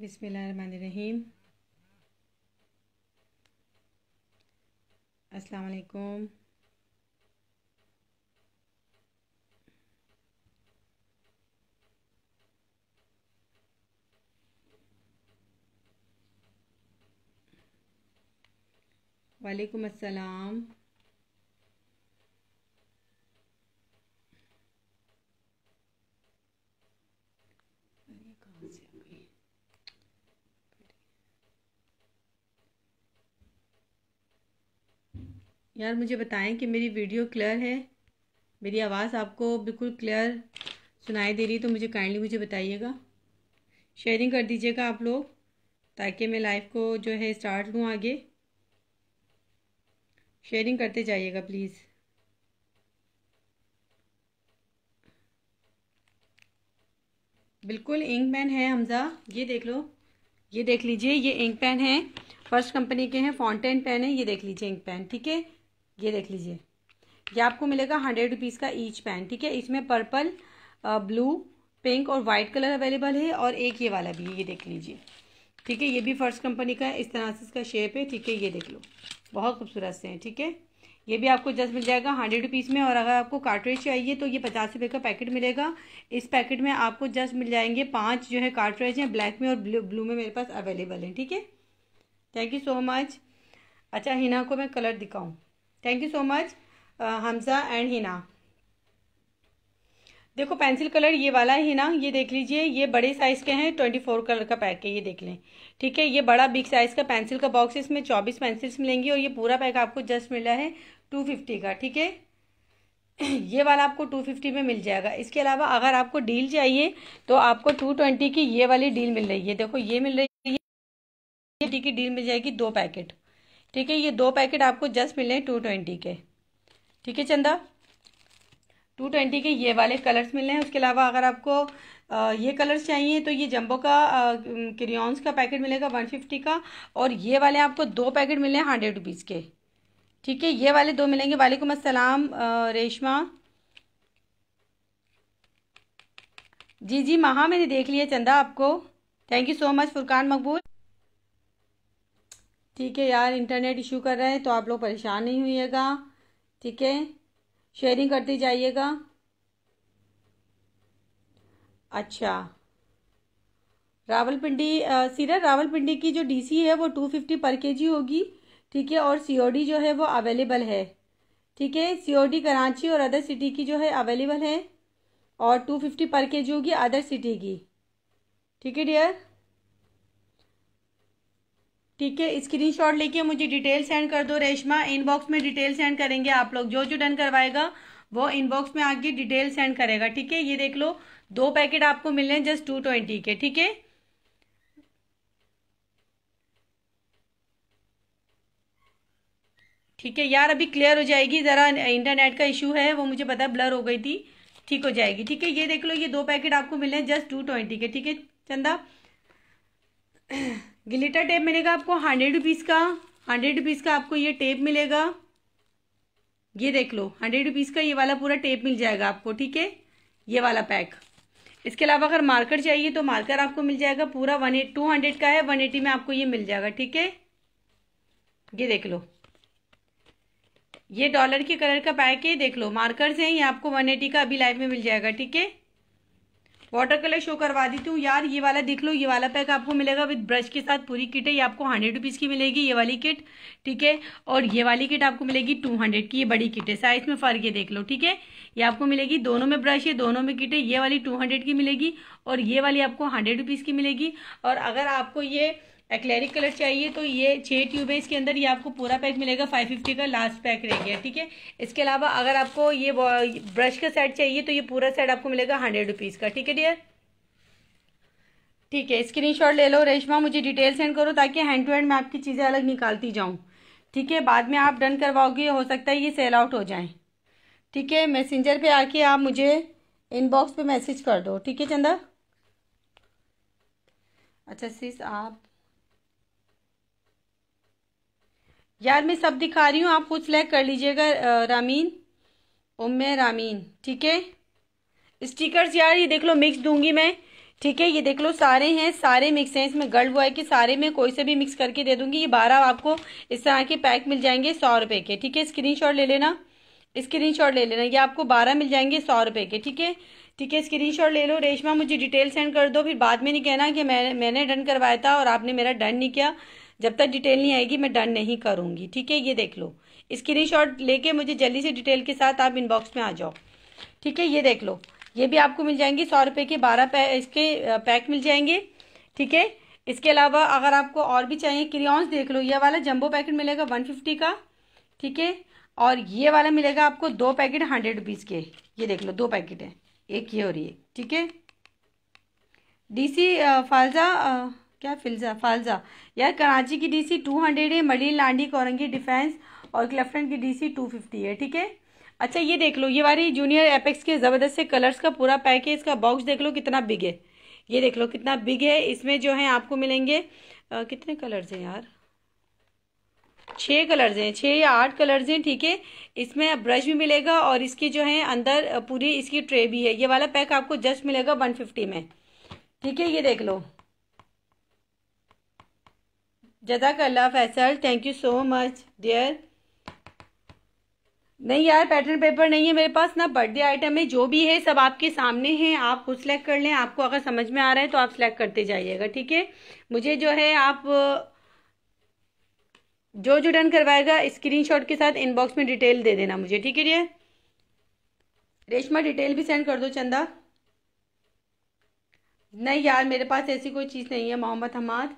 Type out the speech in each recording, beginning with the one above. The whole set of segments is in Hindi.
بسم الله الرحمن الرحيم السلام عليكم وعليكم السلام यार मुझे बताएं कि मेरी वीडियो क्लियर है मेरी आवाज़ आपको बिल्कुल क्लियर सुनाई दे रही तो मुझे काइंडली मुझे बताइएगा शेयरिंग कर दीजिएगा आप लोग ताकि मैं लाइफ को जो है स्टार्ट लूँ आगे शेयरिंग करते जाइएगा प्लीज़ बिल्कुल इंक पेन है हमज़ा ये देख लो ये देख लीजिए ये इंक पेन है फर्स्ट कंपनी के हैं फाउंटेन पेन है ये देख लीजिए इंक पेन ठीक है ये देख लीजिए ये आपको मिलेगा हंड्रेड रुपीज़ का ईच पैन ठीक है इसमें पर्पल ब्लू पिंक और वाइट कलर अवेलेबल है और एक ये वाला भी है ये देख लीजिए ठीक है ये भी फर्स्ट कंपनी का है इस तरह से इसका शेप है ठीक है ये देख लो बहुत खूबसूरत से हैं ठीक है ये भी आपको जस्ट मिल जाएगा हंड्रेड रुपीज़ में और अगर आपको कार्टरेज चाहिए तो ये पचास रुपये का पैकेट मिलेगा इस पैकेट में आपको जस्ट मिल जाएंगे पाँच जो है कार्टरेज हैं ब्लैक में और ब्लू ब्लू में मेरे पास अवेलेबल हैं ठीक है थैंक यू सो मच अच्छा हिना को मैं कलर दिखाऊँ thank you so much Hamza and Hina देखो पेंसिल कलर ये वाला है ना ये देख लीजिए ये बड़े साइज़ के हैं ट्वेंटी फोर कलर का पैक है ये देख लें ठीक है ये बड़ा बिग साइज़ का पेंसिल का बॉक्स है इसमें चौबीस पेंसिल्स मिलेंगी और ये पूरा पैक आपको जस्ट मिला है टू फिफ्टी का ठीक है ये वाला आपको टू फिफ्टी में मिल जाएगा इसके अलावा अगर आपको डील चाहिए तो आपको टू ट्वेंटी की ये वाली डील मिल रही है देखो ये मिल रही है की डील मिल जाएगी दो पैकेट ठीक है ये दो पैकेट आपको जस्ट मिले हैं टू ट्वेंटी के ठीक है चंदा टू ट्वेंटी के ये वाले कलर्स मिले हैं उसके अलावा अगर आपको ये कलर्स चाहिए तो ये जंबो का क्रियॉन्स का पैकेट मिलेगा वन फिफ्टी का और ये वाले आपको दो पैकेट मिले हैं हंड्रेड रुपीज़ के ठीक है ये वाले दो मिलेंगे वालेकुम असलम रेशमा जी जी महा मैंने देख लिया चंदा आपको thank you so much Furqan Maqbool ठीक है यार इंटरनेट इशू कर रहा है तो आप लोग परेशान नहीं हुईगा ठीक है शेयरिंग करते जाइएगा अच्छा रावलपिंडी सीरा रावलपिंडी की जो डीसी है वो टू फिफ्टी पर के जी होगी ठीक है और सीओडी जो है वो अवेलेबल है ठीक है सीओडी कराची और अदर सिटी की जो है अवेलेबल है और टू फिफ्टी पर के जी होगी अदर सिटी की ठीक है डियर ठीक है स्क्रीन शॉट लेके मुझे डिटेल सेंड कर दो रेशमा इनबॉक्स में डिटेल सेंड करेंगे आप लोग जो जो डन करवाएगा वो इनबॉक्स में आके डिटेल सेंड करेगा ठीक है ये देख लो दो पैकेट आपको मिल रहे हैं जस्ट टू ट्वेंटी के ठीक है ठीक है यार अभी क्लियर हो जाएगी ज़रा इंटरनेट का इश्यू है वो मुझे पता है ब्लर हो गई थी ठीक हो जाएगी ठीक है ये देख लो ये दो पैकेट आपको मिले हैं जस्ट टू ट्वेंटी के ठीक है चंदा गिलिटर टेप मिलेगा आपको हंड्रेड रुपीज़ का हंड्रेड रुपीज़ का आपको ये टेप मिलेगा ये देख लो हंड्रेड रुपीज़ का ये वाला पूरा टेप मिल जाएगा आपको ठीक है ये वाला पैक इसके अलावा अगर मार्कर चाहिए तो मार्कर आपको मिल जाएगा पूरा वन एट टू हंड्रेड का है वन एटी में आपको ये मिल जाएगा ठीक है ये देख लो ये डॉलर के कलर का पैक है देख लो मार्कर्स हैं ये आपको वन एटी का अभी लाइव में मिल जाएगा ठीक है वाटर कलर शो करवा देती हूँ यार ये वाला देख लो ये वाला पैक आपको मिलेगा विद ब्रश के साथ पूरी किट है ये आपको हंड्रेड रुपीज़ की मिलेगी ये वाली किट ठीक है और ये वाली किट आपको मिलेगी टू हंड्रेड की ये बड़ी किट है साइज में फ़र्क है देख लो ठीक है ये आपको मिलेगी दोनों में ब्रश है दोनों में किट है ये वाली टू हंड्रेड की मिलेगी और ये वाली आपको हंड्रेड रुपीज़ की मिलेगी और अगर आपको ये एक्लेरिक कलर चाहिए तो ये छः ट्यूब है इसके अंदर ये आपको पूरा पैक मिलेगा फाइव फिफ्टी का लास्ट पैक रह गया ठीक है इसके अलावा अगर आपको ये ब्रश का सेट चाहिए तो ये पूरा सेट आपको मिलेगा हंड्रेड रुपीज़ का ठीक है डियर ठीक है स्क्रीन शॉट ले लो रेशमा मुझे डिटेल सेंड करो ताकि हैंड टू हैंड मैं आपकी चीज़ें अलग निकालती जाऊँ ठीक है बाद में आप डन करवाओगे हो सकता है ये सेल आउट हो जाए ठीक है मैसेंजर पे आके आप मुझे इनबॉक्स पे मैसेज कर दो ठीक है चंदा अच्छा सिस आप यार मैं सब दिखा रही हूँ आप खुद लैक कर लीजिएगा रामीन उम्मे रामीन ठीक है स्टिकर्स यार ये देख लो मिक्स दूंगी मैं ठीक है ये देख लो सारे हैं सारे मिक्स हैं इसमें गर्ल बॉय के सारे में कोई से भी मिक्स करके दे दूंगी ये बारह आपको इस तरह के पैक मिल जाएंगे सौ रुपए के ठीक है स्क्रीन ले लेना स्क्रीन ले लेना ये आपको बारह मिल जाएंगे सौ रुपए के ठीक है ठीक है स्क्रीन ले लो रेशमा मुझे डिटेल सेंड कर दो फिर बाद में नहीं कहना कि मैं मैंने डन करवाया था और आपने मेरा डन नहीं किया जब तक डिटेल नहीं आएगी मैं डन नहीं करूंगी ठीक है ये देख लो स्क्रीन शॉट लेके मुझे जल्दी से डिटेल के साथ आप इनबॉक्स में आ जाओ ठीक है ये देख लो ये भी आपको मिल जाएंगी सौ रुपये के बारह पै, इसके पैक मिल जाएंगे ठीक है इसके अलावा अगर आपको और भी चाहिए क्रियॉन्स देख लो ये वाला जम्बो पैकेट मिलेगा वन फिफ्टी का ठीक है और ये वाला मिलेगा आपको दो पैकेट हंड्रेड रुपीज़ के ये देख लो दो पैकेट है एक ये और ये ठीक है डीसी फालजा क्या फिल्जा फालजा यार कराची की डीसी टू हंड्रेड है मलिन लांडी कोरंगी डिफेंस और क्लेफ्टन की डीसी टू फिफ्टी है ठीक है अच्छा ये देख लो ये वाली जूनियर एपेक्स के ज़बरदस्त से कलर्स का पूरा पैक है इसका बॉक्स देख लो कितना बिग है ये देख लो कितना बिग है इसमें जो है आपको मिलेंगे आ, कितने कलर्स हैं यार छः कलर्स हैं छः या आठ कलर्स हैं ठीक है इसमें ब्रश भी मिलेगा और इसकी जो है अंदर पूरी इसकी ट्रे भी है ये वाला पैक आपको जस्ट मिलेगा वन फिफ्टी में ठीक है ये देख लो जदाकल्ला Faisal thank you so much dear नहीं यार पैटर्न पेपर नहीं है मेरे पास ना बर्थडे आइटम है जो भी है सब आपके सामने हैं आप खुद सेलेक्ट कर लें आपको अगर समझ में आ रहा है तो आप सेलेक्ट करते जाइएगा ठीक है मुझे जो है आप जो जो डन करवाएगा स्क्रीनशॉट के साथ इनबॉक्स में डिटेल दे देना मुझे ठीक है डियर रेशमा डिटेल भी सेंड कर दो चंदा नहीं यार मेरे पास ऐसी कोई चीज़ नहीं है मोहम्मद हमाद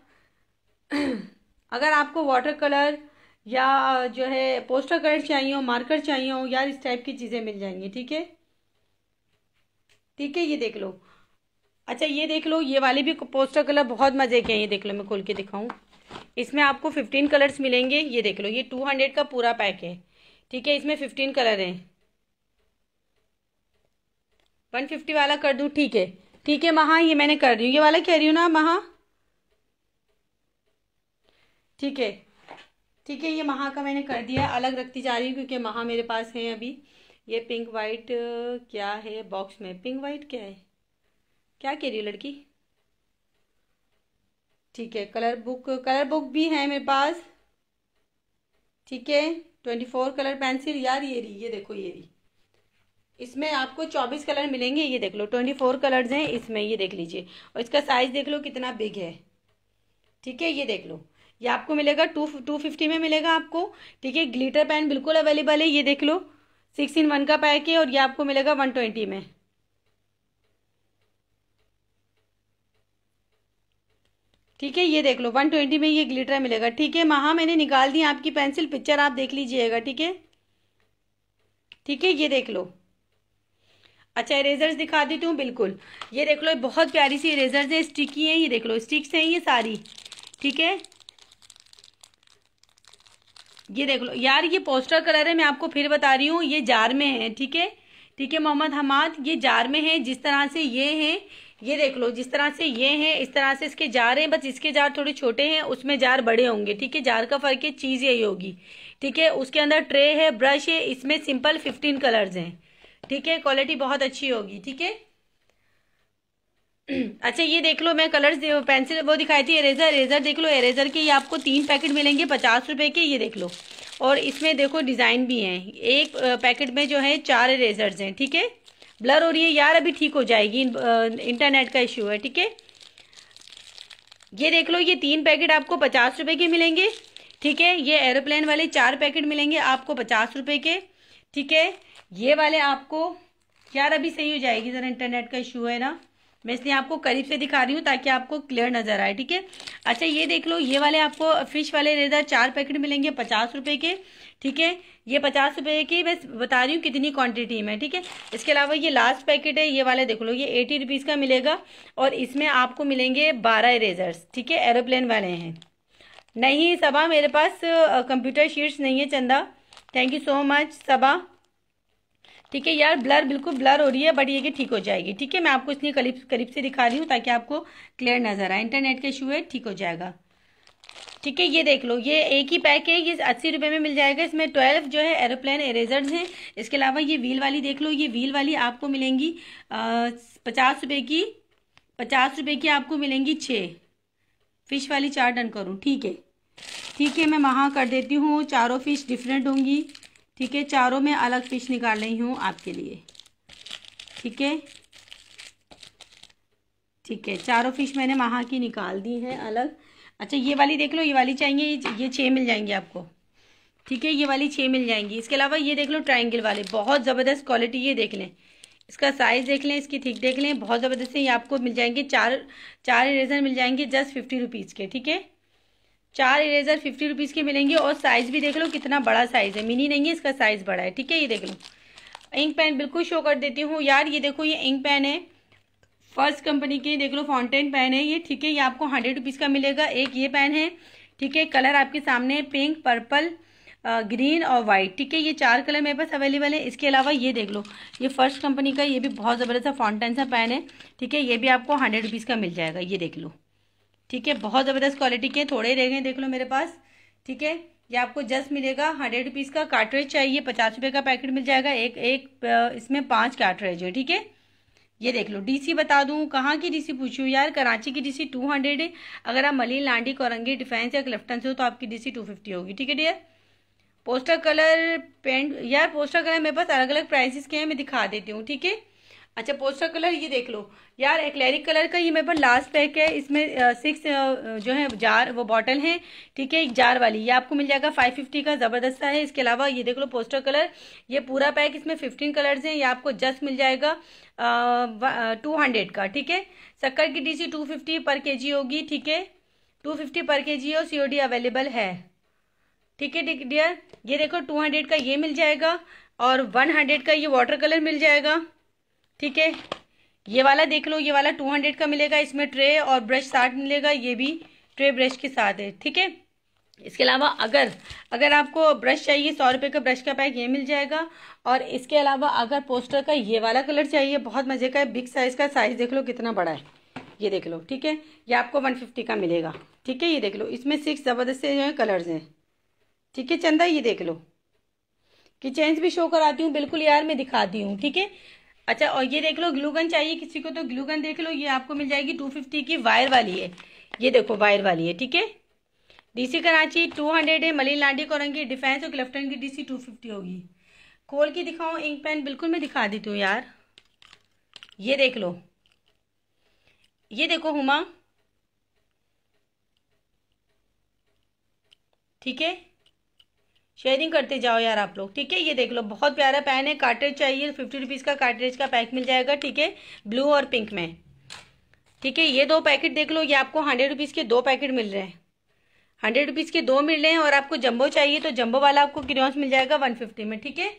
अगर आपको वाटर कलर या जो है पोस्टर कलर चाहिए हो मार्कर चाहिए हो यार इस टाइप की चीज़ें मिल जाएंगी ठीक है ठीक है ये देख लो अच्छा ये देख लो ये वाले भी पोस्टर कलर बहुत मज़े के हैं ये देख लो मैं खोल के दिखाऊं इसमें आपको फिफ्टीन कलर्स मिलेंगे ये देख लो ये टू हंड्रेड का पूरा पैक है ठीक है इसमें फिफ्टीन कलर हैं वन फिफ्टी वाला कर दूँ ठीक है ठीक है महा ये मैंने कर दी हूँ ये वाला कह रही हूँ ना महा ठीक है ठीक है ये महा का मैंने कर दिया अलग रखती जा रही हूँ क्योंकि महा मेरे पास है अभी ये पिंक वाइट क्या है बॉक्स में पिंक वाइट क्या है क्या कह रही है लड़की ठीक है कलर बुक कलर बुक भी है मेरे पास ठीक है ट्वेंटी फोर कलर पेंसिल यार ये रही ये देखो ये रही इसमें आपको चौबीस कलर मिलेंगे ये देख लो ट्वेंटी फोर कलर्स हैं इसमें ये देख लीजिए और इसका साइज देख लो कितना बिग है ठीक है ये देख लो ये आपको मिलेगा टू टू फिफ्टी में मिलेगा आपको ठीक है ग्लिटर पेन बिल्कुल अवेलेबल है ये देख लो सिक्स इन वन का पैक है और ये आपको मिलेगा वन ट्वेंटी में ठीक है ये देख लो वन ट्वेंटी में ये ग्लिटर मिलेगा ठीक है महा मैंने निकाल दी आपकी पेंसिल पिक्चर आप देख लीजिएगा ठीक है ठीक है ये देख लो अच्छा इरेजर्स दिखा देती हूँ बिल्कुल ये देख लो बहुत प्यारी सी इरेजर्स है स्टिकी है ये देख लो स्टिक्स हैं ये सारी ठीक है ये देख लो यार ये पोस्टर कलर है मैं आपको फिर बता रही हूँ ये जार में है ठीक है ठीक है मोहम्मद हमाद ये जार में है जिस तरह से ये है ये देख लो जिस तरह से ये है इस तरह से इसके जार हैं बस इसके जार थोड़े छोटे हैं उसमें जार बड़े होंगे ठीक है जार का फर्क है चीज़ यही होगी ठीक है उसके अंदर ट्रे है ब्रश है इसमें सिंपल फिफ्टीन कलर्स हैं ठीक है क्वालिटी बहुत अच्छी होगी ठीक है अच्छा ये देख लो मैं कलर्स पेंसिल वो दिखाई थी इरेजर इरेजर देख लो इरेजर के ये आपको तीन पैकेट मिलेंगे पचास रुपये के ये देख लो और इसमें देखो डिज़ाइन भी हैं एक पैकेट में जो है चार इरेजर्स हैं ठीक है ब्लर हो रही है यार अभी ठीक हो जाएगी इंटरनेट का इश्यू है ठीक है ये देख लो ये तीन पैकेट आपको पचास रुपये के मिलेंगे ठीक है ये एरोप्लेन वाले चार पैकेट मिलेंगे आपको पचास रुपये के ठीक है ये वाले आपको यार अभी सही हो जाएगी ज़रा इंटरनेट का इशू है ना मैं इसलिए आपको करीब से दिखा रही हूँ ताकि आपको क्लियर नजर आए ठीक है अच्छा ये देख लो ये वाले आपको फिश वाले रेजर चार पैकेट मिलेंगे पचास रुपये के ठीक है ये पचास रुपये के मैं बता रही हूँ कितनी क्वांटिटी में ठीक है इसके अलावा ये लास्ट पैकेट है ये वाले देख लो ये एटी रुपीज़ का मिलेगा और इसमें आपको मिलेंगे बारह इरेजर्स ठीक है एरोप्लेन वाले हैं नहीं सबा मेरे पास कंप्यूटर शीट्स नहीं है Chanda thank you so much Saba ठीक है यार ब्लर बिल्कुल ब्लर हो रही है बट ये कि ठीक हो जाएगी ठीक है मैं आपको इसलिए करीब करीब से दिखा रही हूँ ताकि आपको क्लियर नजर आए इंटरनेट का इशू है ठीक हो जाएगा ठीक है ये देख लो ये एक ही पैक है ये अस्सी रुपये में मिल जाएगा इसमें ट्वेल्व जो है एरोप्लेन एरेजर्स हैं इसके अलावा ये व्हील वाली देख लो ये व्हील वाली आपको मिलेंगी पचास रुपये की पचास रुपये की आपको मिलेंगी छः फिश वाली चार डन करूँ ठीक है ठीक है मैं वहाँ कर देती हूँ चारों फिश डिफरेंट होंगी ठीक है चारों में अलग फिश निकाल रही हूँ आपके लिए ठीक है ठीक है चारों फिश मैंने वहाँ की निकाल दी है अलग अच्छा ये वाली देख लो ये वाली चाहिए ये छः मिल जाएंगी आपको ठीक है ये वाली छः मिल जाएंगी इसके अलावा ये देख लो ट्राइंगल वाले बहुत ज़बरदस्त क्वालिटी ये देख लें इसका साइज़ देख लें इसकी थिक देख लें बहुत ज़बरदस्त ये आपको मिल जाएंगे चार चार इरेजर मिल जाएंगे जस्ट फिफ्टी रुपीज़ के ठीक है चार इरेजर फिफ्टी रुपीज़ के मिलेंगे और साइज़ भी देख लो कितना बड़ा साइज़ है मिनी नहीं है इसका साइज़ बड़ा है ठीक है ये देख लो इंक पेन बिल्कुल शो कर देती हूँ यार ये देखो ये इंक पेन है फर्स्ट कंपनी के देख लो फाउंटेन पेन है ये ठीक है ये आपको हंड्रेड रुपीज़ का मिलेगा एक ये पेन है ठीक है कलर आपके सामने है पिंक पर्पल ग्रीन और वाइट ठीक है ये चार कलर मेरे पास अवेलेबल है इसके अलावा ये देख लो ये फर्स्ट कंपनी का ये भी बहुत ज़बरदस्त फाउंटेन सा पेन है ठीक है ये भी आपको हंड्रेड रुपीज़ का मिल जाएगा ये देख लो ठीक है बहुत ज़बरदस्त क्वालिटी के थोड़े रह गए देख लो मेरे पास ठीक है ये आपको जस्ट मिलेगा हंड्रेड रुपीज़ का कार्टरेज चाहिए पचास रुपये का पैकेट मिल जाएगा एक एक इसमें पांच कार्टरेज है ठीक है ये देख लो डीसी बता दूं कहाँ की डीसी पूछूँ यार कराची की डीसी टू हंड्रेड है अगर आप मलिन लांडी कोरंगी डिफेंस या क्लिफ्टन से हो तो आपकी डीसी टू फिफ्टी होगी ठीक है डियर पोस्टर कलर पेंट यार पोस्टर कलर मेरे पास अलग अलग प्राइसेस के हैं मैं दिखा देती हूँ ठीक है अच्छा पोस्टर कलर ये देख लो यार एक्लेरिक कलर का ये मेरे पास लास्ट पैक है इसमें सिक्स जो है जार वो बॉटल है ठीक है एक जार वाली ये आपको मिल जाएगा फाइव फिफ्टी का ज़बरदस्त है इसके अलावा ये देख लो पोस्टर कलर ये पूरा पैक इसमें फिफ्टीन कलर्स हैं ये आपको जस्ट मिल जाएगा टू हंड्रेड का ठीक है शक्कर की डीसी टू फिफ्टी पर के जी होगी ठीक है टू फिफ्टी पर के जी और सी ओ डी अवेलेबल है ठीक है डियर ये देखो टू हंड्रेड का ये मिल जाएगा और वन हंड्रेड का ये वाटर कलर मिल जाएगा ठीक है ये वाला देख लो ये वाला टू हंड्रेड का मिलेगा इसमें ट्रे और ब्रश साथ मिलेगा ये भी ट्रे ब्रश के साथ है ठीक है इसके अलावा अगर अगर आपको ब्रश चाहिए सौ रुपये का ब्रश का पैक ये मिल जाएगा और इसके अलावा अगर पोस्टर का ये वाला कलर चाहिए बहुत मज़े का है बिग साइज़ का साइज़ देख लो कितना बड़ा है ये देख लो ठीक है ये आपको वन फिफ्टी का मिलेगा ठीक है ये देख लो इसमें सिक्स ज़बरदस्त जो है कलर्स हैं ठीक है चंदा ये देख लो कि चेंज भी शो कराती हूँ बिल्कुल यार मैं दिखाती हूँ ठीक है अच्छा और ये देख लो ग्लूगन चाहिए किसी को तो ग्लूगन देख लो ये आपको मिल जाएगी टू फिफ्टी की वायर वाली है ये देखो वायर वाली है ठीक है डीसी कराची टू हंड्रेड है मलिन लांडी कोरंगी डिफेंस और क्लिफ्टन की डीसी टू फिफ्टी होगी खोल के दिखाओ इंक पेन बिल्कुल मैं दिखा देती हूँ यार ये देख लो ये देखो हुमा ठीक है शेयरिंग करते जाओ यार आप लोग ठीक है ये देख लो बहुत प्यारा पैन है कार्टेज चाहिए फिफ्टी रुपीज़ का कार्टेज का पैक मिल जाएगा ठीक है ब्लू और पिंक में ठीक है ये दो पैकेट देख लो ये आपको हंड्रेड रुपीज़ के दो पैकेट मिल रहे हैं हंड्रेड रुपीज़ के दो मिल रहे हैं और आपको जंबो चाहिए तो जंबो वाला आपको क्रियॉन्स मिल जाएगा वन फिफ्टी में ठीक है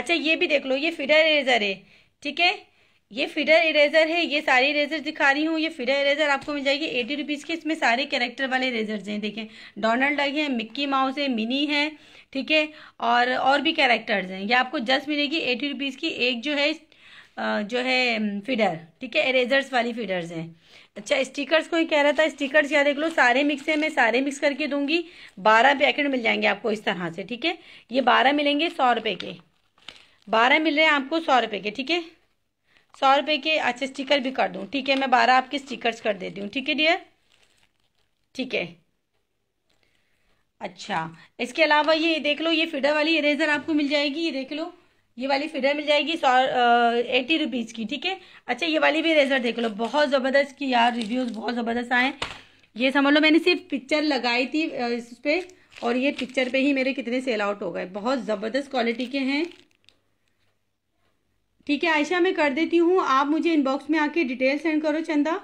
अच्छा ये भी देख लो ये फिडर इरेजर है ठीक है ये फिडर इरेजर है ये सारे इरेजर दिखा रही हूँ ये फिडर इरेजर आपको मिल जाएगी एटी रुपीज़ के इसमें सारे कैरेक्टर वाले इरेजर्स हैं देखें डोनल्ड डग है मिक्की माउस है मिनी है ठीक है और और भी कैरेक्टर्स हैं ये आपको जस्ट मिलेगी एटी रुपीज़ की एक जो है जो है फिडर ठीक है इरेजर्स वाली फिडर्स हैं अच्छा स्टिकर्स को कह रहा था स्टिकर्स या देख लो सारे मिक्स है मैं सारे मिक्स करके दूंगी बारह पैकेट मिल जाएंगे आपको इस तरह से ठीक है ये बारह मिलेंगे सौ रुपये के बारह मिल रहे हैं आपको सौ रुपये के ठीक है सौ रुपये के अच्छे स्टिकर भी कर दूँ ठीक है मैं बारह आपके स्टिकर्स कर देती हूँ ठीक है डियर ठीक है अच्छा इसके अलावा ये देख लो ये फिडर वाली इरेजर आपको मिल जाएगी ये देख लो ये वाली फिडर मिल जाएगी सौ एटी रुपीज़ की ठीक है अच्छा ये वाली भी इरेजर देख लो बहुत ज़बरदस्त की यार रिव्यूज़ बहुत ज़बरदस्त आए ये समझ लो मैंने सिर्फ पिक्चर लगाई थी इस पर और ये पिक्चर पे ही मेरे कितने सेल आउट हो गए बहुत ज़बरदस्त क्वालिटी के हैं ठीक है आयशा मैं कर देती हूँ आप मुझे इनबॉक्स में आके डिटेल सेंड करो चंदा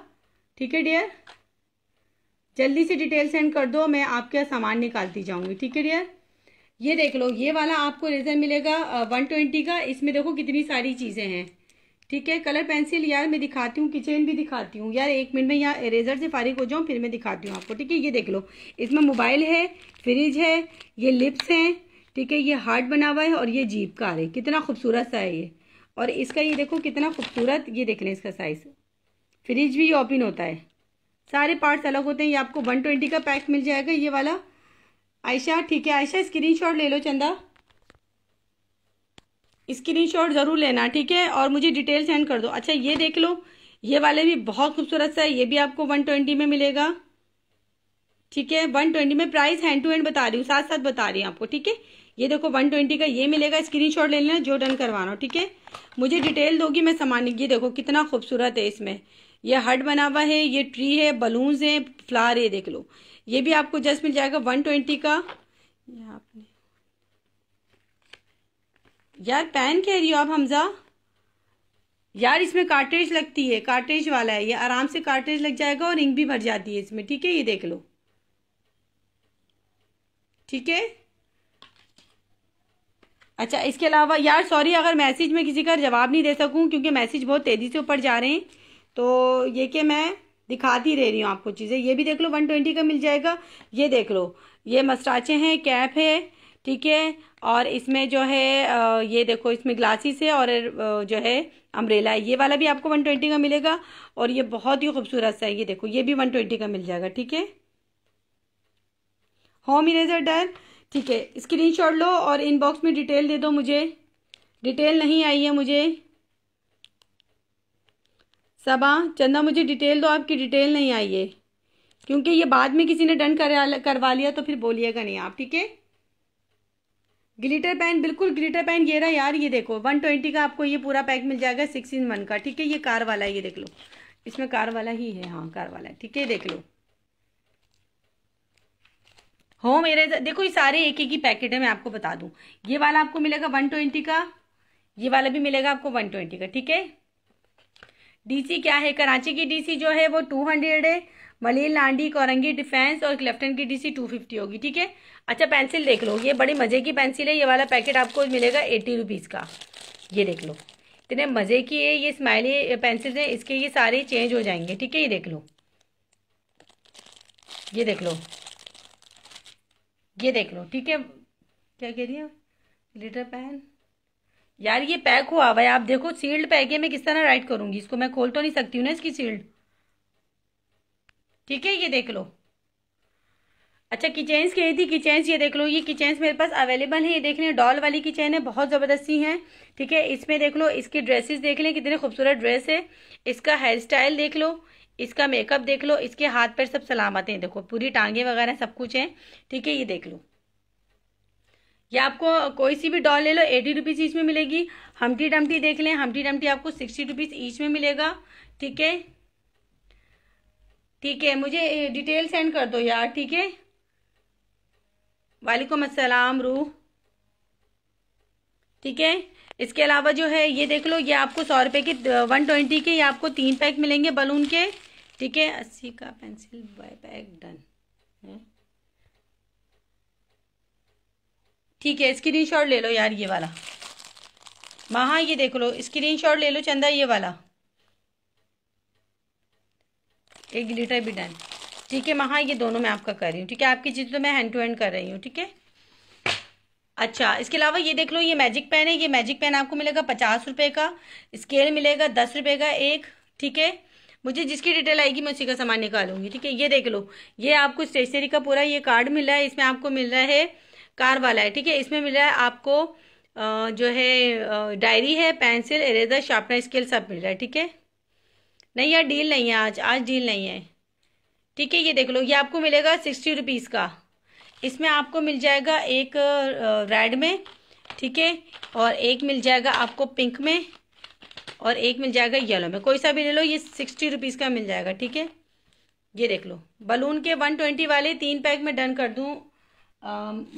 ठीक है डियर जल्दी से डिटेल सेंड कर दो मैं आपके सामान निकालती जाऊँगी ठीक है डियर ये देख लो ये वाला आपको रेजर मिलेगा वन ट्वेंटी का इसमें देखो कितनी सारी चीज़ें हैं ठीक है कलर पेंसिल यार मैं दिखाती हूँ किचन भी दिखाती हूँ यार एक मिनट में यहाँ इरेजर से फारिग हो जाऊँ फिर मैं दिखाती हूँ आपको ठीक है ये देख लो इसमें मोबाइल है फ्रिज है ये लिप्स हैं ठीक है ये हार्ट बना हुआ है और ये जीप कार है कितना खूबसूरत सा है ये और इसका ये देखो कितना खूबसूरत ये देख लें इसका साइज़ फ्रिज भी ओपन होता है सारे पार्ट्स अलग होते हैं ये आपको वन ट्वेंटी का पैक मिल जाएगा ये वाला आयशा ठीक है आयशा स्क्रीनशॉट ले लो चंदा स्क्रीनशॉट ज़रूर लेना ठीक है और मुझे डिटेल सेंड कर दो अच्छा ये देख लो ये वाले भी बहुत खूबसूरत सा है ये भी आपको वन ट्वेंटी में मिलेगा ठीक है वन ट्वेंटी में प्राइस हैंड टू हैंड बता रही हूँ साथ साथ बता रही हूँ आपको ठीक है ये देखो वन ट्वेंटी का ये मिलेगा शॉट ले लेना जो डन करवाना ठीक है मुझे डिटेल दोगी मैं सामान ये देखो कितना खूबसूरत है इसमें यह हट बना हुआ है ये ट्री है बलून्स है फ्लावर है देख लो ये भी आपको जस्ट मिल जाएगा वन ट्वेंटी का आपने यार पैन कह रही हो आप हमजा यार इसमें कार्टेज लगती है कार्टेज वाला है ये आराम से कार्टेज लग जाएगा और रिंग भी भर जाती है इसमें ठीक है ये देख लो ठीक है अच्छा इसके अलावा यार सॉरी अगर मैसेज में किसी का जवाब नहीं दे सकूँ क्योंकि मैसेज बहुत तेज़ी से ऊपर जा रहे हैं तो ये कि मैं दिखाती रह रही हूँ आपको चीज़ें ये भी देख लो वन ट्वेंटी का मिल जाएगा ये देख लो ये मस्टाचे हैं कैप है ठीक है और इसमें जो है ये देखो इसमें ग्लासेस है और जो है अम्ब्रेला है ये वाला भी आपको वन ट्वेंटी का मिलेगा और ये बहुत ही खूबसूरत सा है ये देखो ये भी वन ट्वेंटी का मिल जाएगा ठीक है होम इरेजर डन ठीक है स्क्रीनशॉट लो और इनबॉक्स में डिटेल दे दो मुझे डिटेल नहीं आई है मुझे सबा चंदा मुझे डिटेल दो आपकी डिटेल नहीं आई है क्योंकि ये बाद में किसी ने डन करवा लिया तो फिर बोलिएगा नहीं आप ठीक है ग्लिटर पेन बिल्कुल ग्लिटर पेन ये रहा यार ये देखो वन ट्वेंटी का आपको ये पूरा पैक मिल जाएगा सिक्स इन वन का ठीक है ये कार वाला है ये देख लो इसमें कार वाला ही है हाँ कार वाला है ठीक है देख लो होम इरेजर देखो ये सारे एक एक ही पैकेट है मैं आपको बता दूं ये वाला आपको मिलेगा वन ट्वेंटी का ये वाला भी मिलेगा आपको वन ट्वेंटी का ठीक है डीसी क्या है कराची की डीसी जो है वो टू हंड्रेड है मलिन लांडी कोरंगी डिफेंस और क्लेफ्टन की डीसी टू फिफ्टी होगी ठीक है अच्छा पेंसिल देख लो ये बड़ी मज़े की पेंसिल है ये वाला पैकेट आपको मिलेगा एट्टी रुपीज़ का ये देख लो इतने मज़े की है ये स्माइली पेंसिल है इसके ये सारे चेंज हो जाएंगे ठीक है ये देख लो ये देख लो ये देख लो ठीक है क्या कह रही है ग्लिटर पैन यार ये पैक हुआ भाई आप देखो सील्ड पैक है मैं किस तरह राइट करूंगी इसको मैं खोल तो नहीं सकती हूँ ना इसकी सील्ड ठीक है ये देख लो अच्छा कह रही थी किचेंस ये देख लो ये किचेंस मेरे पास अवेलेबल है ये देख लें डॉल वाली किचेन है बहुत ज़बरदस्ती है ठीक है इसमें देख लो इसकी ड्रेसेस देख लें कितने खूबसूरत ड्रेस है इसका हेयर स्टाइल देख लो इसका मेकअप देख लो इसके हाथ पैर सब सलामत हैं देखो पूरी टांगे वगैरह सब कुछ हैं ठीक है ये देख लो ये आपको कोई सी भी डॉल ले लो एटी रुपीज़ ईच में मिलेगी हमटी डमटी देख लें हमटी डमटी आपको सिक्सटी रुपीज़ ईच में मिलेगा ठीक है ठीक है मुझे डिटेल सेंड कर दो यार ठीक है वालेकुम असलम रूह ठीक है इसके अलावा जो है ये देख लो ये आपको सौ रुपये के वन ट्वेंटी के ये आपको तीन पैक मिलेंगे बलून के ठीक है अस्सी का पेंसिल बाय बैग डन ठीक है स्क्रीन शॉट ले लो यार ये वाला महा ये देख लो स्क्रीन शॉट ले लो चंदा ये वाला एक लीटर भी डन ठीक है महा ये दोनों मैं आपका कर रही हूँ ठीक है आपकी चीज़ तो मैं हैंड टू हैंड कर रही हूँ ठीक है अच्छा इसके अलावा ये देख लो ये मैजिक पेन है ये मैजिक पेन आपको मिलेगा पचास रुपये का स्केल मिलेगा दस रुपये का एक ठीक है मुझे जिसकी डिटेल आएगी मैं उसी का सामान निकालूंगी ठीक है ये देख लो ये आपको स्टेशनरी का पूरा ये कार्ड मिल रहा है इसमें आपको मिल रहा है कार वाला है ठीक है इसमें मिल रहा है आपको जो है डायरी है पेंसिल इरेजर शार्पनर स्केल सब मिल रहा है ठीक है नहीं यार डील नहीं है आज आज डील नहीं है ठीक है ये देख लो ये आपको मिलेगा सिक्सटी रुपीज़ का इसमें आपको मिल जाएगा एक रेड में ठीक है और एक मिल जाएगा आपको पिंक में और एक मिल जाएगा येलो में कोई सा भी ले लो ये सिक्सटी रुपीज़ का मिल जाएगा ठीक है ये देख लो बलून के वन ट्वेंटी वाले तीन पैक में डन कर दूँ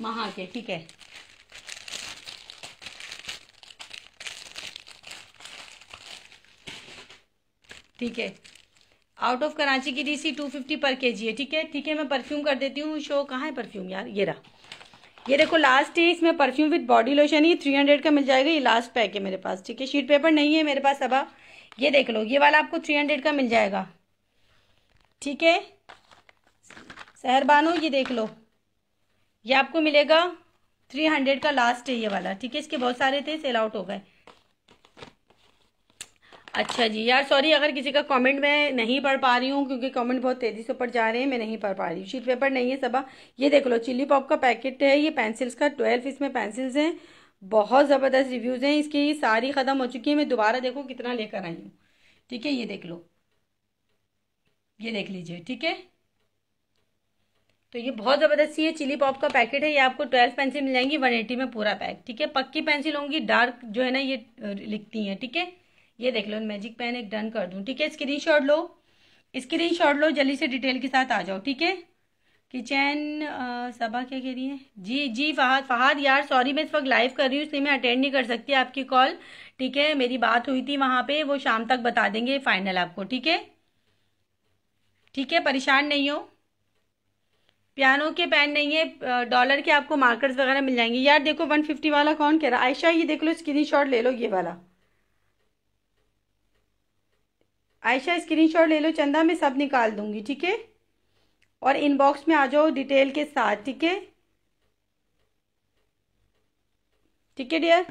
महा के ठीक है ठीक है आउट ऑफ कराची की डीसी टू फिफ्टी पर के जी है ठीक है ठीक है मैं परफ्यूम कर देती हूँ शो कहाँ है परफ्यूम यार ये रहा ये देखो लास्ट है इसमें परफ्यूम विद बॉडी लोशन ये थ्री हंड्रेड का मिल जाएगा ये लास्ट पैक है मेरे पास ठीक है शीट पेपर नहीं है मेरे पास अब ये देख लो ये वाला आपको थ्री हंड्रेड का मिल जाएगा ठीक है सहर बानो ये देख लो ये आपको मिलेगा थ्री हंड्रेड का लास्ट है ये वाला ठीक है इसके बहुत सारे थे सेल आउट हो गए अच्छा जी यार सॉरी अगर किसी का कमेंट मैं नहीं पढ़ पा रही हूँ क्योंकि कमेंट बहुत तेज़ी से ऊपर जा रहे हैं मैं नहीं पढ़ पा रही हूँ शीट पेपर नहीं है सबा ये देख लो चिल्ली पॉप का पैकेट है ये पेंसिल्स का ट्वेल्व इसमें पेंसिल्स हैं बहुत ज़बरदस्त रिव्यूज़ हैं इसकी सारी ख़त्म हो चुकी है मैं दोबारा देखो कितना लेकर आई हूँ ठीक है ये देख लो ये देख लीजिए ठीक है तो ये बहुत ज़बरदस्त है चिली पॉप का पैकेट है ये आपको ट्वेल्व पेंसिल मिल जाएंगी वन एटी में पूरा पैक ठीक है पक्की पेंसिल होंगी डार्क जो है ना ये लिखती हैं ठीक है थीके? ये देख लो मैजिक पेन एक डन कर दूँ ठीक है स्क्रीन शॉट लो स्क्रीन शॉट लो जल्दी से डिटेल के साथ आ जाओ ठीक है किचन सभा क्या कह रही है जी जी फहाद फहाद यार सॉरी मैं इस वक्त लाइव कर रही हूँ इसलिए मैं अटेंड नहीं कर सकती आपकी कॉल ठीक है मेरी बात हुई थी वहाँ पे वो शाम तक बता देंगे फाइनल आपको ठीक है ठीक है परेशान नहीं हो पियानो के पेन नहीं है डॉलर के आपको मार्कर्स वगैरह मिल जाएंगे यार देखो 150 वाला कौन कह रहा है आयशा ये देख लो स्क्रीन शॉट ले लो ये वाला आयशा स्क्रीनशॉट ले लो चंदा मैं सब निकाल दूंगी ठीक है और इनबॉक्स में आ जाओ डिटेल के साथ ठीक है ठीक है डियर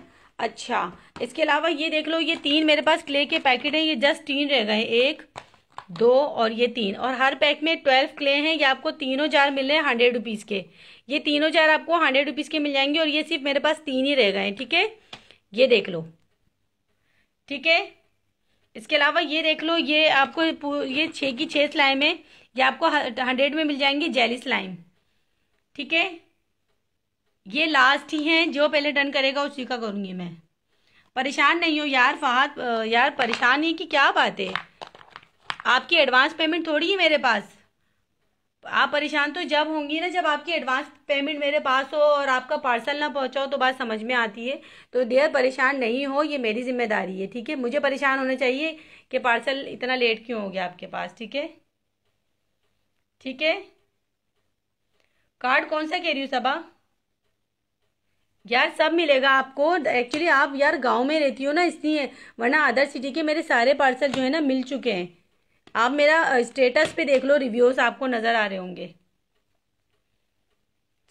अच्छा इसके अलावा ये देख लो ये तीन मेरे पास क्ले के पैकेट हैं ये जस्ट तीन रह गए एक दो और ये तीन और हर पैक में ट्वेल्व क्ले हैं ये आपको तीनों जार मिल रहे हैं हंड्रेड रुपीज़ के ये तीनों जार आपको हंड्रेड रुपीज़ के मिल जाएंगे और ये सिर्फ मेरे पास तीन ही रह गए हैं ठीक है ये देख लो ठीक है इसके अलावा ये देख लो ये आपको ये छः की छः स्लाइम है ये आपको हंड्रेड में मिल जाएंगी जेली स्लाइम ठीक है ये लास्ट ही हैं जो पहले डन करेगा उसी का करूँगी मैं परेशान नहीं हो यार फहाद यार परेशान ही कि क्या बात है आपकी एडवांस पेमेंट थोड़ी है मेरे पास आप परेशान तो जब होंगी ना जब आपकी एडवांस पेमेंट मेरे पास हो और आपका पार्सल ना पहुंचाओ तो बात समझ में आती है तो देर परेशान नहीं हो ये मेरी जिम्मेदारी है ठीक है मुझे परेशान होना चाहिए कि पार्सल इतना लेट क्यों हो गया आपके पास ठीक है ठीक है कार्ड कौन सा कह रही हूँ सबा यार सब मिलेगा आपको एक्चुअली आप यार गांव में रहती हो ना इसलिए वरना अदर सिटी के मेरे सारे पार्सल जो है ना मिल चुके हैं आप मेरा स्टेटस पे देख लो रिव्यूज़ आपको नज़र आ रहे होंगे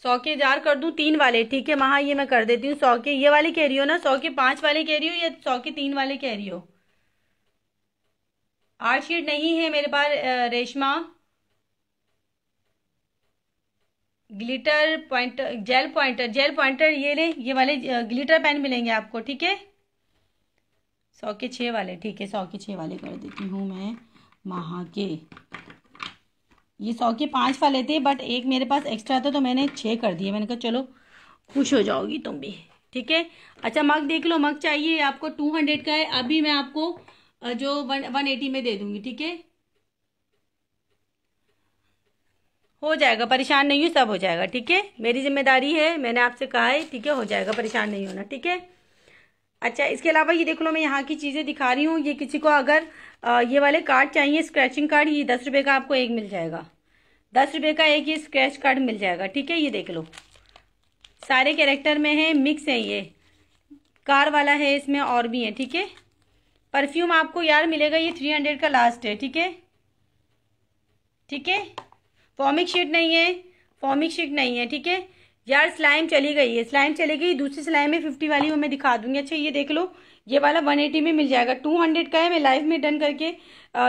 सौ के जार कर दू तीन वाले ठीक है महा ये मैं कर देती हूँ सौ के ये वाले कह रही हो ना सौ के पांच वाले कह रही हो या सौ के तीन वाले कह रही हो आर्ट शीट नहीं है मेरे पास Reshma glitter pointer gel pointer gel pointer ये ले ये वाले ग्लिटर पेन मिलेंगे आपको ठीक है सौ के छः वाले ठीक है सौ के छः वाले कर देती हूँ मैं महा के ये सौ के पांच फले थे बट एक मेरे पास एक्स्ट्रा था तो मैंने छः कर दिए मैंने कहा चलो खुश हो जाओगी तुम भी ठीक है अच्छा मग देख लो मग चाहिए आपको टू हंड्रेड का है अभी मैं आपको जो वन वन एटी में दे दूंगी ठीक है हो जाएगा परेशान नहीं हो सब हो जाएगा ठीक है मेरी जिम्मेदारी है मैंने आपसे कहा है ठीक है हो जाएगा परेशान नहीं होना ठीक है अच्छा इसके अलावा ये देख लो मैं यहाँ की चीज़ें दिखा रही हूँ ये किसी को अगर ये वाले कार्ड चाहिए स्क्रैचिंग कार्ड ये दस रुपये का आपको एक मिल जाएगा दस रुपये का एक ये स्क्रैच कार्ड मिल जाएगा ठीक है ये देख लो सारे कैरेक्टर में है मिक्स है ये कार वाला है इसमें और भी है ठीक है परफ्यूम आपको यार मिलेगा ये थ्री हंड्रेड का लास्ट है ठीक है ठीक है फॉर्मिक शीट नहीं है फॉर्मिक शीट नहीं है ठीक है यार स्लाइम चली गई है स्लाइम चली गई दूसरी स्लाइम में फिफ्टी वाली वो मैं दिखा दूंगी अच्छा ये देख लो ये वाला वन एटी में मिल जाएगा टू हंड्रेड का है मैं लाइव में डन करके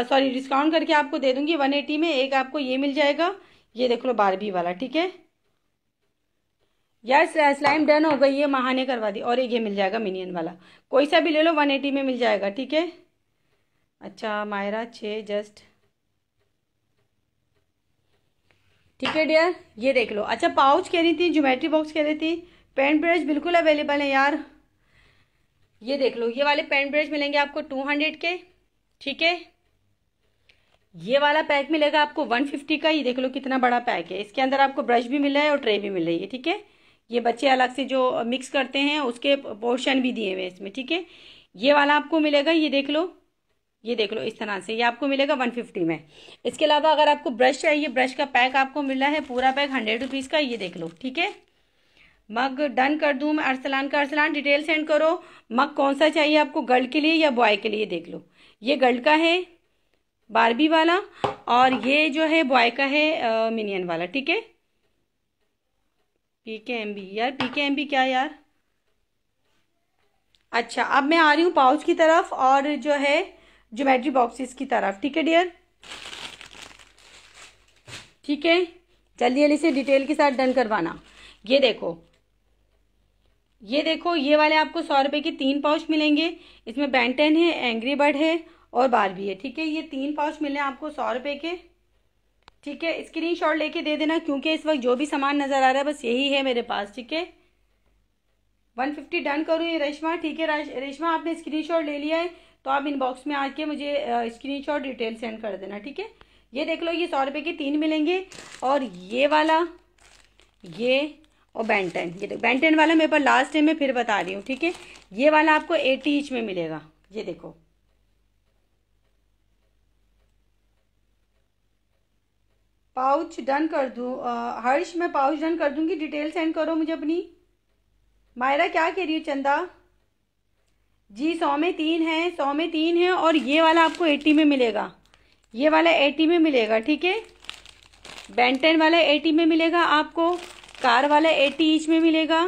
सॉरी डिस्काउंट करके आपको दे दूंगी वन एटी में एक आपको ये मिल जाएगा ये देख लो बारबी वाला ठीक है यार स्लाइम डन हो गई है महाने ने करवा दी और एक ये मिल जाएगा मिनियन वाला कोई सा भी ले लो वन एटी में मिल जाएगा ठीक है अच्छा मायरा छः जस्ट ठीक है डियर ये देख लो अच्छा पाउच कह रही थी ज्योमेट्री बॉक्स कह रही थी पेन ब्रश बिल्कुल अवेलेबल है यार ये देख लो ये वाले पेन ब्रश मिलेंगे आपको टू हंड्रेड के ठीक है ये वाला पैक मिलेगा आपको वन फिफ्टी का ये देख लो कितना बड़ा पैक है इसके अंदर आपको ब्रश भी मिला है और ट्रे भी मिल रही है ठीक है ये बच्चे अलग से जो मिक्स करते हैं उसके पोर्शन भी दिए हुए इसमें ठीक है ये वाला आपको मिलेगा ये देख लो ये देख लो इस तरह से ये आपको मिलेगा वन फिफ्टी में इसके अलावा अगर आपको ब्रश चाहिए ब्रश का पैक आपको मिल रहा है पूरा पैक हंड्रेड रुपीज़ का ये देख लो ठीक है मग डन कर दूँ मैं अरसलान का अरसलान डिटेल सेंड करो मग कौन सा चाहिए आपको गर्ल के लिए या बॉय के लिए देख लो ये गर्ल का है बारबी वाला और ये जो है बॉय का है मिनियन वाला ठीक है पी के एम बी यार पी के एम बी क्या यार अच्छा अब मैं आ रही हूँ पाउच की तरफ और जो है ज्योमेट्री बॉक्सेस की तरफ ठीक है डियर ठीक है जल्दी जल्दी से डिटेल के साथ डन करवाना ये देखो ये देखो ये वाले आपको सौ रुपये के तीन पाउच मिलेंगे इसमें बैंटन है एंग्री बर्ड है और बार भी है ठीक है ये तीन पाउच मिले आपको सौ रुपये के ठीक है स्क्रीन शॉट लेके दे देना क्योंकि इस वक्त जो भी सामान नज़र आ रहा है बस यही है मेरे पास ठीक है वन फिफ्टी डन करूँ ये रेशमा ठीक है रेशमा आपने स्क्रीन शॉट ले लिया है तो आप इनबॉक्स में आके मुझे स्क्रीनशॉट डिटेल सेंड कर देना ठीक है ये देख लो ये सौ रुपये के तीन मिलेंगे और ये वाला ये और बैंटन ये देखो बैंटन वाला मेरे पास लास्ट टाइम में फिर बता रही हूँ ठीक है ये वाला आपको एटी इंच में मिलेगा ये देखो पाउच डन कर दूँ हर्ष मैं पाउच डन कर दूंगी डिटेल सेंड करो मुझे अपनी मायरा क्या कह रही हो चंदा जी सौ में तीन है सौ में तीन है और ये वाला आपको एटी में मिलेगा ये वाला एटी में मिलेगा ठीक है बेंटन वाला एटी में मिलेगा आपको कार वाला एटी इंच में मिलेगा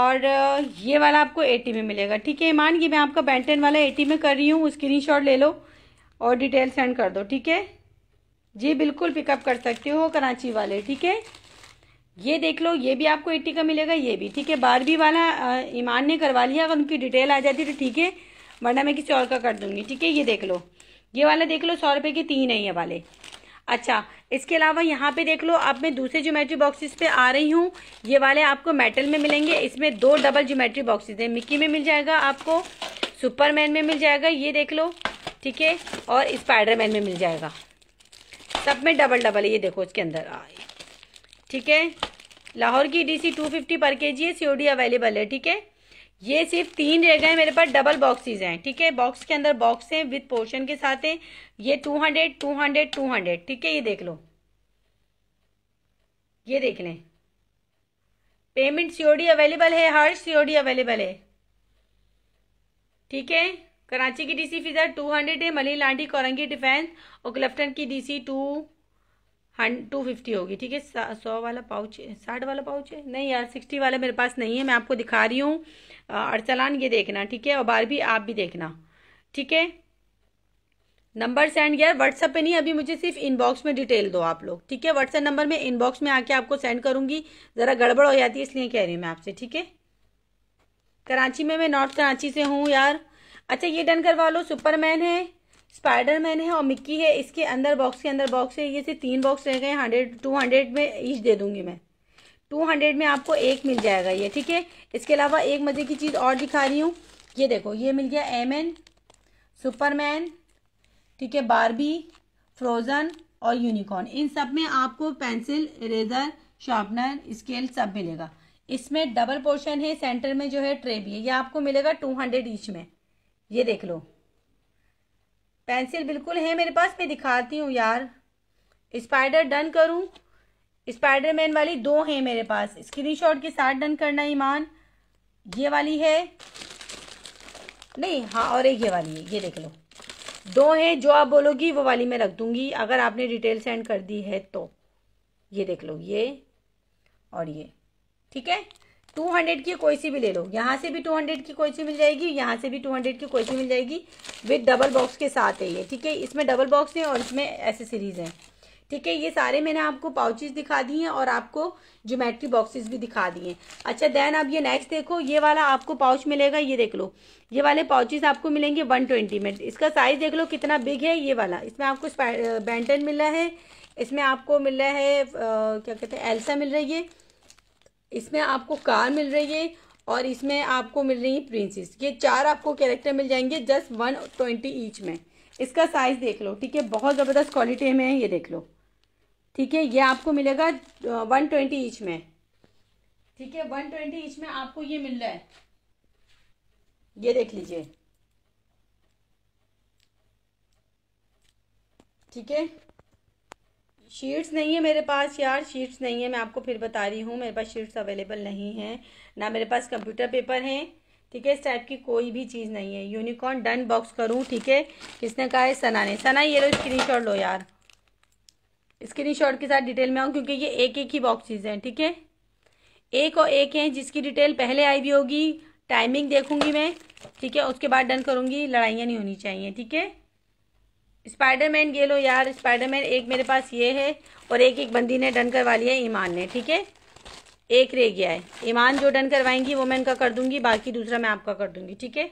और ये वाला आपको एटी में मिलेगा ठीक है मान कि मैं आपका बेंटन वाला एटी में कर रही हूँ शॉट ले लो और डिटेल सेंड कर दो ठीक है जी बिल्कुल पिकअप कर सकते हो कराची वाले ठीक है ये देख लो ये भी आपको एट्टी का मिलेगा ये भी ठीक है बारहवीं वाला ईमान ने करवा लिया अगर उनकी डिटेल आ जाती तो ठीक है वरना मैं किसी और का कर दूंगी ठीक है ये देख लो ये वाला देख लो सौ रुपये के तीन है ये वाले अच्छा इसके अलावा यहाँ पे देख लो अब मैं दूसरे ज्योमेट्री बॉक्सेस पे आ रही हूँ ये वाले आपको मेटल में मिलेंगे इसमें दो डबल ज्योमेट्री बॉक्सेस हैं मिक्की में मिल जाएगा आपको सुपरमैन में मिल जाएगा ये देख लो ठीक है और स्पाइडरमैन में मिल जाएगा सब में डबल डबल है ये देखो इसके अंदर ठीक है लाहौर की डीसी टू फिफ्टी पर के जी है सीओडी अवेलेबल है ठीक है ये सिर्फ तीन रह गए मेरे पास डबल बॉक्सेस हैं ठीक है बॉक्स के अंदर बॉक्स हैं विद पोर्शन के साथ हैं ये two hundred two hundred two hundred ठीक है ये देख लो ये देख लें पेमेंट सीओडी अवेलेबल है हर सीओडी अवेलेबल है ठीक है कराची की डीसी फिजर टू हंड्रेड है मलिन लांडी कोरंगी डिफेंस और क्लफ्टन की डीसी टू टू फिफ्टी होगी ठीक है सौ वाला पाउच है साठ वाला पाउच है नहीं यार सिक्सटी वाला मेरे पास नहीं है मैं आपको दिखा रही हूँ अरसलान ये देखना ठीक है और बार भी आप भी देखना ठीक है नंबर सेंड यार व्हाट्सअप पे नहीं अभी मुझे सिर्फ इनबॉक्स में डिटेल दो आप लोग ठीक है व्हाट्सएप नंबर में इनबॉक्स में आके आपको सेंड करूंगी ज़रा गड़बड़ हो जाती है इसलिए कह रही हूँ मैं आपसे ठीक है कराची में मैं नॉर्थ कराची से हूँ यार अच्छा ये डन करवा लो सुपरमैन है स्पाइडरमैन है और मिक्की है इसके अंदर बॉक्स के अंदर बॉक्स है ये सिर्फ तीन बॉक्स रह गए हंड्रेड टू हंड्रेड में ईच दे दूंगी मैं टू हंड्रेड में आपको एक मिल जाएगा ये ठीक है इसके अलावा एक मज़े की चीज़ और दिखा रही हूँ ये देखो ये मिल गया एम एन सुपरमैन ठीक है बारबी फ्रोज़न और यूनिकॉर्न इन सब में आपको पेंसिल इरेजर शार्पनर स्केल सब मिलेगा इसमें डबल पोर्शन है सेंटर में जो है ट्रे भी है ये आपको मिलेगा टू हंड्रेड ईच में ये देख लो पेंसिल बिल्कुल है मेरे पास मैं दिखाती हूँ यार स्पाइडर डन करूँ स्पाइडरमैन वाली दो हैं मेरे पास स्क्रीनशॉट के साथ डन करना ईमान ये वाली है नहीं हाँ और एक ये वाली है ये देख लो दो हैं जो आप बोलोगी वो वाली मैं रख दूंगी अगर आपने डिटेल सेंड कर दी है तो ये देख लो ये और ये ठीक है टू हंड्रेड की कोई सी भी ले लो यहाँ से भी टू हंड्रेड की कोई सी मिल जाएगी यहाँ से भी टू हंड्रेड की कोई सी मिल जाएगी विद डबल बॉक्स के साथ है ये ठीक है इसमें डबल बॉक्स है और इसमें एसेसरीज हैं ठीक है ये सारे मैंने आपको पाउचेस दिखा दी हैं और आपको ज्योमेट्री बॉक्सेस भी दिखा दिए हैं अच्छा देन आप ये नेक्स्ट देखो ये वाला आपको पाउच मिलेगा ये देख लो ये वाले पाउचेज आपको मिलेंगे वन ट्वेंटी में इसका साइज देख लो कितना बिग है ये वाला इसमें आपको बैंटन मिल रहा है इसमें आपको मिल रहा है आ, क्या कहते हैं एल्सा मिल रही है इसमें आपको कार मिल रही है और इसमें आपको मिल रही है प्रिंसेस ये चार आपको कैरेक्टर मिल जाएंगे जस्ट वन ट्वेंटी ईच में इसका साइज़ देख लो ठीक है बहुत ज़बरदस्त क्वालिटी में है ये देख लो ठीक है ये आपको मिलेगा वन ट्वेंटी ईच में ठीक है वन ट्वेंटी ईच में आपको ये मिल रहा है ये देख लीजिए ठीक है शीट्स नहीं है मेरे पास यार शीट्स नहीं है मैं आपको फिर बता रही हूँ मेरे पास शीट्स अवेलेबल नहीं है ना मेरे पास कंप्यूटर पेपर हैं ठीक है इस टाइप की कोई भी चीज़ नहीं है यूनिकॉर्न डन बॉक्स करूँ ठीक है किसने कहा है सना ने सना ये लो स्क्रीन लो यार स्क्रीन शॉट के साथ डिटेल में आऊँ क्योंकि ये एक एक ही बॉक्सेज हैं ठीक है एक और एक हैं जिसकी डिटेल पहले आई हुई होगी टाइमिंग देखूंगी मैं ठीक है उसके बाद डन करूंगी लड़ाइयाँ नहीं होनी चाहिए ठीक है स्पाइडरमैन ये लो यार स्पाइडरमैन एक मेरे पास ये है और एक एक बंदी ने डन करवा लिया है ईमान ने ठीक है एक रह गया है ईमान जो डन करवाएंगी वो मैं इनका कर दूंगी बाकी दूसरा मैं आपका कर दूंगी ठीक है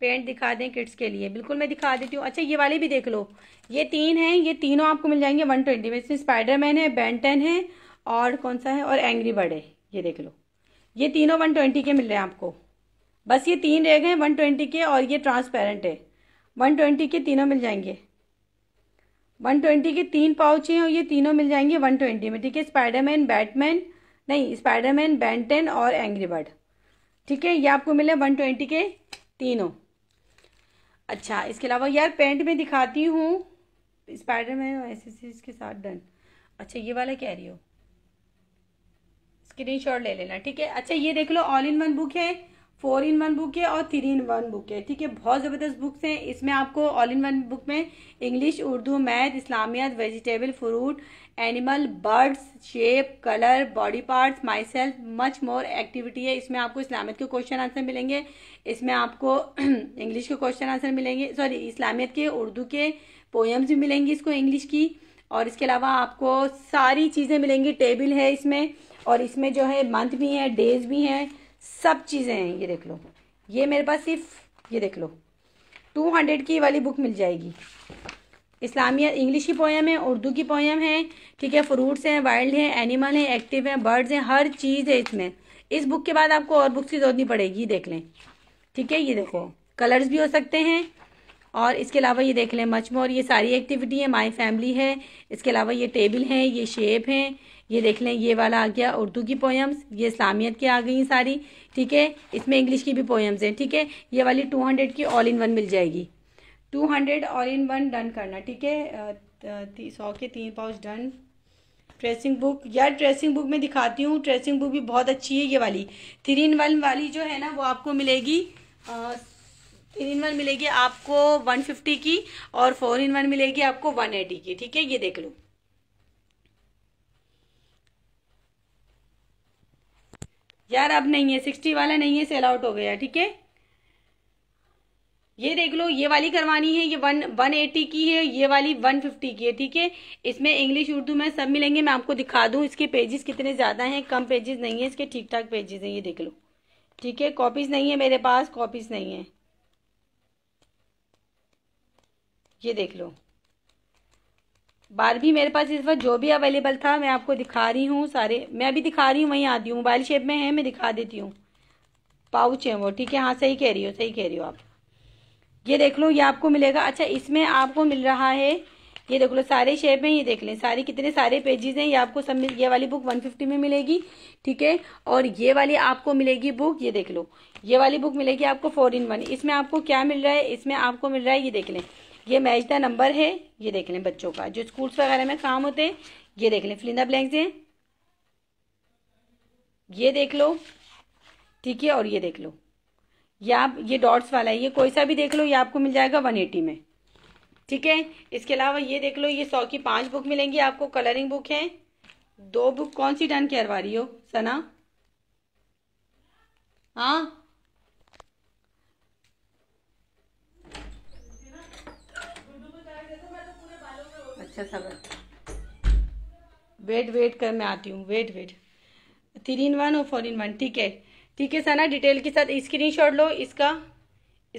पेंट दिखा दें किड्स के लिए बिल्कुल मैं दिखा देती हूँ अच्छा ये वाले भी देख लो ये तीन हैं ये तीनों आपको मिल जाएंगे वन ट्वेंटी में इसमें स्पाइडरमैन है बैंटन है और कौन सा है और एंग्री बर्ड है ये देख लो ये तीनों वन ट्वेंटी के मिल रहे हैं आपको बस ये तीन रह गए वन ट्वेंटी के और ये ट्रांसपेरेंट है वन ट्वेंटी के तीनों मिल जाएंगे वन ट्वेंटी के तीन पाउच हैं और ये तीनों मिल जाएंगे वन ट्वेंटी में ठीक है स्पाइडरमैन बैटमैन नहीं स्पाइडरमैन बैंटन और एंग्री बर्ड ठीक है ये आपको मिले वन ट्वेंटी के तीनों अच्छा इसके अलावा यार पेंट में दिखाती हूँ स्पाइडरमैन और एस के साथ डन अच्छा ये वाला कह रही हो शॉट ले लेना ठीक है अच्छा ये देख लो ऑल इन वन बुक है फोर इन वन बुक है और थ्री इन वन बुक है ठीक है बहुत ज़बरदस्त बुक्स हैं इसमें आपको ऑल इन वन बुक में English Urdu math इस्लामियत vegetable fruit animal birds shape colour body parts myself much more activity है इसमें आपको इस्लामियत के क्वेश्चन आंसर मिलेंगे इसमें आपको इंग्लिश के क्वेश्चन आंसर मिलेंगे सॉरी इस्लामियत के उर्दू के पोएम्स भी मिलेंगी इसको इंग्लिश की और इसके अलावा आपको सारी चीज़ें मिलेंगी टेबल है इसमें और इसमें जो है मंथ भी हैं डेज भी हैं सब चीज़ें हैं ये देख लो ये मेरे पास सिर्फ ये देख लो टू हंड्रेड की वाली बुक मिल जाएगी इस्लामिया इंग्लिश की पोएम है उर्दू की पोएम है ठीक है फ्रूट्स हैं वाइल्ड हैं एनिमल हैं एक्टिव हैं बर्ड्स हैं हर चीज़ है इसमें इस बुक के बाद आपको और बुक्स की जरूरत नहीं पड़ेगी देख लें ठीक है ये देखो कलर्स भी हो सकते हैं और इसके अलावा ये देख लें मच मोर ये सारी एक्टिविटी है माय फैमिली है इसके अलावा ये टेबल हैं ये शेप हैं ये देख लें ये वाला आ गया उर्दू की पोएम्स ये इस्लामियत की आ गई सारी ठीक है इसमें इंग्लिश की भी पोएम्स हैं ठीक है ये वाली टू हंड्रेड की ऑल इन वन मिल जाएगी two hundred all in one done करना ठीक है सौ के तीन पाउच डन ट्रेसिंग बुक यार ट्रेसिंग बुक में दिखाती हूँ ट्रेसिंग बुक भी बहुत अच्छी है ये वाली थ्री इन वन वाली जो है ना वो आपको मिलेगी थ्री इन वन मिलेगी आपको वन फिफ्टी की और फोर इन वन मिलेगी आपको वन एटी की ठीक है ये देख लो यार अब नहीं है सिक्सटी वाला नहीं है सेल आउट हो गया ठीक है ये देख लो ये वाली करवानी है ये वन वन एटी की है ये वाली वन फिफ्टी की है ठीक है इसमें इंग्लिश उर्दू में सब मिलेंगे मैं आपको दिखा दूँ इसके पेजेस कितने ज़्यादा हैं कम पेजेस नहीं है इसके ठीक ठाक पेजेस हैं ये देख लो ठीक है कॉपीज़ नहीं है मेरे पास कॉपीज़ नहीं है ये देख लो बार भी मेरे पास इस वक्त जो भी अवेलेबल था मैं आपको दिखा रही हूँ सारे मैं अभी दिखा रही हूँ वहीं आती हूँ मोबाइल शेप में है मैं दिखा देती हूँ पाउच है वो ठीक है हाँ सही कह रही हो सही कह रही हो आप ये देख लो ये आपको मिलेगा अच्छा इसमें आपको मिल रहा है ये देख लो सारे शेप में ये देख लें सारे कितने सारे पेजेस हैं ये आपको सब ये वाली बुक 150 में मिलेगी ठीक है और ये वाली आपको मिलेगी बुक ये देख लो ये वाली बुक मिलेगी आपको फोर इन वन इसमें आपको क्या मिल रहा है इसमें आपको मिल रहा है ये देख लें ये मैच द नंबर है ये देख लें बच्चों का जो स्कूल्स वगैरह में काम होते हैं ये देख लें फिलिंदा ब्लैंक्स हैं ये देख लो ठीक है और ये देख लो या आप ये डॉट्स वाला है ये कोई सा भी देख लो ये आपको मिल जाएगा वन एटी में ठीक है इसके अलावा ये देख लो ये सौ की पांच बुक मिलेंगी आपको कलरिंग बुक है दो बुक कौन सी डन करवा रही हो सना हाँ अच्छा सा वेट वेट कर मैं आती हूँ wait wait three in one और फोर इन वन ठीक है ठीक है सना डिटेल के साथ स्क्रीन शॉट लो इसका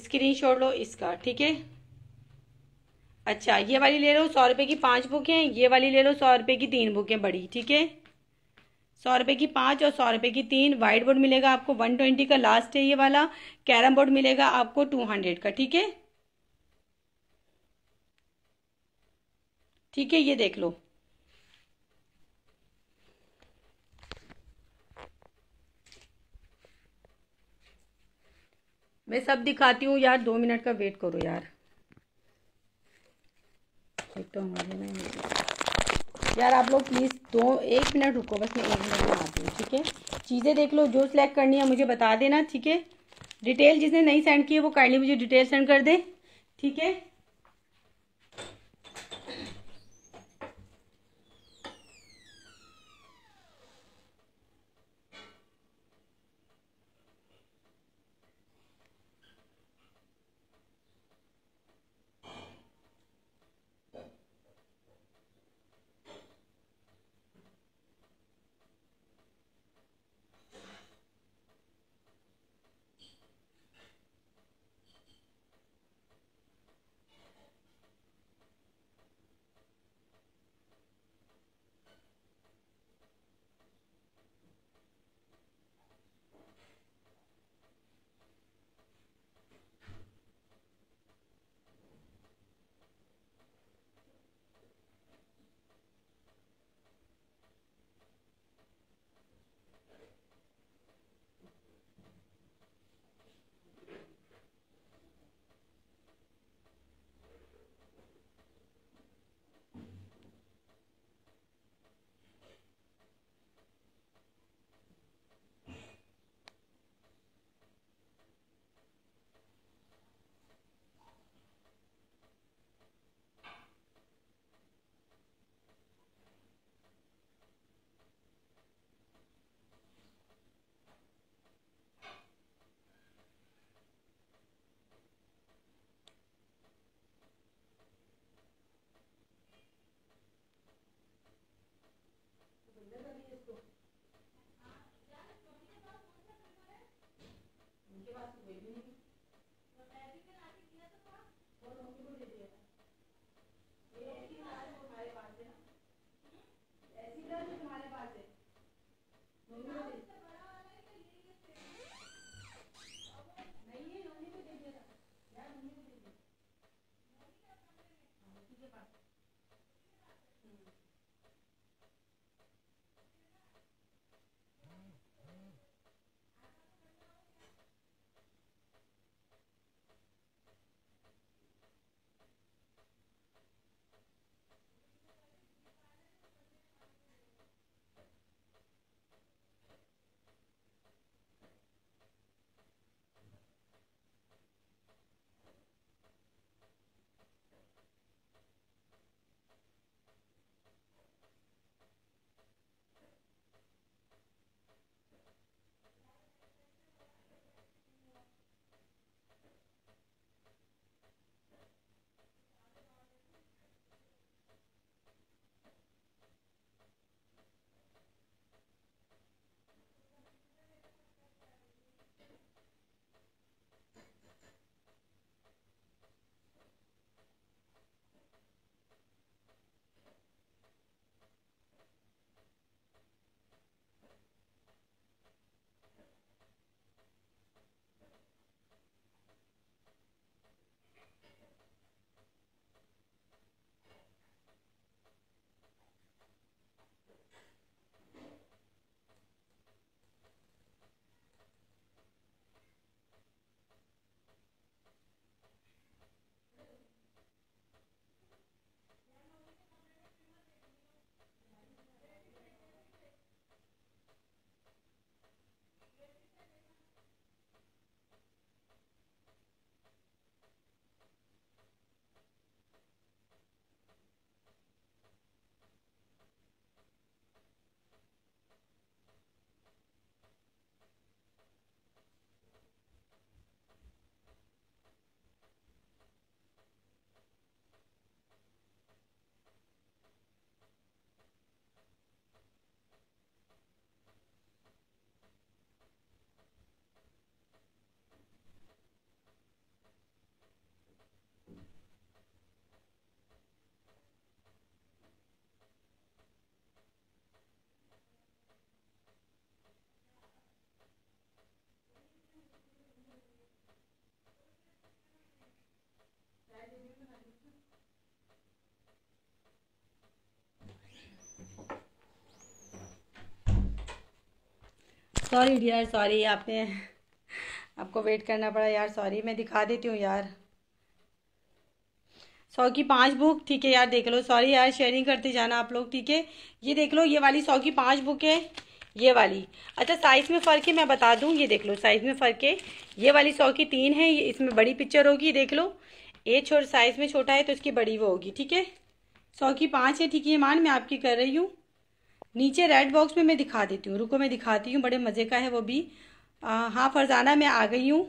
स्क्रीन शॉट लो इसका ठीक है अच्छा ये वाली ले लो सौ रुपये की पाँच हैं ये वाली ले लो सौ रुपये की तीन बुकें बड़ी ठीक है सौ रुपये की पाँच और सौ रुपये की तीन वाइट बोर्ड मिलेगा आपको वन ट्वेंटी का लास्ट है ये वाला कैरम बोर्ड मिलेगा आपको टू हंड्रेड का ठीक है ठीक है ये देख लो मैं सब दिखाती हूँ यार दो मिनट का वेट करो यार एक तो हमारे यार आप लोग प्लीज़ दो एक मिनट रुको बस मैं एक मिनट में आती हूँ ठीक है चीज़ें देख लो जो सिलेक्ट करनी है मुझे बता देना ठीक है डिटेल जिसने नहीं सेंड की है वो काइंडली मुझे डिटेल सेंड कर दे ठीक है सॉरी डियर सॉरी आपने आपको वेट करना पड़ा यार सॉरी मैं दिखा देती हूँ यार सौ की पांच बुक ठीक है यार देख लो सॉरी यार शेयरिंग करते जाना आप लोग ठीक है ये देख लो ये वाली सौ की पांच बुक है ये वाली अच्छा साइज़ में फ़र्क है मैं बता दूँ ये देख लो साइज़ में फ़र्क है ये वाली सौ की तीन है इसमें बड़ी पिक्चर होगी देख लो ये छोट साइज़ में छोटा है तो इसकी बड़ी वो होगी ठीक है सौ की पाँच है ठीक है मान मैं आपकी कर रही हूँ नीचे रेड बॉक्स में मैं दिखा देती हूँ रुको मैं दिखाती हूँ बड़े मज़े का है वो भी आ, हाँ फरजाना मैं आ गई हूँ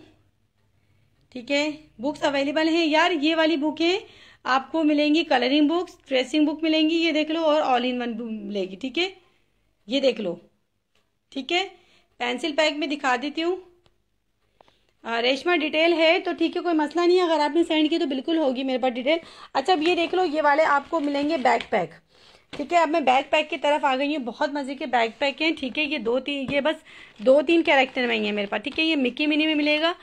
ठीक है बुक्स अवेलेबल हैं यार ये वाली बुकें आपको मिलेंगी कलरिंग बुक्स ट्रेसिंग बुक मिलेंगी ये देख लो और ऑल इन वन मिलेगी ठीक है ये देख लो ठीक है पेंसिल पैक में दिखा देती हूँ रेशमा डिटेल है तो ठीक है कोई मसला नहीं है अगर आपने सेंड की तो बिल्कुल होगी मेरे पास डिटेल अच्छा अब ये देख लो ये वाले आपको मिलेंगे बैक पैक ठीक है अब मैं बैग पैक की तरफ आ गई हूँ बहुत मज़े के बैग पैक हैं ठीक है ये दो तीन ये बस दो तीन कैरेक्टर में ही है मेरे पास ठीक है ये मिक्की मिनी में मिलेगा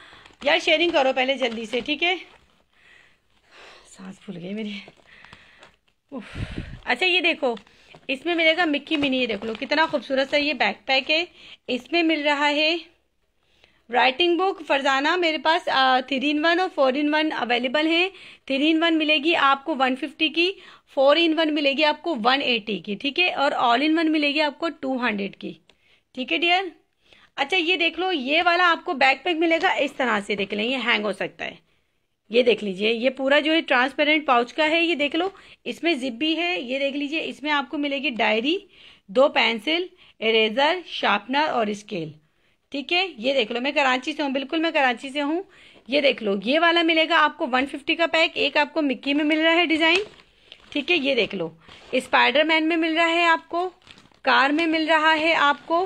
यार शेयरिंग करो पहले जल्दी से ठीक है सांस फूल गई मेरी अच्छा ये देखो इसमें मिलेगा मिक्की मिनी ये देख लो कितना खूबसूरत सा ये बैग पैक है इसमें मिल रहा है राइटिंग बुक फरजाना मेरे पास थ्री इन वन और फोर इन वन अवेलेबल है थ्री इन वन मिलेगी आपको वन फिफ्टी की फोर इन वन मिलेगी आपको वन एटी की ठीक है और ऑल इन वन मिलेगी आपको टू हंड्रेड की ठीक है डियर अच्छा ये देख लो ये वाला आपको बैक पैक मिलेगा इस तरह से देख लें ये हैंग हो सकता है ये देख लीजिए ये पूरा जो है ट्रांसपेरेंट पाउच का है ये देख लो इसमें जिप भी है ये देख लीजिए इसमें आपको मिलेगी डायरी दो पेंसिल इरेजर शार्पनर और स्केल ठीक है ये देख लो मैं कराची से हूँ बिल्कुल मैं कराची से हूँ ये देख लो ये वाला मिलेगा आपको वन फिफ्टी का पैक एक आपको मिक्की में मिल रहा है डिज़ाइन ठीक है ये देख लो स्पाइडरमैन में मिल रहा है आपको कार में मिल रहा है आपको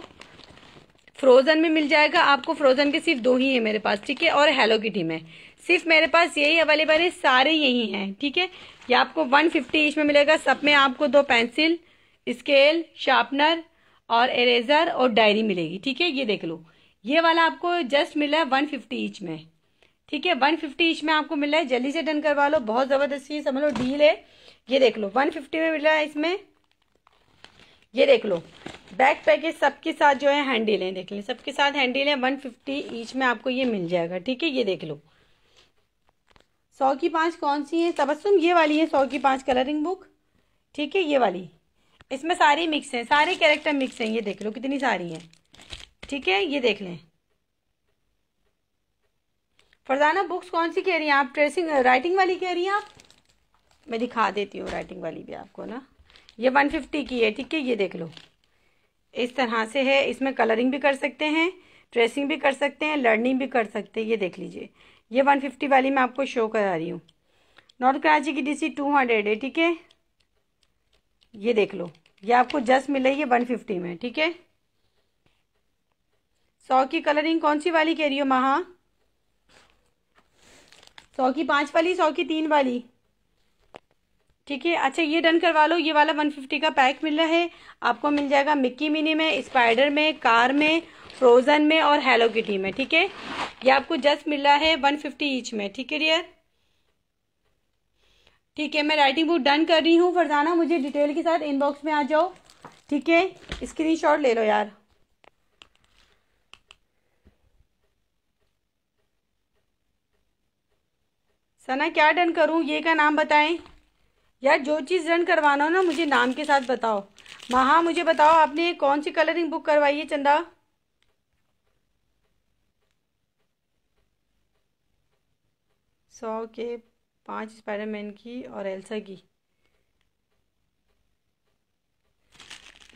फ्रोज़न में मिल जाएगा आपको फ्रोज़न के सिर्फ दो ही है मेरे पास ठीक है और हेलो किटी में सिर्फ मेरे पास यही अवेलेबल है सारे यही हैं ठीक है ये आपको वन फिफ्टी में मिलेगा सब में आपको दो पेंसिल स्केल शार्पनर और इरेजर और डायरी मिलेगी ठीक है ये देख लो ये वाला आपको जस्ट मिला है वन फिफ्टी ईच में ठीक है वन फिफ्टी ईच में आपको मिला है जल्दी से डन करवा लो बहुत ज़बरदस्ती समझ लो डील है ये देख लो वन फिफ्टी में मिला है इसमें ये देख लो बैक पैकेज सबके साथ जो है हैंडल है देख लो सबके साथ हैंडल है वन फिफ्टी ईच में आपको ये मिल जाएगा ठीक है ये देख लो सौ की पांच कौन सी है तबस्म ये वाली है सौ की पांच कलरिंग बुक ठीक है ये वाली इसमें सारी मिक्स हैं सारे कैरेक्टर मिक्स हैं ये देख लो कितनी सारी हैं ठीक है ये देख लें फरजाना बुक्स कौन सी कह रही हैं आप ट्रेसिंग राइटिंग वाली कह रही हैं आप मैं दिखा देती हूँ राइटिंग वाली भी आपको ना ये वन फिफ्टी की है ठीक है ये देख लो इस तरह से है इसमें कलरिंग भी कर सकते हैं ट्रेसिंग भी कर सकते हैं लर्निंग भी कर सकते हैं ये देख लीजिए ये वन फिफ्टी वाली मैं आपको शो करा रही हूँ नॉर्थ कराची की डीसी टू हंड्रेड है ठीक है ये देख लो ये आपको जस्ट मिलेगी वन फिफ्टी में ठीक है सौ की कलरिंग कौन सी वाली कह रही हो महा सौ की पांच वाली सौ की तीन वाली ठीक है अच्छा ये डन करवा लो ये वाला वन फिफ्टी का पैक मिल रहा है आपको मिल जाएगा मिक्की मिनी में स्पाइडर में कार में फ्रोजन में और हेलो किटी में ठीक है ये आपको जस्ट मिल रहा है वन फिफ्टी ईच में ठीक है डियर ठीक है मैं राइटिंग बुक डन कर रही हूँ फरजाना मुझे डिटेल के साथ इनबॉक्स में आ जाओ ठीक है शॉट ले लो यार सना क्या डन करूँ ये का नाम बताएं यार जो चीज़ डन करवाना हो ना मुझे नाम के साथ बताओ महा मुझे बताओ आपने कौन सी कलरिंग बुक करवाई है चंदा सौ के पांच स्पाइडरमैन की और एल्सा की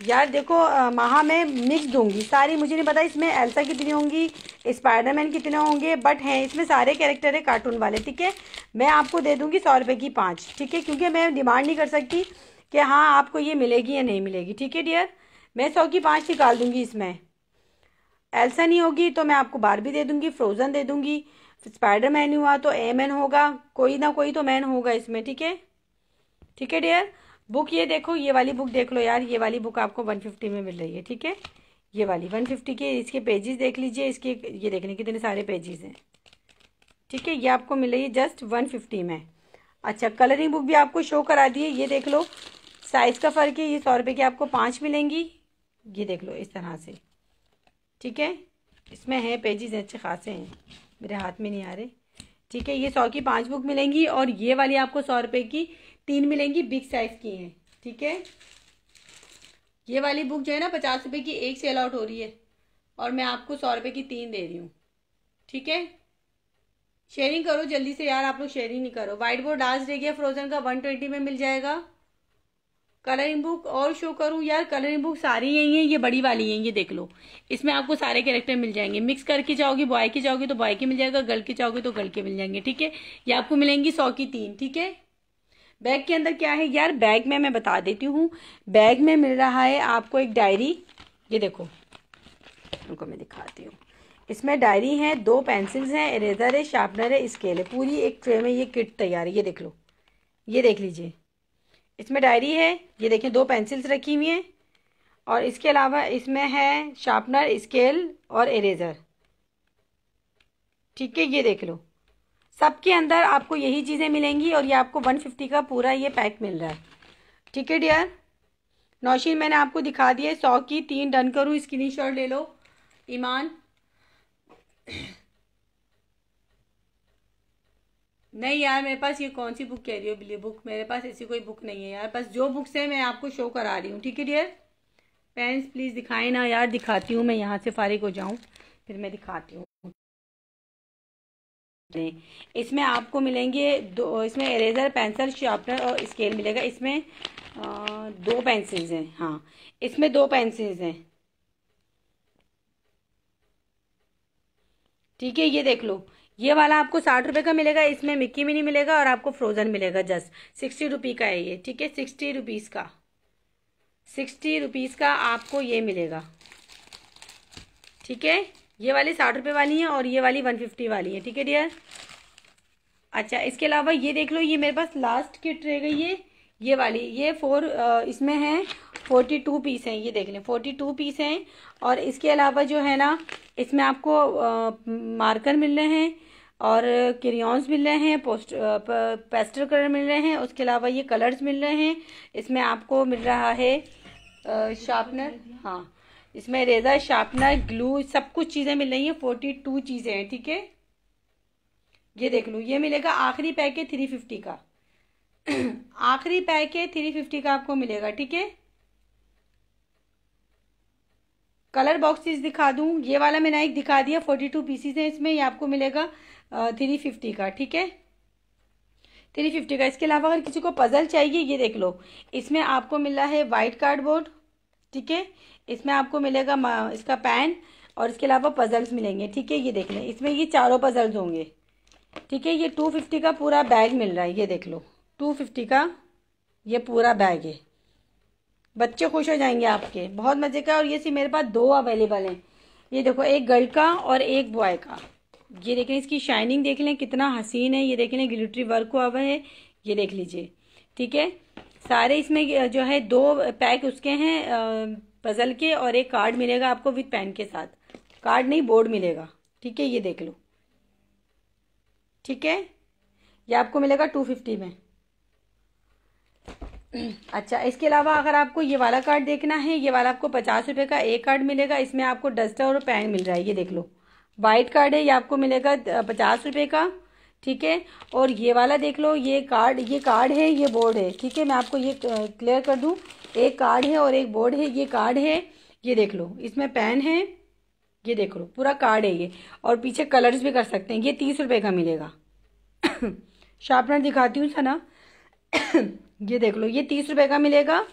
यार देखो महा मैं मिक्स दूंगी सारी मुझे नहीं पता इसमें एल्सा कितनी होंगी स्पाइडरमैन कितने होंगे बट हैं इसमें सारे कैरेक्टर है कार्टून वाले ठीक है मैं आपको दे दूंगी सौ रुपये की पाँच ठीक है क्योंकि मैं डिमांड नहीं कर सकती कि हाँ आपको ये मिलेगी या नहीं मिलेगी ठीक है डियर मैं सौ की पाँच निकाल दूँगी इसमें एल्सा नहीं होगी तो मैं आपको बार भी दे दूँगी फ्रोज़न दे दूँगी स्पाइडर मैन हुआ तो ए मैन होगा कोई ना कोई तो मैन होगा इसमें ठीक है ठीक है डियर बुक ये देखो ये वाली बुक देख लो यार ये वाली बुक आपको वन फिफ्टी में मिल रही है ठीक है ये वाली वन फिफ्टी के इसके पेजेस देख लीजिए इसके ये देखने कितने सारे पेजेस हैं ठीक है ये आपको मिलेगी जस्ट वन फिफ्टी में अच्छा कलरिंग बुक भी आपको शो करा दी है ये देख लो साइज़ का फ़र्क है ये सौ रुपये की आपको पाँच मिलेंगी ये देख लो इस तरह से ठीक है इसमें है पेजेस अच्छे खासे हैं मेरे हाथ में नहीं आ रहे ठीक है ये सौ की पाँच बुक मिलेंगी और ये वाली आपको सौ रुपये की तीन मिलेंगी बिग साइज़ की हैं ठीक है ये वाली बुक जो है ना पचास रुपये की एक सेल आउट हो रही है और मैं आपको सौ रुपये की तीन दे रही हूँ ठीक है शेयरिंग करो जल्दी से यार आप लोग शेयरिंग नहीं करो वाइट बोर्ड डांस रह गया फ्रोजन का वन ट्वेंटी में मिल जाएगा कलरिंग बुक और शो करूँ यार कलरिंग बुक सारी यही है ये बड़ी वाली है ये देख लो इसमें आपको सारे कैरेक्टर मिल जाएंगे मिक्स करके जाओगे बॉय तो के जाओगे तो बॉय के मिल जाएगा गर्ल के जाओगे तो गर्ल के मिल जाएंगे ठीक है ये आपको मिलेंगी सौ की तीन ठीक है बैग के अंदर क्या है यार बैग में मैं बता देती हूँ बैग में मिल रहा है आपको एक डायरी ये देखो उनको मैं दिखाती हूँ इसमें डायरी है दो पेंसिल्स हैं इरेजर है शार्पनर है स्केल है पूरी एक ट्रे में ये किट तैयार है ये देख लो ये देख लीजिए इसमें डायरी है ये देखें दो पेंसिल्स रखी हुई हैं और इसके अलावा इसमें है शार्पनर स्केल और इरेजर ठीक है ये देख लो सबके अंदर आपको यही चीज़ें मिलेंगी और ये आपको वन फिफ्टी का पूरा ये पैक मिल रहा है ठीक है डियर नौशीन मैंने आपको दिखा दिया है सौ की तीन डन करूँ स्क्रीन शॉट ले लो ईमान नहीं यार मेरे पास ये कौन सी बुक कह रही हो बिली बुक मेरे पास ऐसी कोई बुक नहीं है यार बस जो बुक्स है मैं आपको शो करा रही हूँ ठीक है डियर पेंस प्लीज़ दिखाएं ना यार दिखाती हूँ मैं यहाँ से फारिग हो जाऊँ फिर मैं दिखाती हूँ इसमें आपको मिलेंगे दो इसमें इरेजर पेंसिल शार्पनर और स्केल मिलेगा इसमें आ, दो पेंसिल्स हैं हाँ इसमें दो पेंसिल्स हैं ठीक है ये देख लो ये वाला आपको साठ रुपये का मिलेगा इसमें मिक्की मिनी मिलेगा और आपको फ्रोज़न मिलेगा जस्ट सिक्सटी रुपी का है ये ठीक है सिक्सटी रुपीज़ का सिक्सटी रुपीज़ का आपको ये मिलेगा ठीक है ये वाली साठ रुपये वाली है और ये वाली वन फिफ्टी वाली है ठीक है डियर अच्छा इसके अलावा ये देख लो ये मेरे पास लास्ट किट रह गई है ये वाली ये फोर इसमें है फोर्टी टू पीस हैं ये देख लें फोर्टी टू पीस हैं और इसके अलावा जो है ना इसमें आपको आ, मार्कर मिल रहे हैं और क्रियॉन्स मिल रहे हैं पोस्ट पेस्टर कलर मिल रहे हैं उसके अलावा ये कलर्स मिल रहे हैं इसमें आपको मिल रहा है शार्पनर हाँ इसमें रेजर शार्पनर ग्लू सब कुछ चीज़ें मिल रही हैं फोर्टी टू चीज़ें हैं ठीक है ये देख लूँ ये मिलेगा आखिरी पैक है थ्री फिफ्टी का आखिरी पैक है थ्री फिफ्टी का आपको मिलेगा ठीक है कलर बॉक्सेस दिखा दूँ ये वाला मैंने एक दिखा दिया फोर्टी टू पीसीज है इसमें ये आपको मिलेगा थ्री फिफ्टी का ठीक है थ्री फिफ्टी का इसके अलावा अगर किसी को पजल चाहिए ये देख लो इसमें आपको मिला है वाइट कार्डबोर्ड ठीक है इसमें आपको मिलेगा इसका पैन और इसके अलावा पजल्स मिलेंगे ठीक है ये देख लें इसमें ये चारों पजल्स होंगे ठीक है ये टू फिफ्टी का पूरा बैग मिल रहा है ये देख लो टू फिफ्टी का ये पूरा बैग है बच्चे खुश हो जाएंगे आपके बहुत मज़े का और ये सी मेरे पास दो अवेलेबल हैं ये देखो एक गर्ल का और एक बॉय का ये देख लें इसकी शाइनिंग देख लें कितना हसीन है ये देख लें ग्लिटरी वर्क हुआ हुआ है ये देख लीजिए ठीक है सारे इसमें जो है दो पैक उसके हैं पज़ल के और एक कार्ड मिलेगा आपको विथ पेन के साथ कार्ड नहीं बोर्ड मिलेगा ठीक है ये देख लो ठीक है ये आपको मिलेगा टू फिफ्टी में अच्छा इसके अलावा अगर आपको ये वाला कार्ड देखना है ये वाला आपको पचास रुपये का एक कार्ड मिलेगा इसमें आपको डस्टर और पेन मिल रहा है ये देख लो वाइट कार्ड है ये आपको मिलेगा पचास रुपये का ठीक है और ये वाला देख लो ये कार्ड ये कार्ड है ये बोर्ड है ठीक है मैं आपको ये क्लियर कर दूँ एक कार्ड है और एक बोर्ड है ये कार्ड है ये देख लो इसमें पेन है ये देख लो पूरा कार्ड है ये और पीछे कलर्स भी कर सकते हैं ये तीस रुपये का मिलेगा शार्पनर दिखाती हूँ सना ये देख लो ये तीस रुपये का मिलेगा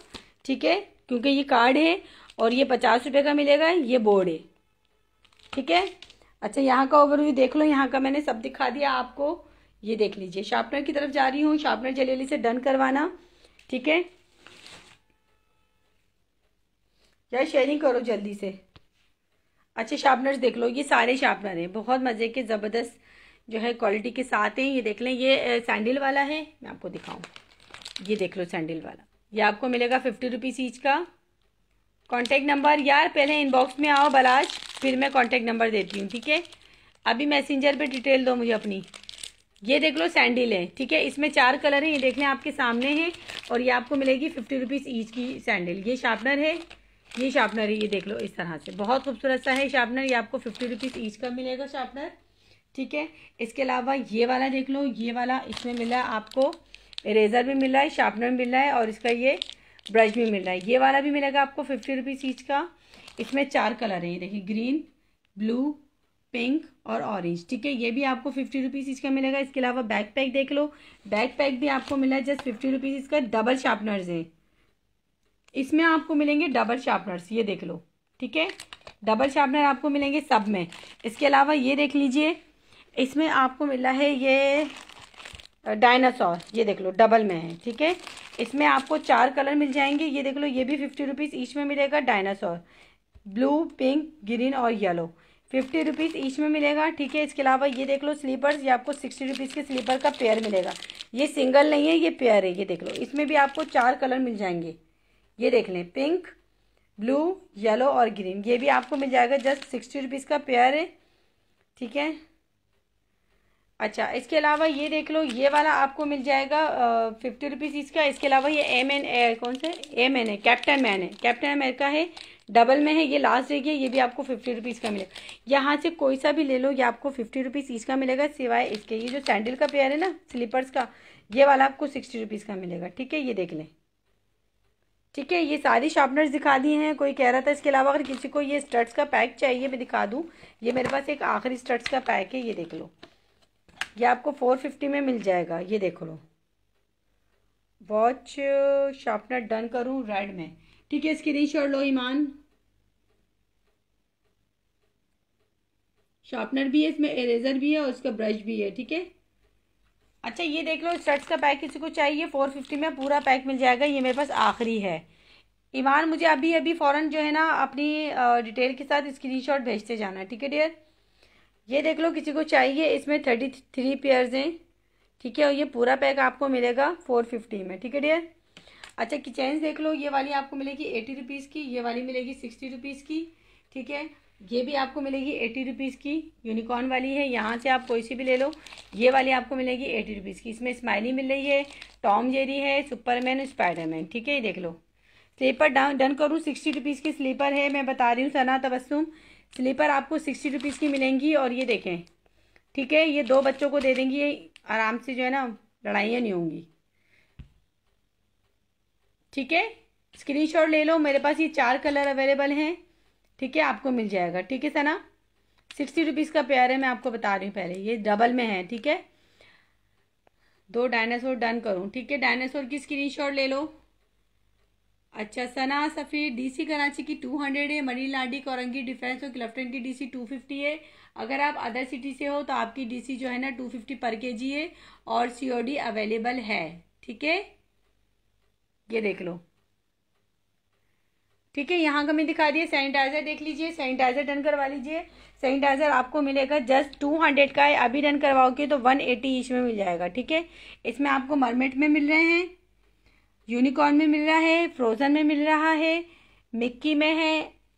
ठीक है क्योंकि ये कार्ड है और ये पचास रुपये का मिलेगा ये बोर्ड है ठीक है अच्छा यहाँ का ओवरव्यू देख लो यहाँ का मैंने सब दिखा दिया आपको ये देख लीजिए शार्पनर की तरफ जा रही हूँ शार्पनर जलेली से डन करवाना ठीक है यार शेयरिंग करो जल्दी से अच्छा शार्पनर्स देख लो ये सारे शार्पनर हैं बहुत मज़े के ज़बरदस्त जो है क्वालिटी के साथ हैं ये देख लें ये सैंडल वाला है मैं आपको दिखाऊँ ये देख लो सैंडल वाला ये आपको मिलेगा फिफ्टी रुपीज़ ईच का कॉन्टैक्ट नंबर यार पहले इनबॉक्स में आओ बलाज फिर मैं कॉन्टैक्ट नंबर देती हूँ ठीक है अभी मैसेंजर पे डिटेल दो मुझे अपनी ये देख लो सैंडल है ठीक है इसमें चार कलर हैं ये देख लें आपके सामने हैं और ये आपको मिलेगी फिफ्टी रुपीज़ ईच की सैंडल ये शार्पनर है ये शार्पनर है ये देख लो इस तरह से बहुत खूबसूरत सा है शार्पनर ये आपको फिफ्टी रुपीज़ ईच का मिलेगा शार्पनर ठीक है इसके अलावा ये वाला देख लो ये वाला इसमें मिला आपको इरेज़र भी मिला है शार्पनर भी मिला है और इसका ये ब्रश भी मिल रहा है ये वाला भी मिलेगा आपको फिफ्टी रुपीज़ ईच का इसमें चार कलर हैं ये देखिए ग्रीन ब्लू पिंक और ऑरेंज ठीक है ये भी आपको फिफ्टी रुपीज़ ईच का मिलेगा इसके अलावा बैक पैक देख लो बैक पैक भी आपको मिला है जस्ट फिफ्टी रुपीज़ इसका डबल शार्पनर्स हैं इसमें आपको मिलेंगे डबल शार्पनर्स ये देख लो ठीक है डबल शार्पनर आपको मिलेंगे सब में इसके अलावा ये देख लीजिए इसमें आपको मिला है ये डायनासोर ये देख लो डबल में है ठीक है इसमें आपको चार कलर मिल जाएंगे ये देख लो ये भी फिफ्टी रुपीज़ ईच में मिलेगा डायनासोर ब्लू पिंक ग्रीन और येलो फिफ्टी रुपीज़ ईच में मिलेगा ठीक है इसके अलावा ये देख लो स्लीपर्स ये आपको सिक्सटी रुपीज़ के स्लीपर का पेयर मिलेगा ये सिंगल नहीं है ये पेयर है ये देख लो इसमें भी आपको चार कलर मिल जाएंगे ये देख लें पिंक ब्लू येलो और ग्रीन ये भी आपको मिल जाएगा जस्ट सिक्सटी रुपीज़ का पेयर है ठीक है अच्छा इसके अलावा ये देख लो ये वाला आपको मिल जाएगा फिफ्टी रुपीज़ इसका इसके अलावा ये एम एन ए कौन सा एम एन है कैप्टन मैन है कैप्टन अमेरिका है डबल में है ये लास्ट देखिए ये भी आपको फिफ्टी रुपीज़ का मिलेगा यहाँ से कोई सा भी ले लो ये आपको फिफ्टी रुपीज़ इसका मिलेगा सिवाय इसके ये जो सैंडल का पेयर है ना स्लीपर्स का ये वाला आपको सिक्सटी रुपीज़ का मिलेगा ठीक है ये देख लें ठीक है ये सारी शार्पनर्स दिखा दी हैं कोई कह रहा था इसके अलावा अगर किसी को ये स्टर्ट्स का पैक चाहिए मैं दिखा दूँ ये मेरे पास एक आखिरी स्टर्ट्स का पैक है ये देख लो ये आपको फोर फिफ्टी में मिल जाएगा ये देख लो वॉच शार्पनर डन करूँ रेड में ठीक है इसकी शॉट लो ईमान शार्पनर भी है इसमें इरेजर भी है और उसका ब्रश भी है ठीक है अच्छा ये देख लो स्टड्स का पैक किसी को चाहिए फोर फिफ्टी में पूरा पैक मिल जाएगा ये मेरे पास आखिरी है ईमान मुझे अभी अभी फ़ौरन जो है ना अपनी डिटेल के साथ स्क्रीनशॉट भेजते जाना ठीक है डियर ये देख लो किसी को चाहिए इसमें थर्टी थ्री पेयर्स हैं ठीक है और ये पूरा पैक आपको मिलेगा फोर फिफ्टी में ठीक है डियर अच्छा किचेन्स देख लो ये वाली आपको मिलेगी एटी रुपीज़ की ये वाली मिलेगी सिक्सटी रुपीज़ की ठीक है ये भी आपको मिलेगी एटी रुपीज़ की यूनिकॉर्न वाली है यहाँ से आप कोई सी भी ले लो ये वाली आपको मिलेगी एटी रुपीज़ की इसमें स्माइली मिल रही है टॉम जेरी है सुपरमैन स्पाइडरमैन ठीक है ये देख लो स्लीपर डन करूँ सिक्सटी रुपीज़ की स्लीपर है मैं बता रही हूँ सना तबस्सुम स्लीपर आपको सिक्सटी रुपीज़ की मिलेंगी और ये देखें ठीक है ये दो बच्चों को दे देंगी आराम से जो है ना लड़ाइयाँ नहीं होंगी ठीक है स्क्रीनशॉट ले लो मेरे पास ये चार कलर अवेलेबल हैं ठीक है आपको मिल जाएगा ठीक है सना सिक्सटी रुपीज़ का प्यार है मैं आपको बता रही हूँ पहले ये डबल में है ठीक है दो डायनासोर डन करूँ ठीक है डायनासोर की स्क्रीनशॉट ले लो अच्छा सना सफ़ीर डीसी कराची की टू हंड्रेड है मनी लाडी कोरंगी डिफेंस और क्लिफ्टन की डीसी टू फिफ्टी है अगर आप अदर सिटी से हो तो आपकी डीसी जो है ना टू फिफ्टी पर के जी है और सीओडी अवेलेबल है ठीक है ये देख लो ठीक है यहाँ का मैं दिखा दिए सैनिटाइजर देख लीजिए सैनिटाइजर डन करवा लीजिए सैनिटाइजर आपको मिलेगा जस्ट टू हंड्रेड का है अभी डन करवाओगे तो वन एटी ईच में मिल जाएगा ठीक है इसमें आपको मरमेट में मिल रहे हैं यूनिकॉर्न में मिल रहा है फ्रोजन में मिल रहा है मिक्की में है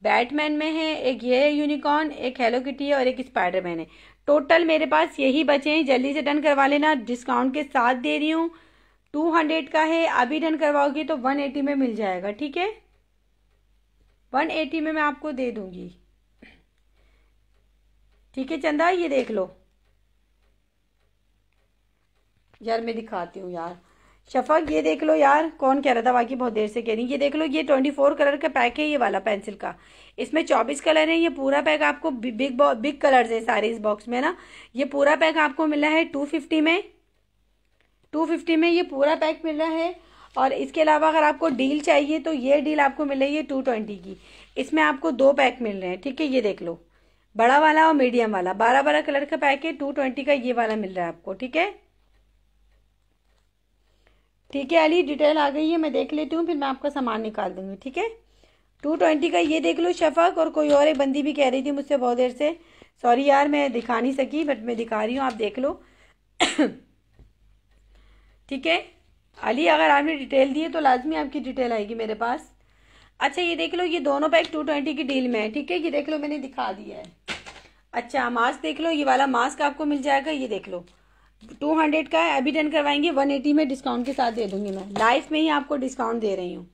बैटमैन में है एक ये यूनिकॉर्न एक हेलो किटी है और एक स्पाइडरमैन है टोटल मेरे पास यही बचे हैं जल्दी से डन करवा लेना डिस्काउंट के साथ दे रही हूँ टू हंड्रेड का है अभी डन करवाओगी तो वन एटी में मिल जाएगा ठीक है वन एटी में मैं आपको दे दूंगी ठीक है चंदा ये देख लो यार मैं दिखाती हूँ यार शफक ये देख लो यार कौन कह रहा था बाकी बहुत देर से कह रही ये देख लो ये ट्वेंटी फोर कलर का पैक है ये वाला पेंसिल का इसमें चौबीस कलर है ये पूरा पैक आपको बिग बिग कलर्स है सारे इस बॉक्स में ना ये पूरा पैक आपको मिला है टू फिफ्टी में टू फिफ्टी में ये पूरा पैक मिला है और इसके अलावा अगर आपको डील चाहिए तो ये डील आपको मिल रही है टू ट्वेंटी की इसमें आपको दो पैक मिल रहे हैं ठीक है ये देख लो बड़ा वाला और मीडियम वाला बारह बारह कलर का पैक है टू ट्वेंटी का ये वाला मिल रहा है आपको ठीक है ठीक है अली डिटेल आ गई है मैं देख लेती हूँ फिर मैं आपका सामान निकाल दूंगी ठीक है टू ट्वेंटी का ये देख लो शफक और कोई और एक बंदी भी कह रही थी मुझसे बहुत देर से सॉरी यार मैं दिखा नहीं सकी बट मैं दिखा रही हूँ आप देख लो ठीक है अली अगर आपने डिटेल दी है तो लाजमी आपकी डिटेल आएगी मेरे पास अच्छा ये देख लो ये दोनों पैक टू ट्वेंटी की डील में है ठीक है ये देख लो मैंने दिखा दिया है अच्छा मास्क देख लो ये वाला मास्क आपको मिल जाएगा ये देख लो टू हंड्रेड का है अभी डन करवाएंगे वन एटी में डिस्काउंट के साथ दे दूंगी मैं लाइफ में ही आपको डिस्काउंट दे रही हूँ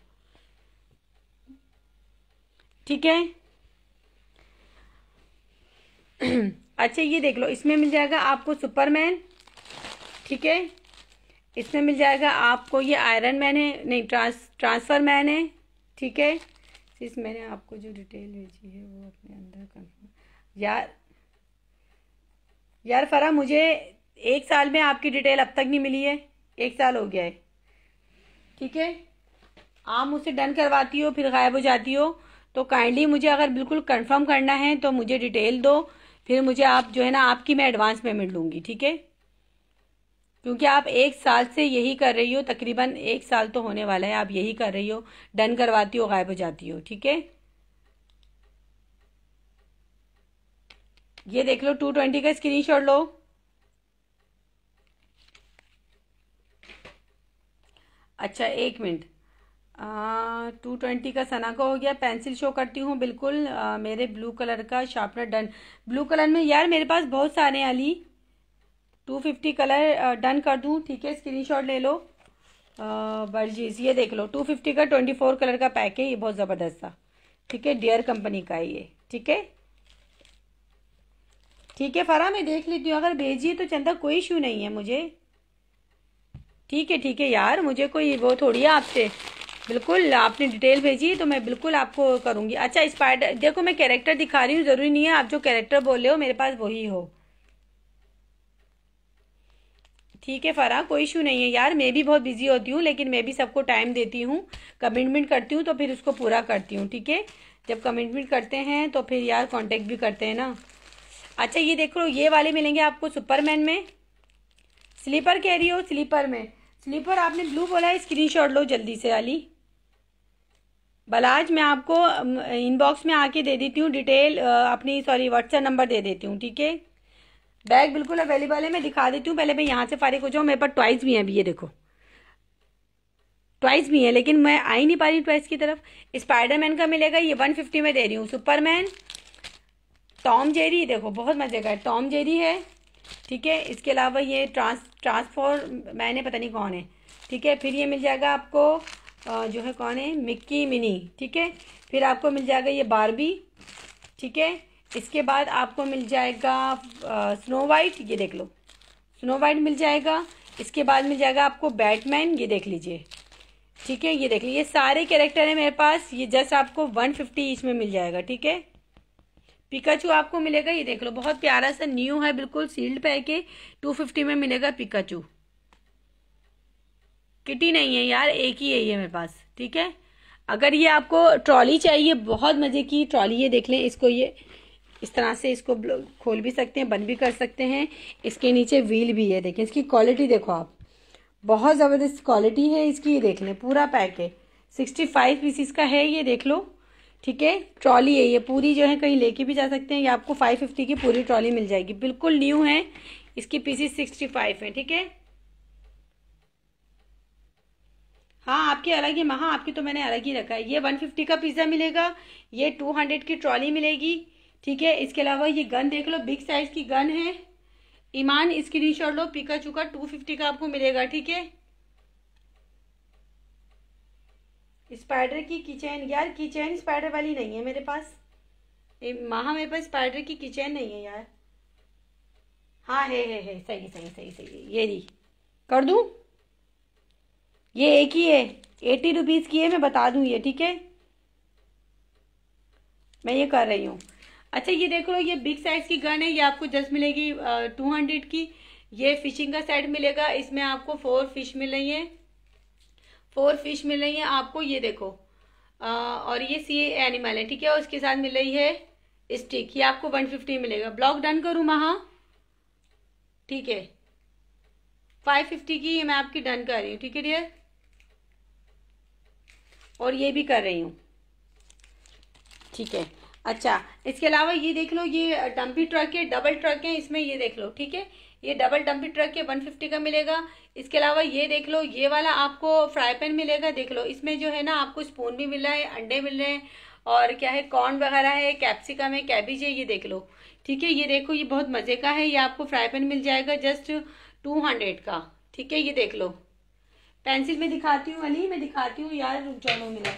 ठीक है अच्छा ये देख लो इसमें मिल जाएगा आपको सुपरमैन ठीक है इसमें मिल जाएगा आपको ये आयरन मैन है नहीं ट्रांस ट्रांसफर मैन है ठीक है सिर्स मैंने आपको जो डिटेल भेजी है वो अपने अंदर कंफर्म यार यार फरा मुझे एक साल में आपकी डिटेल अब तक नहीं मिली है एक साल हो गया है ठीक है आप मुझसे डन करवाती हो फिर गायब हो जाती हो तो काइंडली मुझे अगर बिल्कुल कंफर्म करना है तो मुझे डिटेल दो फिर मुझे आप जो है ना आपकी मैं एडवांस पेमेंट लूंगी ठीक है क्योंकि आप एक साल से यही कर रही हो तकरीबन एक साल तो होने वाला है आप यही कर रही हो डन करवाती हो गायब हो जाती हो ठीक है ये देख लो टू ट्वेंटी का स्क्रीनशॉट लो अच्छा एक मिनट टू ट्वेंटी का सना का हो गया पेंसिल शो करती हूँ बिल्कुल आ, मेरे ब्लू कलर का शार्पनर डन ब्लू कलर में यार मेरे पास बहुत सारे हैं Ali two fifty colour done कर दूँ ठीक है स्क्रीनशॉट ले लो बर्जीज ये देख लो टू फिफ्टी का ट्वेंटी फोर कलर का पैक है ये बहुत ज़बरदस्त था ठीक है डियर कंपनी का है ये ठीक है ठीक है फरा मैं देख लेती हूँ अगर भेजिए तो चंदा कोई इशू नहीं है मुझे ठीक है ठीक है यार मुझे कोई वो थोड़ी है आपसे बिल्कुल आपने डिटेल भेजी तो मैं बिल्कुल आपको करूँगी अच्छा स्पाइडर देखो मैं कैरेक्टर दिखा रही हूँ ज़रूरी नहीं है आप जो कैरेक्टर बोले हो मेरे पास वही हो ठीक है फरा कोई इशू नहीं है यार मैं भी बहुत बिजी होती हूँ लेकिन मैं भी सबको टाइम देती हूँ कमिटमेंट करती हूँ तो फिर उसको पूरा करती हूँ ठीक है जब कमिटमेंट करते हैं तो फिर यार कॉन्टेक्ट भी करते हैं ना अच्छा ये देखो ये वाले मिलेंगे आपको सुपरमैन में स्लीपर कह रही हो स्लीपर में स्लीपर आपने ब्लू बोला है स्क्रीनशॉट लो जल्दी से अली बलाज मैं आपको इनबॉक्स में आके दे देती हूँ डिटेल अपनी सॉरी व्हाट्सएप नंबर दे देती हूँ ठीक है बैग बिल्कुल अवेलेबल है मैं दिखा देती हूँ पहले मैं यहाँ से फारिक हो जाऊँ मेरे पास ट्वाइस भी हैं अभी ये देखो ट्वाइस भी हैं लेकिन मैं आ ही नहीं पा रही ट्वाइस की तरफ स्पाइडरमैन का मिलेगा ये वन फिफ्टी में दे रही हूँ सुपरमैन टॉम जेरी देखो बहुत मजे का है टॉम जेरी है ठीक है इसके अलावा ये ट्रांस ट्रांसफॉर मैंने पता नहीं कौन है ठीक है फिर ये मिल जाएगा आपको जो है कौन है मिक्की मिनी ठीक है फिर आपको मिल जाएगा ये बारबी ठीक है इसके बाद आपको मिल जाएगा स्नो वाइट ये देख लो स्नो वाइट मिल जाएगा इसके बाद मिल जाएगा आपको बैटमैन ये देख लीजिए ठीक है ये देख लीजिए सारे कैरेक्टर हैं मेरे पास ये जस्ट आपको वन फिफ्टी इसमें मिल जाएगा ठीक है पिकाचू आपको मिलेगा ये देख लो बहुत प्यारा सा न्यू है बिल्कुल सील्ड पैक है टू फिफ्टी में मिलेगा पिकाचू किटी नहीं है यार एक ही है ये मेरे पास ठीक है अगर ये आपको ट्रॉली चाहिए बहुत मज़े की ट्रॉली ये देख लें इसको ये इस तरह से इसको खोल भी सकते हैं बंद भी कर सकते हैं इसके नीचे व्हील भी है देखें इसकी क्वालिटी देखो आप बहुत ज़बरदस्त क्वालिटी है इसकी ये देख लें पूरा पैक है सिक्सटी फाइव पीसीस का है ये देख लो ठीक है ट्रॉली है ये पूरी जो है कहीं लेके भी जा सकते हैं ये आपको फाइव फिफ्टी की पूरी ट्रॉली मिल जाएगी बिल्कुल न्यू है इसकी पीसी सिक्सटी फाइव है ठीक है हाँ आपकी अलग ही महा आपकी तो मैंने अलग ही रखा है ये वन फिफ्टी का पिज़्ज़ा मिलेगा ये टू हंड्रेड की ट्रॉली मिलेगी ठीक है इसके अलावा ये गन देख लो बिग साइज़ की गन है ईमान स्क्रीन शॉट लो पिका चुका टू फिफ्टी का आपको मिलेगा ठीक है स्पाइडर की किचन यार किचन स्पाइडर वाली नहीं है मेरे पास माहा मेरे पास स्पाइडर की किचन नहीं है यार हाँ है है है सही सही सही सही ये जी कर दूँ ये एक ही है एटी रुपीज़ की है मैं बता दूँ ये ठीक है मैं ये कर रही हूँ अच्छा ये देख लो ये बिग साइज़ की गन है ये आपको जस्ट मिलेगी टू हंड्रेड की ये फिशिंग का सेट मिलेगा इसमें आपको फोर फिश मिल रही है फोर फिश मिल रही हैं आपको ये देखो आ, और ये सी एनिमल है ठीक है और उसके साथ मिल रही है स्टिक ये आपको वन फिफ्टी मिलेगा ब्लॉक डन करूँ महा ठीक है फाइव फिफ्टी की मैं आपकी डन कर रही हूँ ठीक है डियर और ये भी कर रही हूँ ठीक है अच्छा इसके अलावा ये देख लो ये डम्पी ट्रक है डबल ट्रक है इसमें ये देख लो ठीक है ये डबल डम्पी ट्रक के 150 का मिलेगा इसके अलावा ये देख लो ये वाला आपको फ्राई पैन मिलेगा देख लो इसमें जो है ना आपको स्पून भी मिल रहा है अंडे मिल रहे हैं और क्या है कॉर्न वगैरह है कैप्सिकम है कैबिज है ये देख लो ठीक है ये देखो ये बहुत मज़े का है ये आपको फ्राई पैन मिल जाएगा जस्ट टू हंड्रेड का ठीक है ये देख लो पेंसिल में दिखाती हूँ अली मैं दिखाती हूँ यार रुक जाओ दो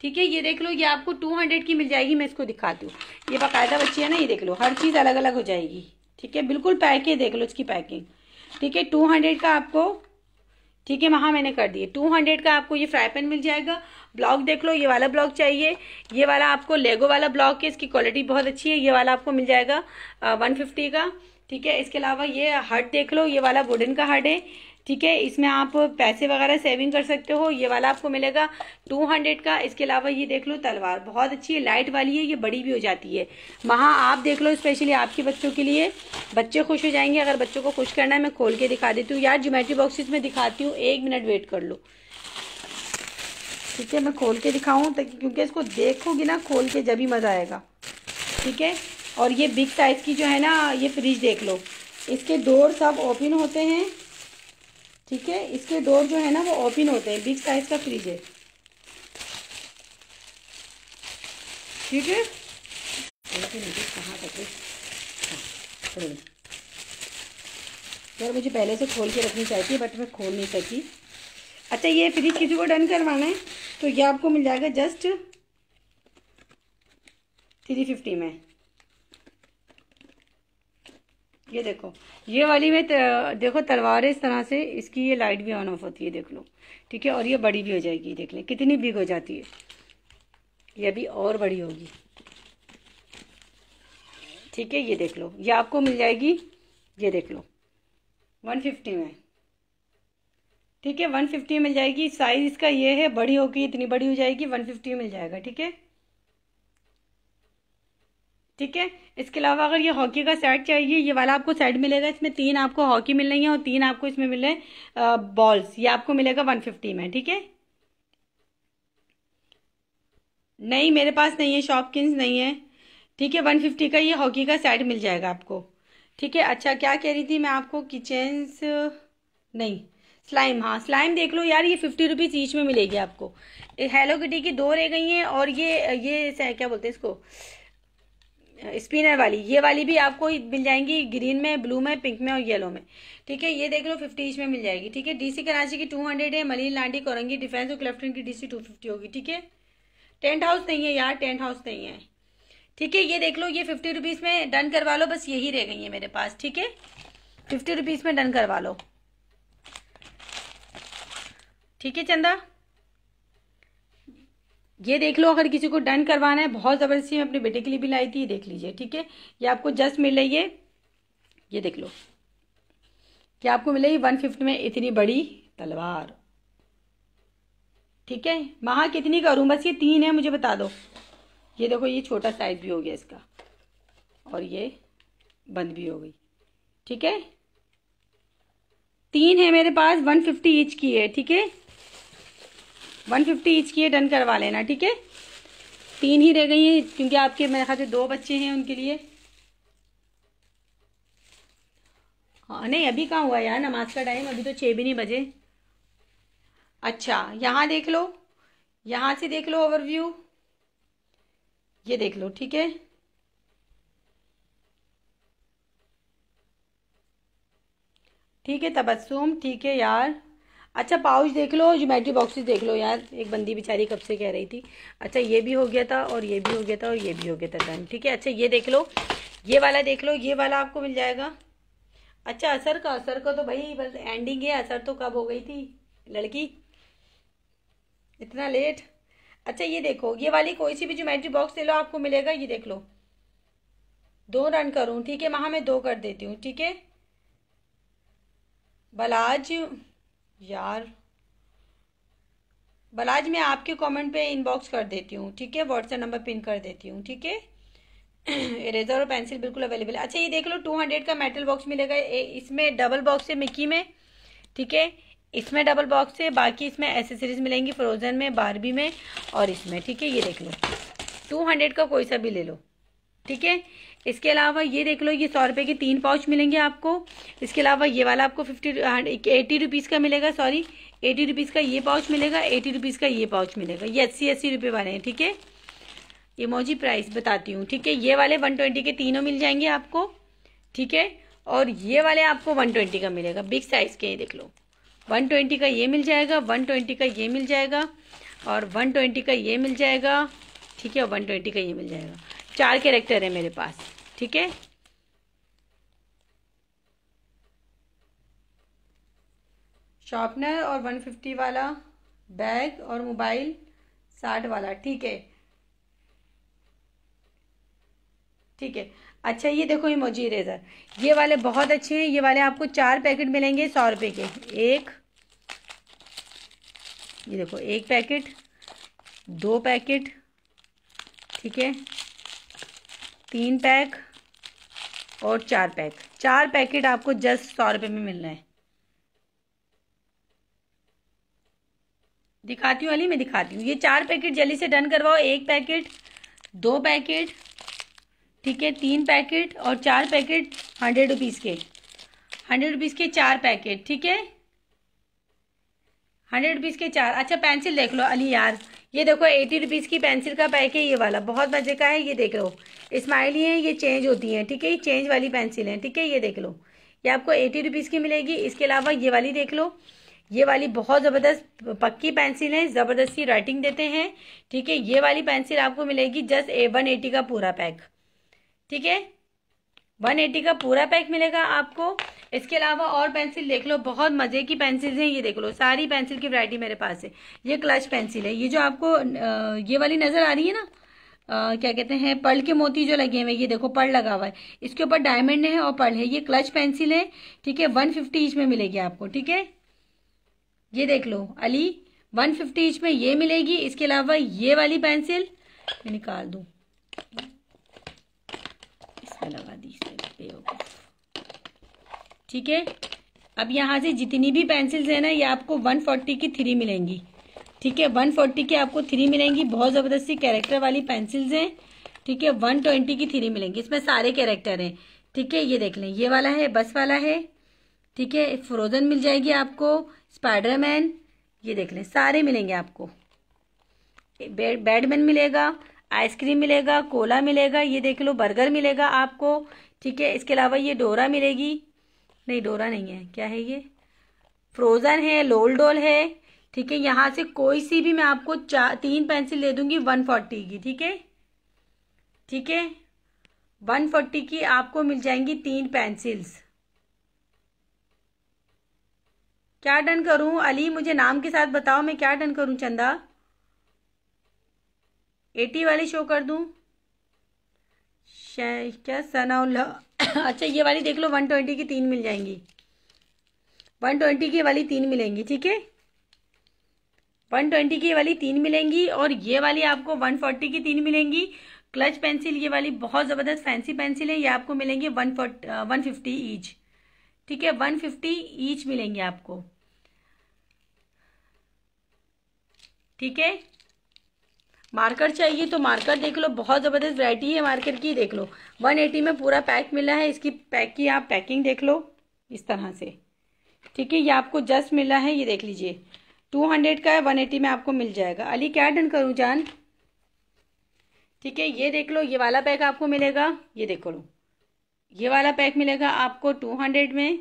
ठीक है ये देख लो ये आपको टू हंड्रेड की मिल जाएगी मैं इसको दिखाती हूँ ये बाकायदा बच्ची है ना ये देख लो हर चीज़ अलग अलग हो जाएगी ठीक है बिल्कुल पैक ही देख लो इसकी पैकिंग ठीक है टू हंड्रेड का आपको ठीक है वहाँ मैंने कर दिए टू हंड्रेड का आपको ये फ्राई पैन मिल जाएगा ब्लॉक देख लो ये वाला ब्लॉक चाहिए ये वाला आपको लेगो वाला ब्लॉक है इसकी क्वालिटी बहुत अच्छी है ये वाला आपको मिल जाएगा वन फिफ्टी का ठीक है इसके अलावा ये हट देख लो ये वाला वुडन का हट है ठीक है इसमें आप पैसे वगैरह सेविंग कर सकते हो ये वाला आपको मिलेगा टू हंड्रेड का इसके अलावा ये देख लो तलवार बहुत अच्छी है लाइट वाली है ये बड़ी भी हो जाती है वहाँ आप देख लो स्पेशली आपके बच्चों के लिए बच्चे खुश हो जाएंगे अगर बच्चों को खुश करना है मैं खोल के दिखा देती हूँ यार जोमेट्री बॉक्सिस में दिखाती हूँ एक मिनट वेट कर लो ठीक है मैं खोल के दिखाऊँ क्योंकि इसको देखोगी ना खोल के जब ही मज़ा आएगा ठीक है और ये बिग साइज़ की जो है ना ये फ्रिज देख लो इसके डोर सब ओपन होते हैं ठीक है इसके डोर जो है ना वो ओपन होते हैं बिग साइज़ का फ्रिज है ठीक है कहाँ तक यार मुझे पहले से खोल के रखनी चाहिए बट मैं खोल नहीं सकी अच्छा ये फ्रिज किसी को डन करवाना है तो ये आपको मिल जाएगा जस्ट थ्री फिफ्टी में ये देखो ये वाली में देखो तलवार है इस तरह से इसकी ये लाइट भी ऑन ऑफ होती है देख लो ठीक है और ये बड़ी भी हो जाएगी देख लें कितनी बिग हो जाती है ये भी और बड़ी होगी ठीक है ये देख लो ये आपको मिल जाएगी ये देख लो वन फिफ्टी में ठीक है वन फिफ्टी मिल जाएगी साइज़ इसका ये है बड़ी होगी इतनी बड़ी हो जाएगी वन फिफ्टी मिल जाएगा ठीक है ठीक है इसके अलावा अगर ये हॉकी का सेट चाहिए ये वाला आपको सेट मिलेगा इसमें तीन आपको हॉकी मिल रही है और तीन आपको इसमें मिल रहे हैं बॉल्स ये आपको मिलेगा वन फिफ्टी में ठीक है नहीं मेरे पास नहीं है शॉपकिंस नहीं है ठीक है वन फिफ्टी का ये हॉकी का सेट मिल जाएगा आपको ठीक है अच्छा क्या कह रही थी मैं आपको किचेंस नहीं स्लाइम हाँ स्लाइम देख लो यार ये फिफ्टी रुपीज़ ईच में मिलेगी आपको हेलो किटी की दो रह गई हैं और ये ये क्या बोलते हैं इसको स्पिनर वाली ये वाली भी आपको मिल जाएंगी ग्रीन में ब्लू में पिंक में और येलो में ठीक है ये देख लो फिफ्टी ईच में मिल जाएगी ठीक है डीसी कराची की टू हंड्रेड है मलिन लांडी कोरंगी डिफेंस और क्लेफ्टन की डीसी टू फिफ्टी होगी ठीक है टेंट हाउस नहीं है यार टेंट हाउस नहीं है ठीक है ये देख लो ये फिफ्टी रुपीज़ में डन करवा लो बस यही रह गई है मेरे पास ठीक है फिफ्टी रुपीज़ में डन करवा लो ठीक है चंदा ये देख लो अगर किसी को डन करवाना है बहुत ज़बरदस्ती मैं अपने बेटे के लिए भी लाई थी देख लीजिए ठीक है ये आपको जस्ट मिल रही है ये देख लो क्या आपको मिलेगी वन फिफ्टी में इतनी बड़ी तलवार ठीक है महा कितनी करूं बस ये तीन है मुझे बता दो ये देखो ये छोटा साइज भी हो गया इसका और ये बंद भी हो गई ठीक है तीन है मेरे पास वन फिफ्टी इंच की है ठीक है वन फिफ्टी ईच की डन करवा लेना ठीक है तीन ही रह गई हैं क्योंकि आपके मेरे ख्याल से दो बच्चे हैं उनके लिए हाँ नहीं अभी कहाँ हुआ यार नमाज का टाइम अभी तो छः भी नहीं बजे अच्छा यहाँ देख लो यहाँ से देख लो ओवरव्यू ये देख लो ठीक है ठीक है तबस्सुम ठीक है यार अच्छा पाउच देख लो जोमेट्री बॉक्सेस देख लो यार एक बंदी बेचारी कब से कह रही थी अच्छा ये भी हो गया था और ये भी हो गया था और ये भी हो गया था डन ठीक है अच्छा ये देख लो ये वाला देख लो ये वाला आपको मिल जाएगा अच्छा असर का असर का तो भाई बस एंडिंग है असर तो कब हो गई थी लड़की इतना लेट अच्छा ये देखो ये वाली कोई सी भी जोमेट्री बॉक्स ले लो आपको मिलेगा ये देख लो दो रन करूँ ठीक है वहाँ मैं दो कर देती हूँ ठीक है बलाज यार बलाज मैं आपके कमेंट पे इनबॉक्स कर देती हूँ ठीक है व्हाट्सएप नंबर पिन कर देती हूँ ठीक है इरेजर और पेंसिल बिल्कुल अवेलेबल है अच्छा ये देख लो टू हंड्रेड का मेटल बॉक्स मिलेगा इसमें डबल बॉक्स है मिकी में ठीक है इसमें डबल बॉक्स है बाकी इसमें एसेसरीज मिलेंगी फ्रोजन में बारबी में और इसमें ठीक है ये देख लो टू हंड्रेड का कोई सा भी ले लो ठीक है इसके अलावा ये देख लो ये सौ रुपये के तीन पाउच मिलेंगे आपको इसके अलावा ये वाला आपको फिफ्टी एटी रुपीज़ का मिलेगा सॉरी एटी रुपीज़ का ये पाउच मिलेगा एटी रुपीज़ का ये पाउच मिलेगा ये अस्सी अस्सी रुपये वाले हैं ठीक है ये मोजी प्राइस बताती हूँ ठीक है ये वाले वन ट्वेंटी के तीनों मिल जाएंगे आपको ठीक है और ये वाले आपको वन ट्वेंटी का मिलेगा बिग साइज़ के ये देख लो वन ट्वेंटी का ये मिल जाएगा वन ट्वेंटी का ये मिल जाएगा और वन ट्वेंटी का ये मिल जाएगा ठीक है और वन ट्वेंटी का ये मिल जाएगा चार कैरेक्टर है मेरे पास ठीक है शॉर्पनर और वन फिफ्टी वाला बैग और मोबाइल 60 वाला ठीक है ठीक है अच्छा ये देखो इमोजी इरेजर ये वाले बहुत अच्छे हैं ये वाले आपको चार पैकेट मिलेंगे सौ रुपये के एक ये देखो एक पैकेट दो पैकेट ठीक है तीन पैक और चार पैक चार पैकेट आपको जस्ट सौ रुपये में मिलना है दिखाती हूँ अली मैं दिखाती हूँ ये चार पैकेट जल्दी से डन करवाओ एक पैकेट दो पैकेट ठीक है तीन पैकेट और चार पैकेट हंड्रेड रुपीज़ के हंड्रेड रुपीज़ के चार पैकेट ठीक है हंड्रेड रुपीज़ के चार अच्छा पेंसिल देख लो अली यार ये देखो एटी रुपीज़ की पेंसिल का पैक है ये वाला बहुत मज़े का है ये देख लो स्माइल ये ये चेंज होती हैं ठीक है ये चेंज वाली पेंसिल हैं ठीक है ये देख लो ये आपको एटी रुपीज़ की मिलेगी इसके अलावा ये वाली देख लो ये वाली बहुत ज़बरदस्त पक्की पेंसिल है ज़बरदस्त राइटिंग देते हैं ठीक है ये वाली पेंसिल आपको मिलेगी जस्ट ए वन एटी का पूरा पैक ठीक है वन एटी का पूरा पैक मिलेगा आपको इसके अलावा और पेंसिल देख लो बहुत मज़े की पेंसिल्स हैं ये देख लो सारी पेंसिल की वरायटी मेरे पास है ये क्लच पेंसिल है ये जो आपको ये वाली नज़र आ रही है ना आ, क्या कहते हैं पर्ल के मोती जो लगे हुए ये देखो पर्ल लगा हुआ है इसके ऊपर डायमंड है और पर्ल है ये क्लच पेंसिल है ठीक है वन फिफ्टी इंच में मिलेगी आपको ठीक है ये देख लो अली वन फिफ्टी इंच में ये मिलेगी इसके अलावा ये वाली पेंसिल मैं निकाल दूँ ठीक है अब यहाँ से जितनी भी पेंसिल्स है ना ये आपको वन फोर्टी की थ्री मिलेंगी ठीक है वन फोर्टी की आपको थ्री मिलेंगी बहुत ज़बरदस्ती कैरेक्टर वाली पेंसिल्स हैं ठीक है वन ट्वेंटी की थ्री मिलेंगी इसमें सारे कैरेक्टर हैं ठीक है ये देख लें ये वाला है बस वाला है ठीक है फ्रोजन मिल जाएगी आपको स्पाइडरमैन ये देख लें सारे मिलेंगे आपको बैडमैन मिलेगा आइसक्रीम मिलेगा कोला मिलेगा ये देख लो बर्गर मिलेगा आपको ठीक है इसके अलावा ये डोरा मिलेगी नहीं डोरा नहीं है क्या है ये फ्रोज़न है लोल डोल है ठीक है यहाँ से कोई सी भी मैं आपको चार तीन पेंसिल दे दूंगी वन फोर्टी की ठीक है ठीक है वन फोर्टी की आपको मिल जाएंगी तीन पेंसिल्स क्या डन करूं अली मुझे नाम के साथ बताओ मैं क्या डन करूं चंदा एटी वाली शो कर दूं क्या सनाउल्ला अच्छा ये वाली देख लो वन ट्वेंटी की तीन मिल जाएंगी वन ट्वेंटी की वाली तीन मिलेंगी ठीक है वन ट्वेंटी की वाली तीन मिलेंगी और ये वाली आपको वन फोर्टी की तीन मिलेंगी क्लच पेंसिल ये वाली बहुत ज़बरदस्त फैंसी पेंसिल है ये आपको मिलेंगी one forty one fifty each ठीक है वन फिफ्टी ईच मिलेंगी आपको ठीक है मार्कर चाहिए तो मार्कर देख लो बहुत ज़बरदस्त वैरायटी है मार्कर की देख लो 180 में पूरा पैक मिला है इसकी पैक की आप पैकिंग देख लो इस तरह से ठीक है ये आपको जस्ट मिला है ये देख लीजिए 200 का है 180 में आपको मिल जाएगा अली क्या डन करूँ जान ठीक है ये देख लो ये वाला पैक आपको मिलेगा ये देख लो ये वाला पैक मिलेगा आपको टू में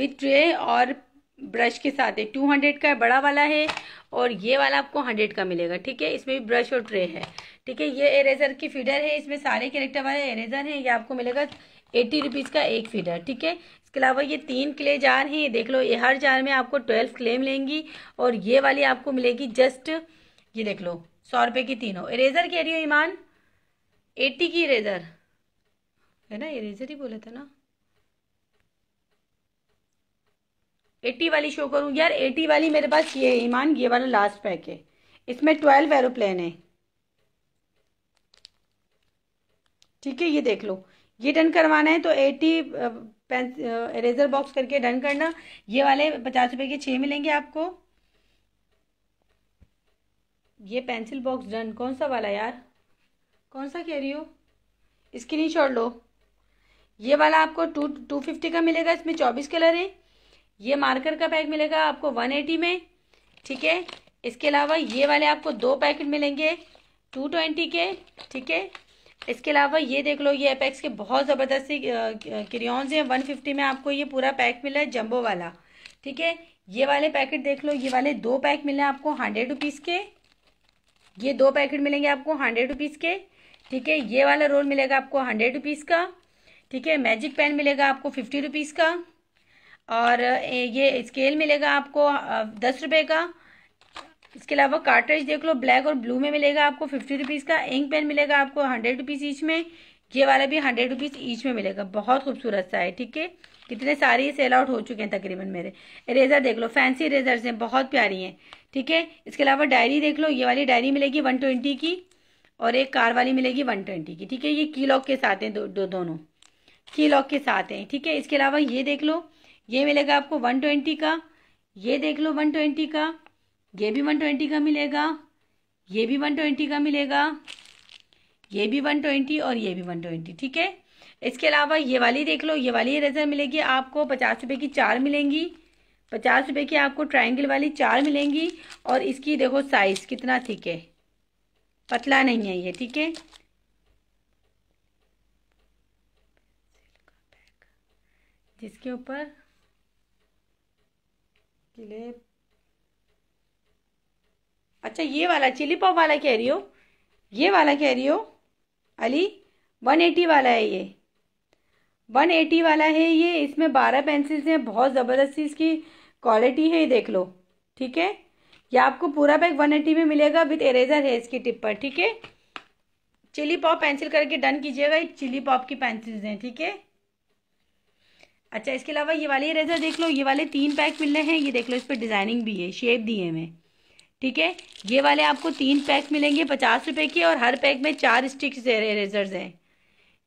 विथ ट्रे और ब्रश के साथ है टू हंड्रेड का है बड़ा वाला है और ये वाला आपको हंड्रेड का मिलेगा ठीक है इसमें भी ब्रश और ट्रे है ठीक है ये एरेजर की फीडर है इसमें सारे कैरेक्टर वाले एरेजर है ये आपको मिलेगा एट्टी रुपीज़ का एक फीडर ठीक है इसके अलावा ये तीन क्ले जार हैं ये देख लो ये हर जार में आपको ट्वेल्व क्ले मिलेंगी और ये वाली आपको मिलेगी जस्ट ये देख लो सौ रुपये की तीनों इरेजर कह रही हो ईमान एट्टी की इरेजर है ना इरेजर ही बोला था ना एटी वाली शो करूँ यार एटी वाली मेरे पास ये है ईमान ये वाला लास्ट पैक है इसमें ट्वेल्व एरोप्लेन है ठीक है ये देख लो ये डन करवाना है तो एटी इरेजर बॉक्स करके डन करना ये वाले पचास रुपए के छः मिलेंगे आपको ये पेंसिल बॉक्स डन कौन सा वाला यार कौन सा कह रही हो स्क्रीन शॉट लो ये वाला आपको टू टू फिफ्टी का मिलेगा इसमें चौबीस कलर है ये मार्कर का पैक मिलेगा आपको वन एटी में ठीक है इसके अलावा ये वाले आपको दो पैकेट मिलेंगे टू ट्वेंटी के ठीक है इसके अलावा ये देख लो ये अपेक्स के बहुत ज़बरदस्ती क्रियॉन्स हैं वन फिफ्टी में आपको ये पूरा पैक मिला है जम्बो वाला ठीक है ये वाले पैकेट देख लो ये वाले दो पैक मिले आपको हंड्रेड रुपीज़ के ये दो पैकेट मिलेंगे आपको हंड्रेड रुपीज़ के ठीक है ये वाला रोल मिलेगा आपको हंड्रेड रुपीज़ का ठीक है मैजिक पेन मिलेगा आपको फिफ्टी रुपीज़ का और ये स्केल मिलेगा आपको दस रुपये का इसके अलावा कार्टरेज देख लो ब्लैक और ब्लू में मिलेगा आपको फिफ्टी रुपीज़ का इंक पेन मिलेगा आपको हंड्रेड रुपीज़ ईच में ये वाला भी हंड्रेड रुपीज़ ईच में मिलेगा बहुत खूबसूरत सा है ठीक है कितने सारे सेल आउट हो चुके हैं तकरीबन मेरे इरेजर देख लो फैंसी इरेजर्स हैं बहुत प्यारी हैं ठीक है इसके अलावा डायरी देख लो ये वाली डायरी मिलेगी वन ट्वेंटी की और एक कार वाली मिलेगी वन ट्वेंटी की ठीक है ये की लॉक के साथ हैं दो दोनों की लॉक के साथ हैं ठीक है इसके अलावा ये देख लो ये मिलेगा आपको वन ट्वेंटी का ये देख लो वन ट्वेंटी का ये भी वन ट्वेंटी का मिलेगा ये भी वन ट्वेंटी का मिलेगा ये भी वन ट्वेंटी और ये भी वन ट्वेंटी ठीक है इसके अलावा ये वाली देख लो ये वाली रेजर मिलेगी आपको पचास रुपये की चार मिलेंगी पचास रुपये की आपको ट्रायंगल वाली चार मिलेंगी और इसकी देखो साइज़ कितना थिक है पतला नहीं है ये ठीक है जिसके ऊपर क्लिप अच्छा ये वाला चिली पॉप वाला कह रही हो ये वाला कह रही हो अली वन एटी वाला है ये वन एटी वाला है ये इसमें बारह पेंसिल्स हैं बहुत ज़बरदस्त इसकी क्वालिटी है ये देख लो ठीक है ये आपको पूरा बैग वन एटी में मिलेगा विथ इरेजर है इसकी टिप पर ठीक है चिली पॉप पेंसिल करके डन कीजिएगा ये चिली पॉप की पेंसिल्स हैं ठीक है अच्छा इसके अलावा ये वाले इरेजर देख लो ये वाले तीन पैक मिल रहे हैं ये देख लो इस पर डिज़ाइनिंग भी है शेप दिए हुए ठीक है ये वाले आपको तीन पैक मिलेंगे पचास रुपये के और हर पैक में चार स्टिक्स इरेजर्स हैं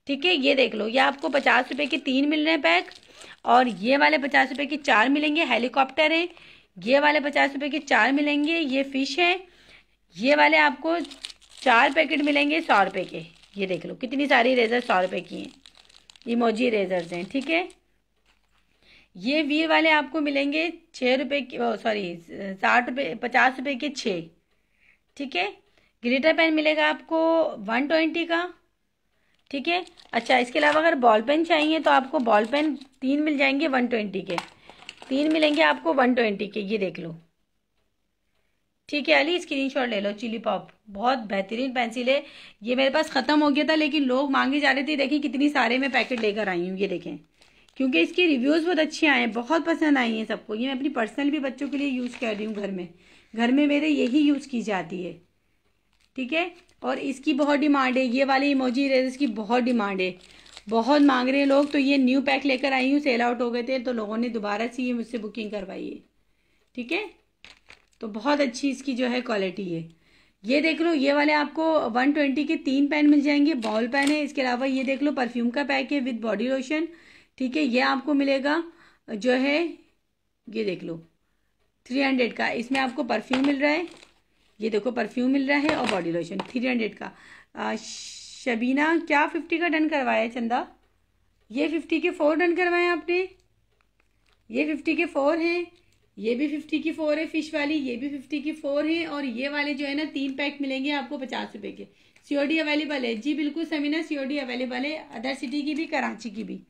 ठीक है ये देख लो ये आपको पचास रुपये के तीन मिल रहे हैं पैक और ये वाले पचास रुपये के चार मिलेंगे हेलीकॉप्टर हैं ये वाले पचास रुपये के चार मिलेंगे ये फ़िश है ये वाले आपको चार पैकेट मिलेंगे सौ रुपये के ये देख लो कितनी सारी रेजर सौ रुपये की हैं इमोजी रेजर्स हैं ठीक है ये वी वाले आपको मिलेंगे छः रुपये के सॉरी साठ रुपये पचास रुपये के छः ठीक है ग्रेटर पेन मिलेगा आपको वन ट्वेंटी का ठीक है अच्छा इसके अलावा अगर बॉल पेन चाहिए तो आपको बॉल पेन तीन मिल जाएंगे वन ट्वेंटी के तीन मिलेंगे आपको वन ट्वेंटी के ये देख लो ठीक है अली स्क्रीनशॉट ले लो चिली पॉप बहुत बेहतरीन पेंसिल है ये मेरे पास ख़त्म हो गया था लेकिन लोग मांगे जा रहे थे देखिए कितनी सारे मैं पैकेट लेकर आई हूँ ये देखें क्योंकि इसके रिव्यूज़ बहुत अच्छे आए हैं बहुत पसंद आई हैं सबको ये मैं अपनी पर्सनल भी बच्चों के लिए यूज़ कर रही हूँ घर में घर में मेरे यही यूज़ की जाती है ठीक है और इसकी बहुत डिमांड है ये वाली इमोजी इरेजर्स की बहुत डिमांड है बहुत मांग रहे हैं लोग तो ये न्यू पैक लेकर आई हूँ सेल आउट हो गए थे तो लोगों ने दोबारा से ये मुझसे बुकिंग करवाई है ठीक है तो बहुत अच्छी इसकी जो है क्वालिटी है ये देख लो ये वाले आपको 120 के तीन पेन मिल जाएंगे बॉल पेन है इसके अलावा ये देख लो परफ्यूम का पैक है विद बॉडी लोशन ठीक है ये आपको मिलेगा जो है ये देख लो थ्री हंड्रेड का इसमें आपको परफ्यूम मिल रहा है ये देखो परफ्यूम मिल रहा है और बॉडी लोशन थ्री हंड्रेड का आ, शबीना क्या फिफ्टी का डन करवाया है चंदा ये फिफ्टी के फोर डन करवाए आपने ये फिफ्टी के फोर हैं ये भी फिफ्टी की फोर है फिश वाली ये भी फिफ्टी की फोर है और ये वाले जो है ना तीन पैक मिलेंगे आपको पचास रुपए के सीओडी अवेलेबल है जी बिल्कुल समीना सीओडी अवेलेबल है अदर सिटी की भी कराची की भी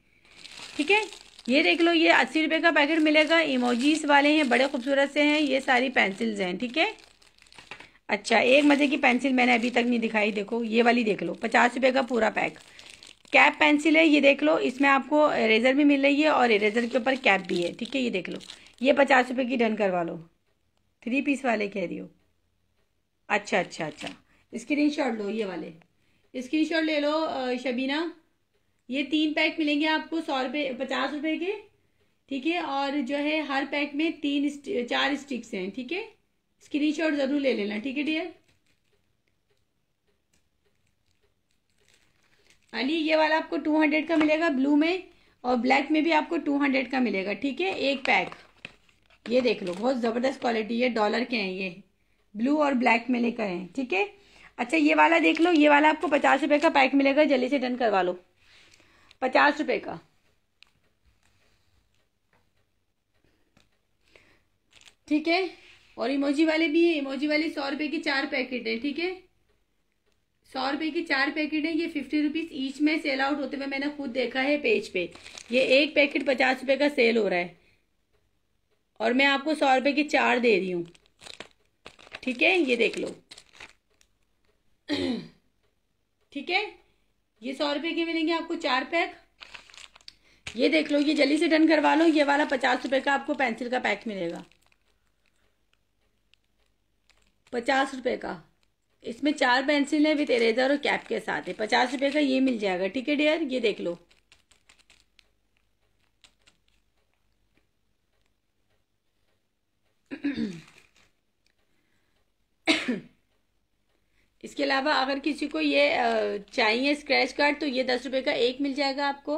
ठीक है ये देख लो ये अस्सी रुपये का पैकेट मिलेगा इमोजीज वाले हैं बड़े खूबसूरत से हैं ये सारी पेंसिल्स हैं ठीक है अच्छा एक मज़े की पेंसिल मैंने अभी तक नहीं दिखाई देखो ये वाली देख लो पचास रुपये का पूरा पैक कैप पेंसिल है ये देख लो इसमें आपको इरेजर भी मिल रही है और इरेजर के ऊपर कैप भी है ठीक है ये देख लो ये पचास रुपये की डन करवा लो थ्री पीस वाले कह रही हो अच्छा अच्छा अच्छा स्क्रीन शॉट लो ये वाले स्क्रीन शॉट ले लो शबीना ये तीन पैक मिलेंगे आपको सौ रुपये पचास रुपये के ठीक है और जो है हर पैक में तीन चार स्टिक्स हैं ठीक है शॉट जरूर ले लेना ठीक है डियर अली ये वाला आपको टू हंड्रेड का मिलेगा ब्लू में और ब्लैक में भी आपको टू हंड्रेड का मिलेगा ठीक है एक पैक ये देख लो बहुत ज़बरदस्त क्वालिटी है डॉलर के हैं ये ब्लू और ब्लैक में लेकर हैं ठीक है अच्छा ये वाला देख लो ये वाला आपको पचास रुपये का पैक मिलेगा जल्दी से डन करवा लो पचास रुपए का ठीक है और इमोजी वाले भी है इमोजी वाले सौ रुपए की चार पैकेट है ठीक है सौ रुपए की चार पैकेट है ये फिफ्टी रुपीज ईच में सेल आउट होते हुए मैंने खुद देखा है पेज पे ये एक पैकेट पचास रुपए का सेल हो रहा है और मैं आपको सौ रुपए की चार दे रही हूं ठीक है ये देख लो ठीक है ये सौ रुपये के मिलेंगे आपको चार पैक ये देख लो ये जल्दी से डन करवा लो ये वाला पचास रुपये का आपको पेंसिल का पैक मिलेगा पचास रुपये का इसमें चार पेंसिल है विथ इरेजर और कैप के साथ है पचास रुपये का ये मिल जाएगा ठीक है डियर ये देख लो इसके अलावा अगर किसी को ये चाहिए स्क्रैच कार्ड तो ये दस रुपये का एक मिल जाएगा आपको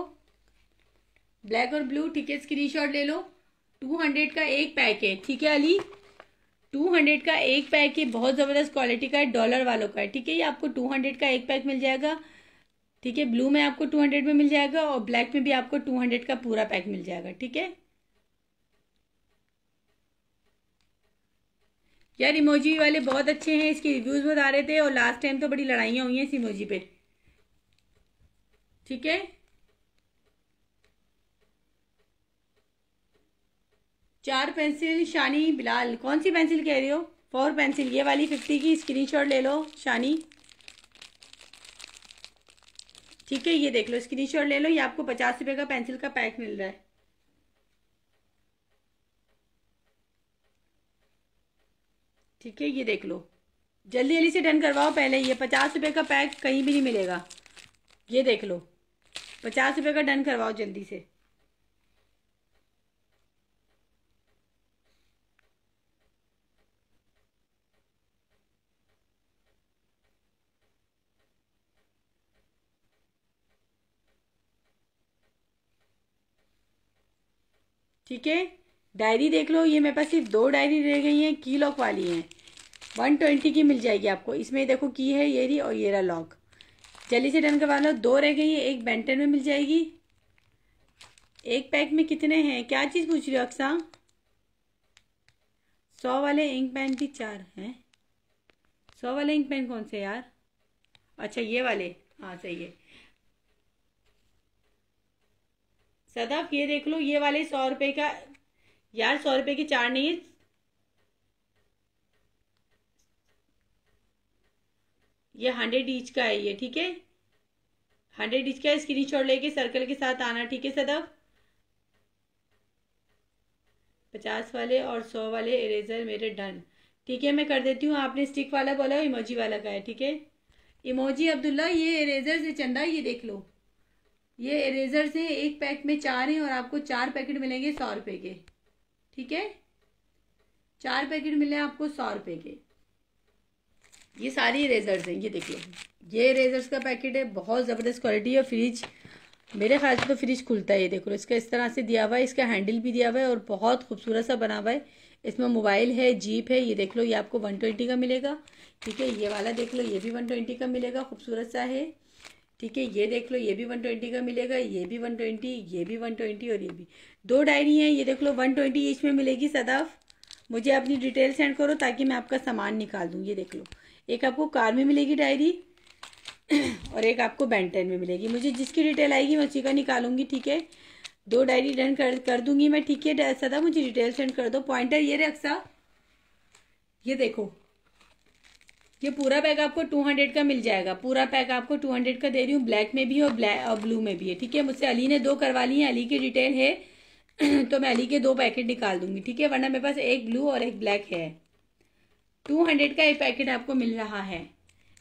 ब्लैक और ब्लू ठीक है स्क्रीनशॉट ले लो टू हंड्रेड का एक पैक है ठीक है अली टू हंड्रेड का एक पैक है बहुत ज़बरदस्त क्वालिटी का है डॉलर वालों का है ठीक है ये आपको टू हंड्रेड का एक पैक मिल जाएगा ठीक है ब्लू में आपको टू हंड्रेड में मिल जाएगा और ब्लैक में भी आपको टू हंड्रेड का पूरा पैक मिल जाएगा ठीक है यार इमोजी वाले बहुत अच्छे हैं इसके रिव्यूज़ बहुत आ रहे थे और लास्ट टाइम तो बड़ी लड़ाइयां हुई हैं इस इमोजी पे ठीक है चार पेंसिल शानी बिलाल कौन सी पेंसिल कह रहे हो फोर पेंसिल ये वाली फिफ्टी की स्क्रीनशॉट ले लो शानी ठीक है ये देख लो स्क्रीनशॉट ले लो ये आपको पचास रुपये का पेंसिल का पैक मिल रहा है ठीक है ये देख लो जल्दी जल्दी से डन करवाओ पहले ये पचास रुपये का पैक कहीं भी नहीं मिलेगा ये देख लो पचास रुपये का डन करवाओ जल्दी से ठीक है डायरी देख लो ये मेरे पास सिर्फ दो डायरी रह गई हैं की लॉक वाली हैं वन ट्वेंटी की मिल जाएगी आपको इसमें देखो की है ये री और ये रहा लॉक जल्दी से डन करवा लो दो रह गई है एक बेंटन में मिल जाएगी एक पैक में कितने हैं क्या चीज़ पूछ रही हो अक्सा सौ वाले इंक पेन भी चार हैं सौ वाले इंक पेन कौन से यार अच्छा ये वाले हाँ सही है सदाफ ये देख लो ये वाले सौ रुपये का यार सौ रुपये की चार नहीं है ये हंड्रेड इंच का है ये ठीक है हंड्रेड इंच का स्क्रीन शॉट लेके सर्कल के साथ आना ठीक है सदव पचास वाले और सौ वाले इरेजर मेरे डन ठीक है मैं कर देती हूँ आपने स्टिक वाला बोला इमोजी वाला का है ठीक है इमोजी अब्दुल्ला ये इरेजर से चंदा ये देख लो ये इरेजर से एक पैक में चार हैं और आपको चार पैकेट मिलेंगे सौ रुपये के ठीक है चार पैकेट मिले आपको सौ रुपए के ये सारी इरेजर्स हैं ये देख लो ये इरेजर्स का पैकेट है बहुत ज़बरदस्त क्वालिटी है फ्रिज मेरे ख्याल से तो फ्रिज खुलता है ये देखो इसका इस तरह से दिया हुआ है इसका हैंडल भी दिया हुआ है और बहुत खूबसूरत सा बना हुआ है इसमें मोबाइल है जीप है ये देख लो ये आपको वन ट्वेंटी का मिलेगा ठीक है ये वाला देख लो ये भी वन ट्वेंटी का मिलेगा खूबसूरत सा है ठीक है ये देख लो ये भी 120 का मिलेगा ये भी 120 ये भी 120 और ये भी दो डायरी हैं ये देख लो 120 ईच में मिलेगी सदाफ मुझे अपनी डिटेल सेंड करो ताकि मैं आपका सामान निकाल दूँ ये देख लो एक आपको कार में मिलेगी डायरी और एक आपको बैंटन में मिलेगी मुझे जिसकी डिटेल आएगी मैं उसी का निकालूंगी ठीक है दो डायरी डन कर कर दूंगी मैं ठीक है सदा मुझे डिटेल सेंड कर दो पॉइंटर ये रक्षा ये देखो ये पूरा बैग आपको टू हंड्रेड का मिल जाएगा पूरा पैक आपको टू हंड्रेड का दे रही हूँ ब्लैक में भी और ब्लैक और ब्लू में भी है ठीक है मुझसे अली ने दो करवा ली है अली की डिटेल है तो मैं अली के दो पैकेट निकाल दूंगी ठीक है वरना मेरे पास एक ब्लू और एक ब्लैक है टू हंड्रेड का एक पैकेट आपको मिल रहा है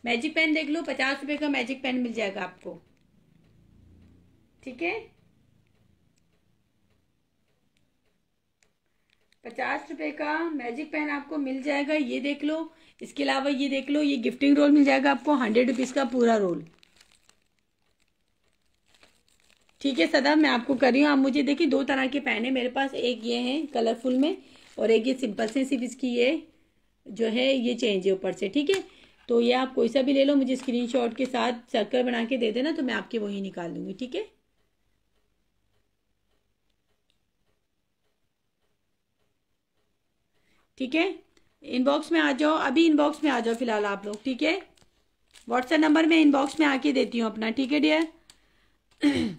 मैजिक पेन देख लो पचास रुपये का मैजिक पेन मिल जाएगा आपको ठीक है पचास रुपये का मैजिक पेन आपको मिल जाएगा ये देख लो इसके अलावा ये देख लो ये गिफ्टिंग रोल मिल जाएगा आपको हंड्रेड रुपीज़ का पूरा रोल ठीक है सदा मैं आपको कर रही हूँ आप मुझे देखिए दो तरह के पैन है मेरे पास एक ये है कलरफुल में और एक ये सिंपल से सिर्फ इसकी ये जो है ये चेंज है ऊपर से ठीक है तो ये आप कोई सा भी ले लो मुझे स्क्रीनशॉट के साथ सर्कल बना के दे देना तो मैं आपके वही निकाल दूंगी ठीक है ठीक है इनबॉक्स में आ जाओ अभी इनबॉक्स में आ जाओ फिलहाल आप लोग ठीक है व्हाट्सएप नंबर मैं इनबॉक्स में आके देती हूँ अपना ठीक है डियर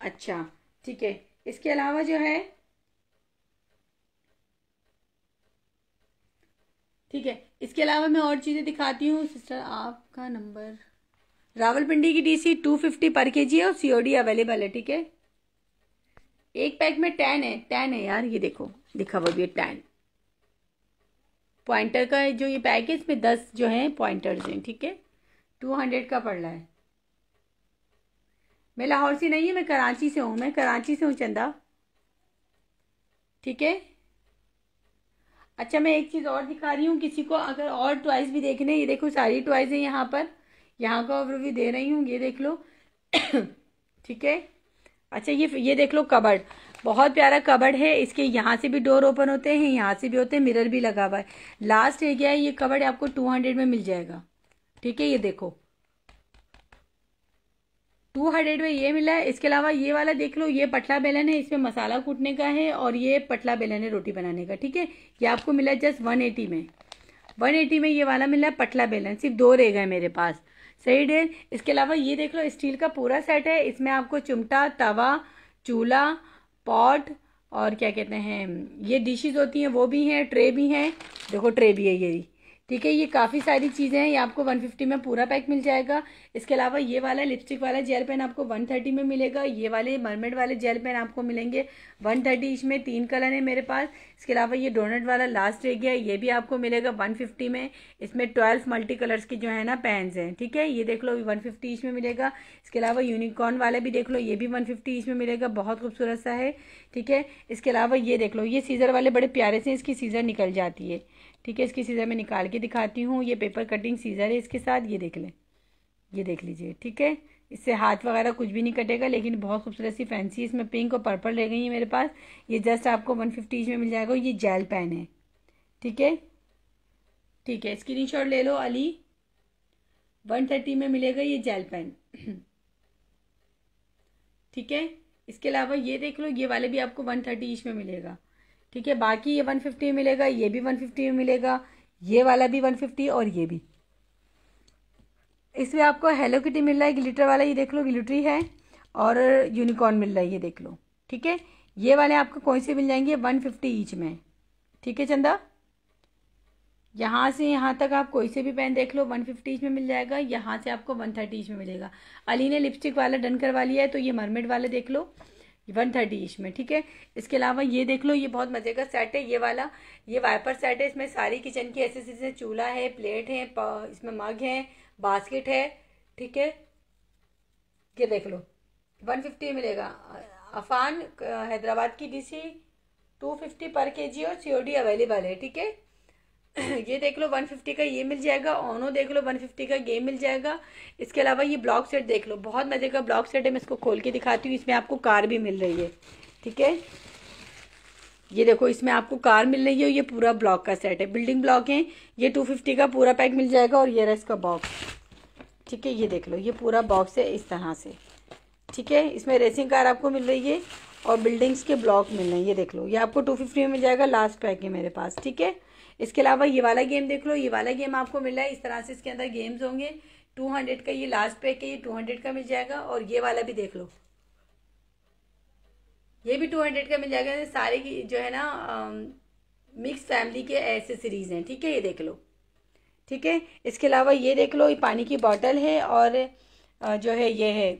अच्छा ठीक है इसके अलावा जो है ठीक है इसके अलावा मैं और चीज़ें दिखाती हूँ सिस्टर आपका नंबर रावलपिंडी की डीसी टू फिफ्टी पर के जी है और सीओडी अवेलेबल है ठीक है एक पैक में टेन है टेन है यार ये देखो लिखा हुआ भी है टेन पॉइंटर का जो ये पैक है इसमें दस जो है पॉइंटर्स हैं ठीक है टू हंड्रेड का पड़ रहा है मैं लाहौर से नहीं है मैं कराची से हूँ मैं कराची से हूँ चंदा ठीक है अच्छा मैं एक चीज़ और दिखा रही हूँ किसी को अगर और ट्वाइस भी देखने ये देखो सारी ट्वाइस हैं यहाँ पर यहाँ का ओवरव्यू दे रही हूँ ये देख लो ठीक है अच्छा ये ये देख लो कबर्ड बहुत प्यारा कबर्ड है इसके यहाँ से भी डोर ओपन होते हैं यहाँ से भी होते हैं मिरर भी लगा हुआ है लास्ट एरिया है ये कबर्ड आपको टू हंड्रेड में मिल जाएगा ठीक है ये देखो टू हंड्रेड में ये मिला है इसके अलावा ये वाला देख लो ये पटला बेलन है इसमें मसाला कूटने का है और ये पटला बेलन है रोटी बनाने का ठीक है ये आपको मिला है जस्ट वन एटी में वन एटी में ये वाला मिला है पटला बेलन सिर्फ दो रह गए मेरे पास सही डे इसके अलावा ये देख लो स्टील का पूरा सेट है इसमें आपको चिमटा तवा चूल्हा पॉट और क्या कहते हैं ये डिशेज होती हैं वो भी हैं ट्रे भी हैं देखो ट्रे भी है ये ठीक है ये काफ़ी सारी चीज़ें हैं ये आपको 150 में पूरा पैक मिल जाएगा इसके अलावा ये वाला लिपस्टिक वाला जेल पेन आपको 130 में मिलेगा ये वाले मरमेड वाले जेल पेन आपको मिलेंगे 130 थर्टी इसमें तीन कलर है मेरे पास इसके अलावा ये डोनट वाला लास्ट रह गया ये भी आपको मिलेगा 150 में इसमें 12 मल्टी कलर्स के जो है ना पेन्स हैं ठीक है ये देख लो वन फिफ्टी इसमें मिलेगा इसके अलावा यूनिकॉर्न वाला भी देख लो ये भी वन फिफ्टी इसमें मिलेगा बहुत खूबसूरत सा है ठीक है इसके अलावा ये देख लो ये सीज़र वाले बड़े प्यारे से इसकी सीज़र निकल जाती है ठीक है इसकी सीज़र मैं निकाल के दिखाती हूँ ये पेपर कटिंग सीज़र है इसके साथ ये देख लें ये देख लीजिए ठीक है इससे हाथ वगैरह कुछ भी नहीं कटेगा लेकिन बहुत खूबसूरत सी फैंसी इसमें पिंक और पर्पल रह गई है मेरे पास ये जस्ट आपको वन फिफ्टी में मिल जाएगा ये जेल पेन है ठीक है ठीक है स्क्रीन शॉट ले लो अली वन थर्टी में मिलेगा ये जेल पेन ठीक है इसके अलावा ये देख लो ये वाले भी आपको वन थर्टी ईच में मिलेगा ठीक है बाकी ये वन फिफ्टी में मिलेगा ये भी वन फिफ्टी में मिलेगा ये वाला भी वन फिफ्टी और ये भी इसमें आपको हेलो किटी मिल रहा है ग्लिटर वाला ये देख लो ग्लिटरी है और यूनिकॉर्न मिल रहा है ये देख लो ठीक है ये वाले आपको कौन से मिल जाएंगे वन फिफ्टी ईच में ठीक है चंदा यहाँ से यहाँ तक आप कोई से भी पेन देख लो वन फिफ्टी ईच में मिल जाएगा यहाँ से आपको वन थर्टी ईच में मिलेगा अली ने लिपस्टिक वाला डन करवा लिया है तो ये मरमेड वाले देख लो वन थर्टी इंच में ठीक है इसके अलावा ये देख लो ये बहुत मज़े का सेट है ये वाला ये वाइपर सेट है इसमें सारी किचन की ऐसी ऐसे चूल्हा है प्लेट है इसमें मग है बास्केट है ठीक है ये देख लो वन फिफ्टी मिलेगा अफान हैदराबाद की डीसी टू फिफ्टी पर के जी और सी अवेलेबल है ठीक है ये देख लो 150 का ये मिल जाएगा ओनो देख लो 150 का ये मिल जाएगा इसके अलावा ये ब्लॉक सेट देख लो बहुत मज़े का ब्लॉक सेट है मैं इसको खोल के दिखाती हूँ इसमें आपको कार भी मिल रही है ठीक है ये देखो इसमें आपको कार मिल रही है और ये पूरा ब्लॉक का सेट है बिल्डिंग ब्लॉक है ये 250 का पूरा पैक मिल जाएगा और ये रहा इसका बॉक्स ठीक है ये देख लो ये पूरा बॉक्स है इस तरह से ठीक है इसमें रेसिंग कार आपको मिल रही है और बिल्डिंग्स के ब्लॉक मिल रहे हैं ये देख लो ये आपको टू फिफ्टी में मिल जाएगा लास्ट पैक है मेरे पास ठीक है इसके अलावा ये वाला गेम देख लो ये वाला गेम आपको मिला है इस तरह से इसके अंदर गेम्स होंगे टू हंड्रेड का ये लास्ट पैक है ये टू हंड्रेड का मिल जाएगा और ये वाला भी देख लो ये भी टू हंड्रेड का मिल जाएगा सारे की जो है ना मिक्स फैमिली के ऐसे सीरीज़ हैं ठीक है ये देख लो ठीक है इसके अलावा ये देख लो ये पानी की बॉटल है और जो है ये है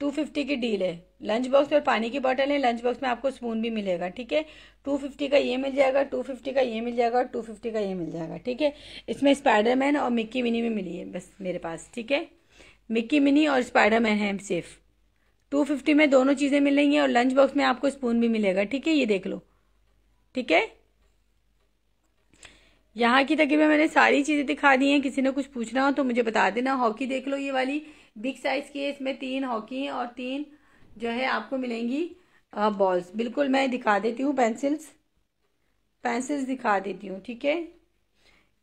टू फिफ्टी की डील है लंच बॉक्स और पानी की बॉटल है लंच बॉक्स में आपको स्पून भी मिलेगा ठीक है टू फिफ्टी का ये मिल जाएगा टू फिफ्टी का ये मिल जाएगा और टू फिफ्टी का ये मिल जाएगा ठीक है इसमें स्पाइडरमैन और मिक्की मिनी भी मिली है बस मेरे पास ठीक है मिक्की मिनी और स्पाइडरमैन है सिर्फ टू फिफ्टी में दोनों चीज़ें मिल रही हैं और लंच बॉक्स में आपको स्पून भी मिलेगा ठीक है ये देख लो ठीक है यहाँ की तकरीबन मैंने सारी चीज़ें दिखा दी हैं किसी ने कुछ पूछना हो तो मुझे बता देना हॉकी देख लो ये वाली बिग साइज़ की है इसमें तीन हॉकी और तीन जो है आपको मिलेंगी बॉल्स बिल्कुल मैं दिखा देती हूँ पेंसिल्स पेंसिल्स दिखा देती हूँ ठीक है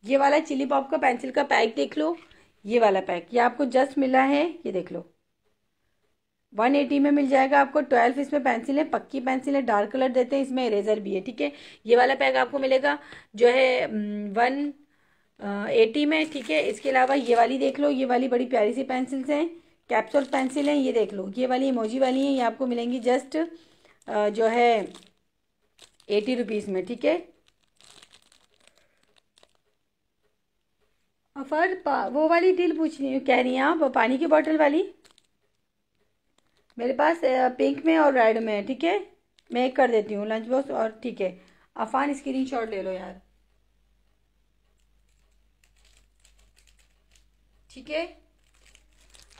ये वाला चिली पॉप का पेंसिल का पैक देख लो ये वाला पैक ये आपको जस्ट मिला है ये देख लो वन एटी में मिल जाएगा आपको 12 इसमें पेंसिल है पक्की पेंसिल है डार्क कलर देते हैं इसमें इरेजर भी है ठीक है ये वाला पैक आपको मिलेगा जो है वन एटी में ठीक है इसके अलावा ये वाली देख लो ये वाली बड़ी प्यारी सी पेंसिल्स हैं कैप्सूल पेंसिल हैं ये देख लो ये वाली इमोजी वाली हैं ये आपको मिलेंगी जस्ट जो है एटी रुपीज़ में ठीक है ऑफर वो वाली डील पूछ रही कह रही हैं आप पानी की बॉटल वाली मेरे पास पिंक में और रेड में है ठीक है मैं एक कर देती हूँ लंच बॉक्स और ठीक है अफान स्क्रीन शॉट ले लो यार ठीक है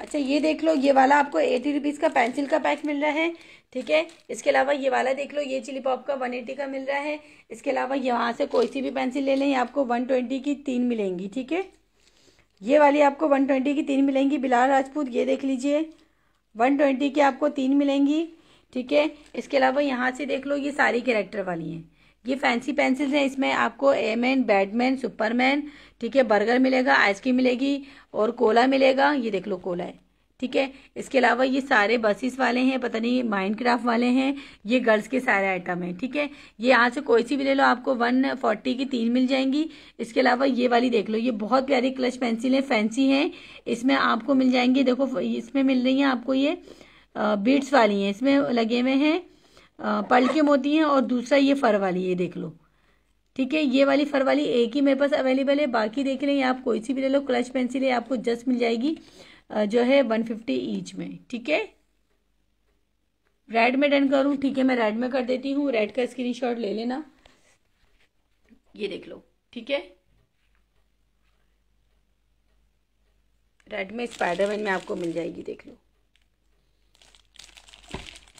अच्छा ये देख लो ये वाला आपको एटी रुपीज़ का पेंसिल का पैक मिल रहा है ठीक है इसके अलावा ये वाला देख लो ये चिली पॉप का वन एटी का मिल रहा है इसके अलावा यहाँ से कोई सी भी पेंसिल ले लें आपको वन ट्वेंटी की तीन मिलेंगी ठीक है ये वाली आपको वन ट्वेंटी की तीन मिलेंगी बिलाल राजपूत ये देख लीजिए वन ट्वेंटी की आपको तीन मिलेंगी ठीक है इसके अलावा यहाँ से देख लो ये सारी कैरेक्टर वाली हैं ये फैंसी पेंसिल्स हैं इसमें आपको एमएन बैडमैन सुपरमैन ठीक है बर्गर मिलेगा आइसक्रीम मिलेगी और कोला मिलेगा ये देख लो कोला है ठीक है इसके अलावा ये सारे बसेस वाले हैं पता नहीं माइंड क्राफ्ट वाले हैं ये गर्ल्स के सारे आइटम हैं ठीक है ये यहाँ से कोई सी भी ले लो आपको वन फोर्टी की तीन मिल जाएंगी इसके अलावा ये वाली देख लो ये बहुत प्यारी क्लच पेंसिल है फैंसी है इसमें आपको मिल जाएंगी देखो इसमें मिल रही है आपको ये बीट्स वाली हैं इसमें लगे हुए हैं पल के मोती हैं और दूसरा ये फर वाली ये देख लो ठीक है ये वाली फर वाली एक ही मेरे पास अवेलेबल है बाकी देख लें आप कोई सी भी ले लो क्लच पेंसिल है आपको जस्ट मिल जाएगी जो है वन फिफ्टी ईच में ठीक है रेड में डन करूँ ठीक है मैं रेड में कर देती हूँ रेड का शॉट ले लेना ये देख लो ठीक है रेड में स्पाइडरमैन में आपको मिल जाएगी देख लो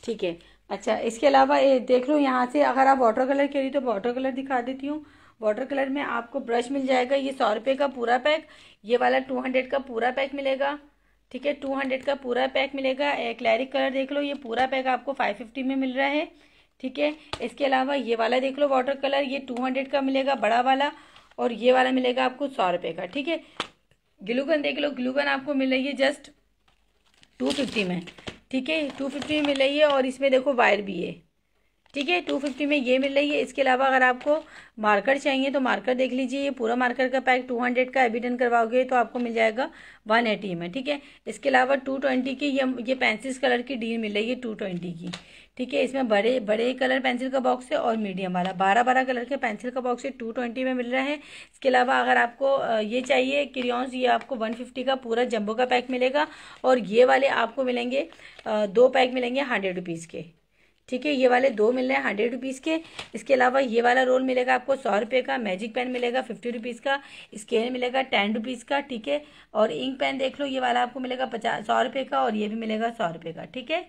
ठीक है अच्छा इसके अलावा ये देख लो यहाँ से अगर आप वाटर कलर के लिए तो वाटर कलर दिखा देती हूँ वाटर कलर में आपको ब्रश मिल जाएगा ये सौ रुपये का पूरा पैक ये वाला टू हंड्रेड का पूरा पैक मिलेगा ठीक है टू हंड्रेड का पूरा पैक मिलेगा क्लैरिक कलर देख लो ये पूरा पैक आपको फाइव फिफ्टी में मिल रहा है ठीक है इसके अलावा ये वाला देख लो वाटर कलर ये टू हंड्रेड का मिलेगा बड़ा वाला और ये वाला मिलेगा आपको सौ रुपये का ठीक है ग्लूगन देख लो ग्लूगन आपको मिल रही है जस्ट टू फिफ्टी में ठीक है टू फिफ्टी में मिल रही है और इसमें देखो वायर भी है ठीक है टू फिफ्टी में ये मिल रही है इसके अलावा अगर आपको मार्कर चाहिए तो मार्कर देख लीजिए ये पूरा मार्कर का पैक टू हंड्रेड का एविडन करवाओगे तो आपको मिल जाएगा वन एटी में ठीक है इसके अलावा टू ट्वेंटी की ये ये पेंसिल्स कलर की डील मिल रही है टू ट्वेंटी की ठीक है इसमें बड़े बड़े कलर पेंसिल का बॉक्स है और मीडियम वाला बारह बारह कलर के पेंसिल का बॉक्स है टू ट्वेंटी में मिल रहा है इसके अलावा अगर आपको ये चाहिए क्रियॉन्स ये आपको वन फिफ्टी का पूरा जम्बो का पैक मिलेगा और ये वाले आपको मिलेंगे दो पैक मिलेंगे हंड्रेड रुपीज़ के ठीक है ये वाले दो मिल रहे हैं हंड्रेड रुपीज़ के इसके अलावा ये वाला रोल मिलेगा आपको सौ रुपये का मैजिक पेन मिलेगा फिफ्टी रुपीज़ का स्केल मिलेगा टेन रुपीज़ का ठीक है और इंक पेन देख लो ये वाला आपको मिलेगा पचास सौ रुपये का और ये भी मिलेगा सौ रुपये का ठीक है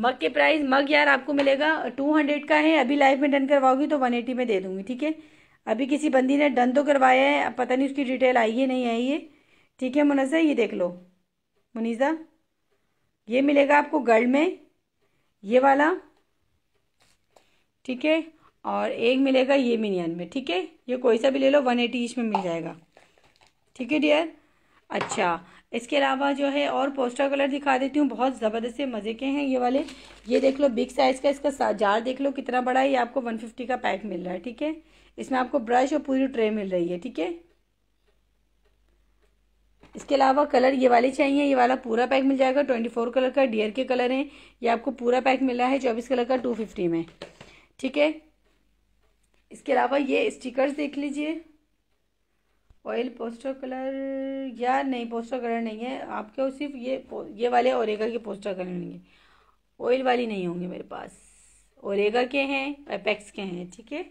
मग के प्राइस मग यार आपको मिलेगा टू हंड्रेड का है अभी लाइफ में डन करवाओगी तो वन एटी में दे दूंगी ठीक है अभी किसी बंदी ने डन तो करवाया है अब पता नहीं उसकी डिटेल आई है नहीं आई है ठीक है मुनजा ये देख लो मुनीजा ये मिलेगा आपको गर्ल में ये वाला ठीक है और एक मिलेगा ये मिनियन में ठीक है ये कोई सा भी ले लो वन एटी ईच में मिल जाएगा ठीक है डियर अच्छा इसके अलावा जो है और पोस्टर कलर दिखा देती हूँ बहुत ज़बरदस्त से मज़े के हैं ये वाले ये देख लो बिग साइज़ का इसका जार देख लो कितना बड़ा है ये आपको वन फिफ्टी का पैक मिल रहा है ठीक है इसमें आपको ब्रश और पूरी ट्रे मिल रही है ठीक है इसके अलावा कलर ये वाले चाहिए ये वाला पूरा पैक मिल जाएगा ट्वेंटी फोर कलर का डियर के कलर हैं ये आपको पूरा पैक मिला है चौबीस कलर का टू फिफ्टी में ठीक है इसके अलावा ये स्टिकर्स देख लीजिए ऑयल पोस्टर कलर या नहीं पोस्टर कलर नहीं है आपके सिर्फ ये ये वाले ओरेगा के पोस्टर कलर होंगे ऑयल वाली नहीं होंगे मेरे पास ओरेगा के हैं पैक्स के हैं ठीक है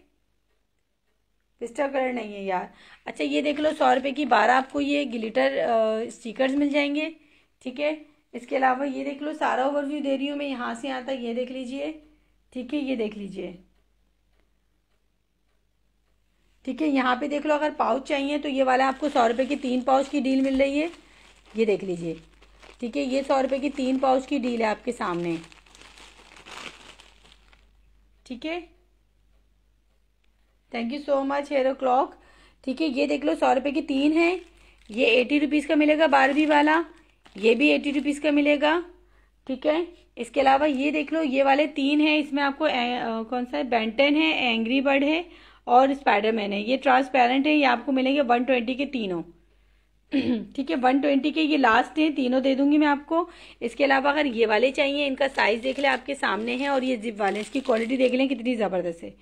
पिस्टल कलर नहीं है यार अच्छा ये देख लो सौ रुपये की बारह आपको ये ग्लिटर स्टिकर्स मिल जाएंगे ठीक है इसके अलावा ये देख लो सारा ओवरव्यू दे रही हूँ मैं यहाँ से यहाँ तक ये देख लीजिए ठीक है ये देख लीजिए ठीक है यहाँ पे देख लो अगर पाउच चाहिए तो ये वाला आपको सौ रुपये की तीन पाउच की डील मिल रही है ये देख लीजिए ठीक है ये सौ रुपये की तीन पाउच की डील है आपके सामने ठीक है thank you so much hair clock ठीक है ये देख लो सौ रुपये के तीन है ये एटी रुपीज़ का मिलेगा बारहवीं वाला ये भी एटी रुपीज़ का मिलेगा ठीक है इसके अलावा ये देख लो ये वाले तीन हैं इसमें आपको ए, आ, कौन सा है बेंटन है एंग्री बर्ड है और स्पाइडरमैन है ये ट्रांसपेरेंट है ये आपको मिलेंगे वन ट्वेंटी के तीनों ठीक है वन ट्वेंटी के ये लास्ट हैं तीनों दे दूंगी मैं आपको इसके अलावा अगर ये वाले चाहिए इनका साइज देख लें आपके सामने है और ये जिप वाले इसकी क्वालिटी देख लें कितनी ज़बरदस्त है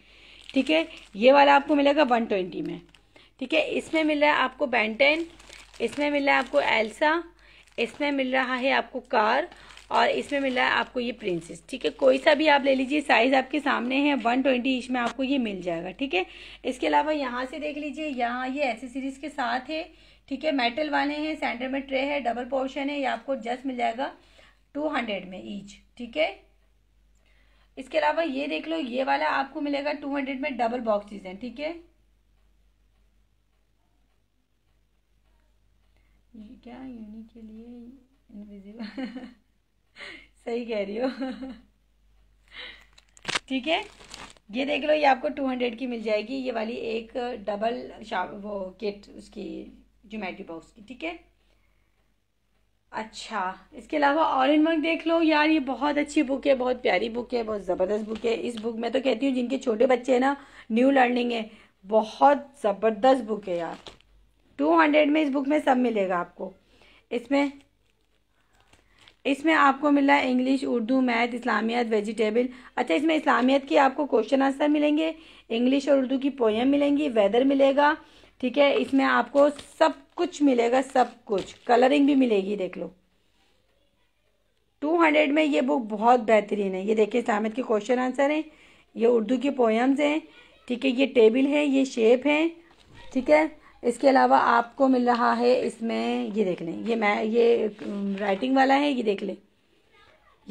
ठीक है ये वाला आपको मिलेगा वन ट्वेंटी में ठीक है इसमें मिल रहा है आपको बैंटेन इसमें मिल रहा है आपको एल्सा इसमें मिल रहा है आपको कार और इसमें मिल रहा है आपको ये प्रिंसेस ठीक है कोई सा भी आप ले लीजिए साइज आपके सामने है वन ट्वेंटी ईच में आपको ये मिल जाएगा ठीक है इसके अलावा यहाँ से देख लीजिए यहाँ ये एसेसरीज के साथ है ठीक है मेटल वाले हैं सेंटर में ट्रे है डबल पोर्शन है ये आपको जस्ट मिल जाएगा टू हंड्रेड में ईच ठीक है इसके अलावा ये देख लो ये वाला आपको मिलेगा टू हंड्रेड में डबल बॉक्सेस हैं ठीक है ये क्या यूनिक के लिए इनविजिबल सही कह रही हो ठीक है ये देख लो ये आपको टू हंड्रेड की मिल जाएगी ये वाली एक डबल वो किट उसकी जोमेट्री बॉक्स की ठीक है अच्छा इसके अलावा ऑल इन वर्क देख लो यार ये बहुत अच्छी बुक है बहुत प्यारी बुक है बहुत ज़बरदस्त बुक है इस बुक में तो कहती हूँ जिनके छोटे बच्चे हैं ना न्यू लर्निंग है बहुत ज़बरदस्त बुक है यार टू हंड्रेड में इस बुक में सब मिलेगा आपको इसमें इसमें आपको मिला इंग्लिश उर्दू मैथ इस्लामियत वेजिटेबल अच्छा इसमें इस्लामियत की आपको क्वेश्चन आंसर मिलेंगे इंग्लिश और उर्दू की पोएम मिलेंगी वेदर मिलेगा ठीक है इसमें आपको सब कुछ मिलेगा सब कुछ कलरिंग भी मिलेगी देख लो टू हंड्रेड में ये बुक बहुत बेहतरीन है ये देखिए सामिद के क्वेश्चन आंसर हैं ये उर्दू के पोएम्स हैं ठीक है ये टेबल है ये शेप है ठीक है इसके अलावा आपको मिल रहा है इसमें ये देख लें ये मैं ये राइटिंग वाला है ये देख लें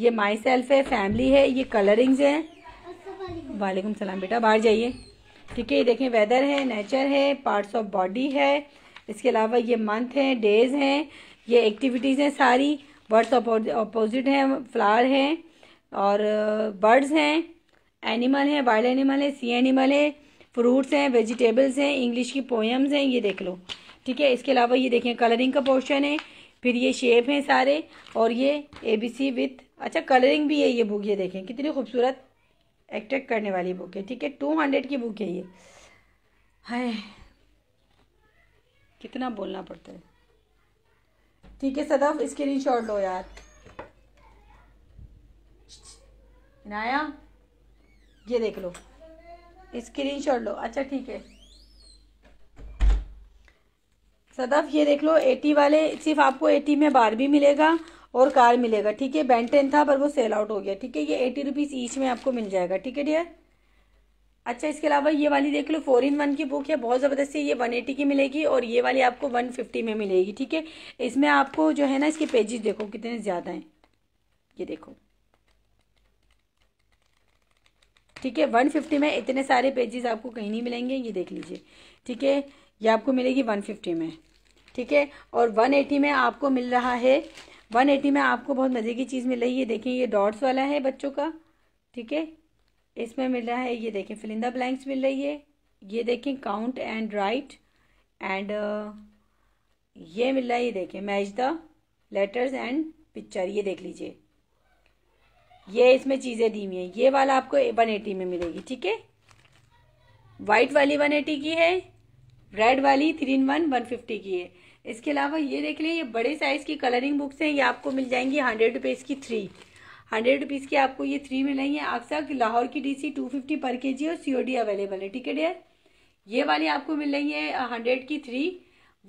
ये माई सेल्फ है फैमिली है ये कलरिंग्स हैं वालेकुम सलाम बेटा बाहर जाइए ठीक है ये देखें वेदर है नेचर है पार्ट्स ऑफ बॉडी है इसके अलावा ये मंथ हैं डेज हैं ये एक्टिविटीज़ हैं सारी वर्ड्स अपोजिट हैं फ्लावर हैं और बर्ड्स uh, हैं एनिमल हैं वाइल्ड एनिमल है सी एनिमल है फ्रूट्स हैं वेजिटेबल्स हैं इंग्लिश की पोएम्स हैं ये देख लो ठीक है इसके अलावा ये देखें कलरिंग का पोर्शन है फिर ये शेप हैं सारे और ये ए बी सी विथ अच्छा कलरिंग भी है ये बुक ये देखें कितनी खूबसूरत अट्रैक्ट करने वाली बुक है ठीक है टू हंड्रेड की बुक है ये है कितना बोलना पड़ता है ठीक है सदफ इसके शॉर्ट लो यार नाया ये देख लो स्क्रीन शॉट लो अच्छा ठीक है सदफ ये देख लो एटी वाले सिर्फ आपको एटी में बार भी मिलेगा और कार मिलेगा ठीक है बैन टेन था पर वो सेल आउट हो गया ठीक है ये एटी रुपीज़ ईच में आपको मिल जाएगा ठीक है डियर अच्छा इसके अलावा ये वाली देख लो फोर इन वन की बुक है बहुत ज़बरदस्त है ये वन एटी की मिलेगी और ये वाली आपको वन फिफ्टी में मिलेगी ठीक है इसमें आपको जो है ना इसके पेजेस देखो कितने ज़्यादा हैं ये देखो ठीक है वन फिफ्टी में इतने सारे पेजेस आपको कहीं नहीं मिलेंगे ये देख लीजिए ठीक है ये आपको मिलेगी वन फिफ्टी में ठीक है और वन एटी में आपको मिल रहा है वन एटी में आपको बहुत मज़े की चीज़ मिल रही है देखें ये डॉट्स वाला है बच्चों का ठीक है इसमें मिल रहा है ये देखें फिलिंदा ब्लैंक्स मिल रही है ये देखें काउंट एंड राइट एंड ये मिल रहा है ये देखें match the letters and picture ये देख लीजिए ये इसमें चीज़ें दी हुई हैं ये वाला आपको वन एटी में मिलेगी ठीक है वाइट वाली वन एटी की है रेड वाली three in one one fifty की है इसके अलावा ये देख लें ये बड़े साइज़ की कलरिंग बुक्स हैं ये आपको मिल जाएंगी हंड्रेड रुपीज़ की थ्री हंड्रेड रुपीज़ की आपको ये थ्री मिल रही है अक्सर लाहौर की डीसी टू फिफ्टी पर के जी और सीओडी अवेलेबल है ठीक है डियर ये वाली आपको मिल रही है हंड्रेड की थ्री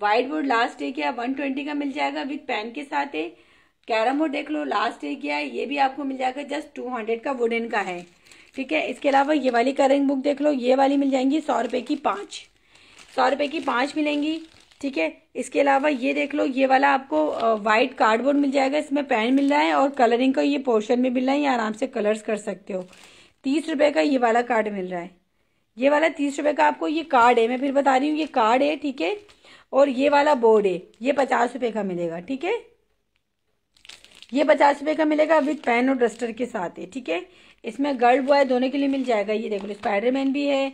वाइट बोर्ड लास्ट एक है वन ट्वेंटी का मिल जाएगा विथ पेन के साथ है कैरम बोर्ड देख लो लास्ट एक है ये भी आपको मिल जाएगा जस्ट टू हंड्रेड का वुडन का है ठीक है इसके अलावा ये वाली कलरिंग बुक देख लो ये वाली मिल जाएंगी सौ रुपये की पाँच सौ रुपये की पाँच मिलेंगी ठीक है इसके अलावा ये देख लो ये वाला आपको वाइट कार्डबोर्ड मिल जाएगा इसमें पेन मिल रहा है और कलरिंग का ये पोर्शन में मिल रहा है ये आराम से कलर्स कर सकते हो तीस रुपए का ये वाला कार्ड मिल रहा है ये वाला तीस रुपए का आपको ये कार्ड है मैं फिर बता रही हूँ ये कार्ड है ठीक है और ये वाला बोर्ड है ये पचास रुपये का मिलेगा ठीक है ये पचास रुपये का मिलेगा विथ पेन और डस्टर के साथ है ठीक है इसमें गर्ल बॉय दोनों के लिए मिल जाएगा ये देख लो स्पाइडरमैन भी है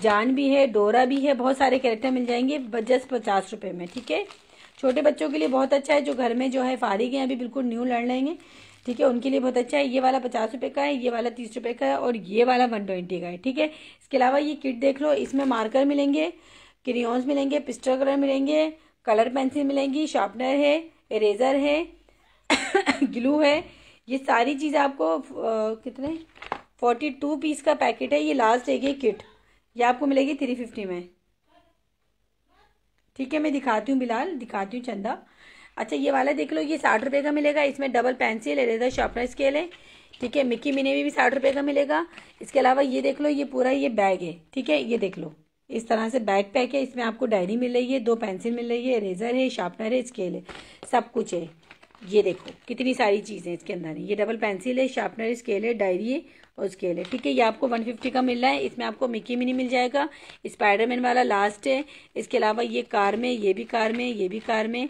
जान भी है डोरा भी है बहुत सारे कैरेक्टर मिल जाएंगे जस्ट पचास रुपये में ठीक है छोटे बच्चों के लिए बहुत अच्छा है जो घर में जो है फारिग हैं अभी बिल्कुल न्यू लड़ लेंगे ठीक है उनके लिए बहुत अच्छा है ये वाला पचास रुपये का है ये वाला तीस रुपये का है और ये वाला वन ट्वेंटी का है ठीक है इसके अलावा ये किट देख लो इसमें मार्कर मिलेंगे क्रियोन्स मिलेंगे पिस्टल कलर मिलेंगे कलर पेंसिल मिलेंगी शार्पनर है इरेजर है ग्लू है ये सारी चीज़ आपको आ, कितने फोर्टी टू पीस का पैकेट है ये लास्ट है ये किट ये आपको मिलेगी थ्री फिफ्टी में ठीक है मैं दिखाती हूँ बिलाल दिखाती हूँ चंदा अच्छा ये वाला देख लो ये साठ रुपये का मिलेगा इसमें डबल पेंसिल है लेदर शार्पनर स्केल है ठीक है मिक्की मिनी में भी साठ रुपये का मिलेगा इसके अलावा ये देख लो ये पूरा ये बैग है ठीक है ये देख लो इस तरह से बैग पैक है इसमें आपको डायरी मिल रही है दो पेंसिल मिल रही है रेजर है शार्पनर है स्केल है सब कुछ है ये देखो कितनी सारी चीज़ें इसके अंदर ये डबल पेंसिल है शार्पनर स्केल है डायरी है उसके लिए ठीक है ये आपको 150 का मिल रहा है इसमें आपको मिकी मिनी मिल जाएगा स्पाइडरमैन वाला लास्ट है इसके अलावा ये कार में ये भी कार में ये भी कार में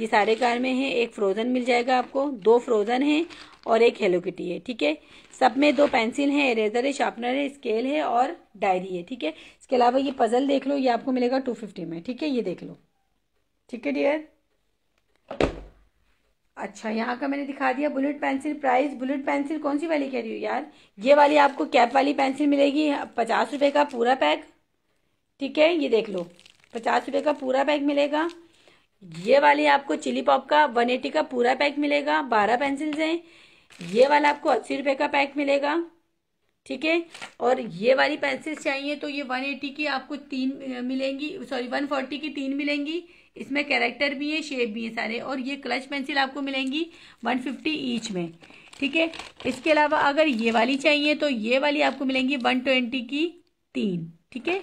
ये सारे कार में है एक फ्रोज़न मिल जाएगा आपको दो फ्रोज़न है और एक हेलो किटी है ठीक है सब में दो पेंसिल है इरेजर है शार्पनर है स्केल है और डायरी है ठीक है इसके अलावा ये पजल देख लो ये आपको मिलेगा टू फिफ्टी में ठीक है ये देख लो ठीक है डियर अच्छा यहाँ का मैंने दिखा दिया bullet pencil price bullet pencil कौन सी वाली कह रही हो यार ये वाली आपको कैप वाली पेंसिल मिलेगी पचास रुपये का पूरा पैक ठीक है ये देख लो पचास रुपये का पूरा पैक मिलेगा ये वाली आपको चिली पॉप का वन एटी का पूरा पैक मिलेगा बारह पेंसिल्स हैं ये वाला आपको अस्सी रुपये का पैक मिलेगा ठीक है और ये वाली पेंसिल्स चाहिए तो ये वन एटी की आपको तीन मिलेंगी सॉरी वन फोर्टी की तीन मिलेंगी इसमें कैरेक्टर भी है शेप भी है सारे और ये क्लच पेंसिल आपको मिलेंगी वन फिफ्टी ईच में ठीक है इसके अलावा अगर ये वाली चाहिए तो ये वाली आपको मिलेंगी वन ट्वेंटी की तीन ठीक है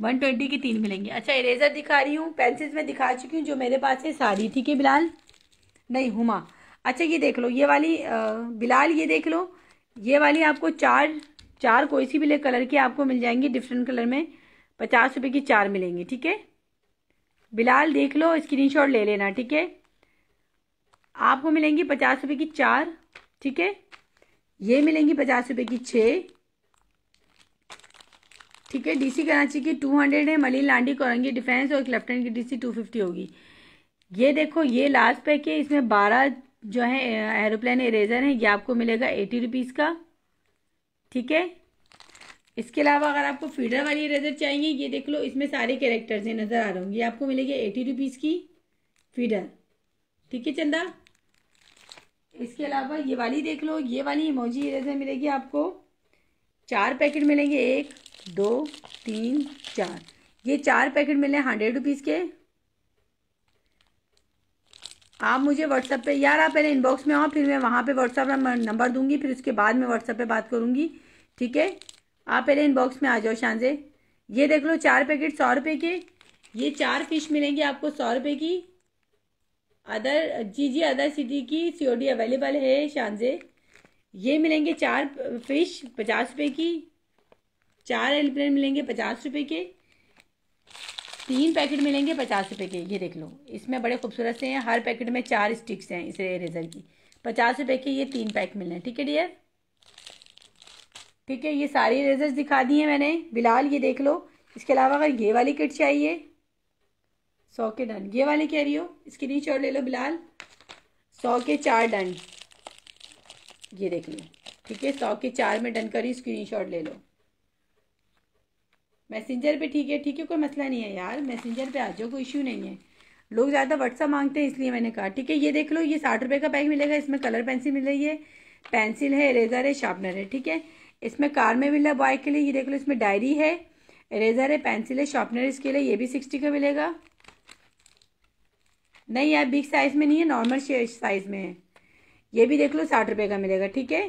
वन ट्वेंटी की तीन मिलेंगी अच्छा इरेजर दिखा रही हूँ पेंसिल्स में दिखा चुकी हूँ जो मेरे पास है सारी ठीक है बिलाल नहीं हुमा अच्छा ये देख लो ये वाली बिलाल ये देख लो ये वाली आपको चार चार कोई सी भी ले कलर की आपको मिल जाएंगी डिफरेंट कलर में पचास रुपये की चार मिलेंगी ठीक है बिलाल देख लो स्क्रीनशॉट ले लेना ठीक है आपको मिलेंगी पचास रुपये की चार ठीक है ये मिलेंगी पचास रुपये की छः ठीक है डीसी कराची की टू हंड्रेड है मलिन लांडी करंगी डिफेंस और लेफ्टिनेंट की डीसी टू फिफ्टी होगी ये देखो ये लास्ट पैक है इसमें बारह जो है एरोप्लेन इरेजर है ये आपको मिलेगा एटी रुपीज़ का ठीक है इसके अलावा अगर आपको फीडर वाली इरेजर चाहिए ये देख लो इसमें सारे कैरेक्टर्स हैं नज़र आ रहे होंगे आपको मिलेगी एटी रुपीज़ की फीडर ठीक है चंदा इसके अलावा ये वाली देख लो ये वाली इमोजी इरेजर मिलेगी आपको चार पैकेट मिलेंगे एक दो तीन चार ये चार पैकेट मिले हंड्रेड रुपीज़ के आप मुझे व्हाट्सअप पे यार आप पहले इनबॉक्स में आओ फिर मैं वहाँ पे व्हाट्सअप नंबर दूंगी फिर उसके बाद मैं व्हाट्सएप पे बात करूँगी ठीक है आप पहले इनबॉक्स में आ जाओ शानजे ये देख लो चार पैकेट सौ रुपये के ये चार फिश मिलेंगी आपको सौ रुपये की अदर जी जी अदर सिटी की सीओडी अवेलेबल है शानजे ये मिलेंगे चार फिश पचास रुपये की चार एलप्लेन मिलेंगे पचास रुपये के तीन पैकेट मिलेंगे पचास रुपये के ये देख लो इसमें बड़े खूबसूरत से हैं हर पैकेट में चार स्टिक्स हैं इस रेजर की पचास रुपये के ये तीन पैक मिलने हैं ठीक है डियर ठीक है ये सारी इरेजर्स दिखा दी हैं मैंने बिलाल ये देख लो इसके अलावा अगर ये वाली किट चाहिए सौ के डन ये वाली कह रही हो इसके नीचे और ले लो बिलाल सौ के चार डन ये देख लो ठीक है सौ के चार में डन करी स्क्रीन शॉट ले लो मैसेंजर पे ठीक है ठीक है कोई मसला नहीं है यार मैसेंजर पे आ जाओ कोई इशू नहीं है लोग ज़्यादा व्हाट्सअप मांगते हैं इसलिए मैंने कहा ठीक है ये देख लो ये साठ रुपये का पैक मिलेगा इसमें कलर पेंसिल मिल रही है पेंसिल है इरेजर है शार्पनर है ठीक है इसमें कारमेविला बॉय के लिए ये देख लो इसमें डायरी है इरेजर है पेंसिल है शॉर्पनर इसके लिए ये भी सिक्सटी का मिलेगा नहीं यार बिग साइज में नहीं है नॉर्मल साइज में है ये भी देख लो साठ रुपये का मिलेगा ठीक है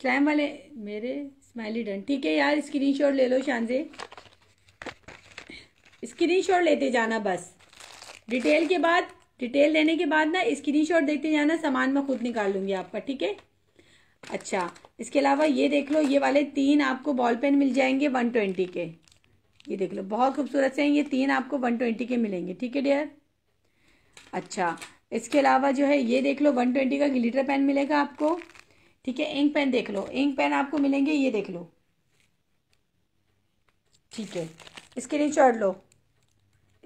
स्लैम वाले मेरे स्माइली डन ठीक है यार स्क्रीन शॉट ले लो से स्क्रीन शॉट लेते जाना बस डिटेल के बाद डिटेल लेने के बाद ना स्क्रीन शॉट देखते जाना सामान मैं खुद निकाल लूंगी आपका ठीक है अच्छा इसके अलावा ये देख लो ये वाले तीन आपको बॉल पेन मिल जाएंगे वन ट्वेंटी के ये देख लो बहुत खूबसूरत से हैं ये तीन आपको वन ट्वेंटी के मिलेंगे ठीक है डियर अच्छा इसके अलावा जो है ये देख लो वन ट्वेंटी का ग्लिटर पेन मिलेगा आपको ठीक है इंक पेन देख लो इंक पेन आपको मिलेंगे ये देख लो ठीक है स्क्रीन शॉट लो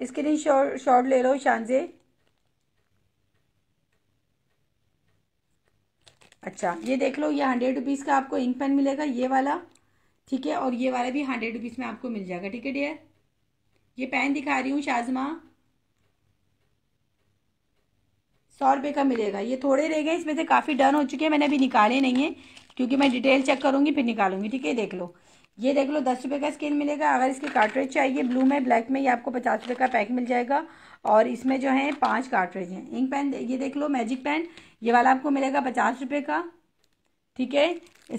स्क्रीन शॉर्ट ले लो शानजे अच्छा ये देख लो ये हंड्रेड रुपीज़ का आपको इंक पेन मिलेगा ये वाला ठीक है और ये वाला भी हंड्रेड रुपीज़ में आपको मिल जाएगा ठीक है डियर ये पेन दिखा रही हूँ शाजमा सौ रुपये का मिलेगा ये थोड़े रह गए इसमें से काफ़ी डन हो चुके हैं मैंने अभी निकाले नहीं है क्योंकि मैं डिटेल चेक करूँगी फिर निकालूंगी ठीक है देख लो ये देख लो दस रुपये का स्केल मिलेगा अगर इसके कार्टरेज चाहिए ब्लू में ब्लैक में ये आपको पचास रुपये का पैक मिल जाएगा और इसमें जो है पांच कार्टरेज हैं इंक पेन ये देख लो मैजिक पेन ये वाला आपको मिलेगा पचास रुपये का ठीक है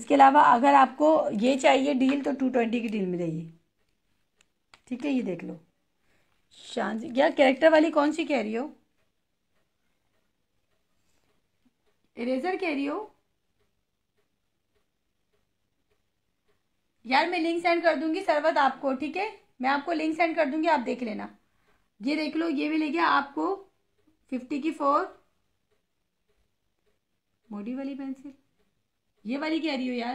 इसके अलावा अगर आपको ये चाहिए डील तो टू ट्वेंटी की डील मिलेगी ठीक है ये देख लो शान यार कैरेक्टर वाली कौन सी कह रही हो इरेजर कह रही हो यार मैं लिंक सेंड कर दूंगी सरवत आपको ठीक है मैं आपको लिंक सेंड कर दूंगी आप देख लेना ये देख लो ये मिलेगी आपको फिफ्टी की फोर मोटी वाली पेंसिल ये वाली कह रही हो यार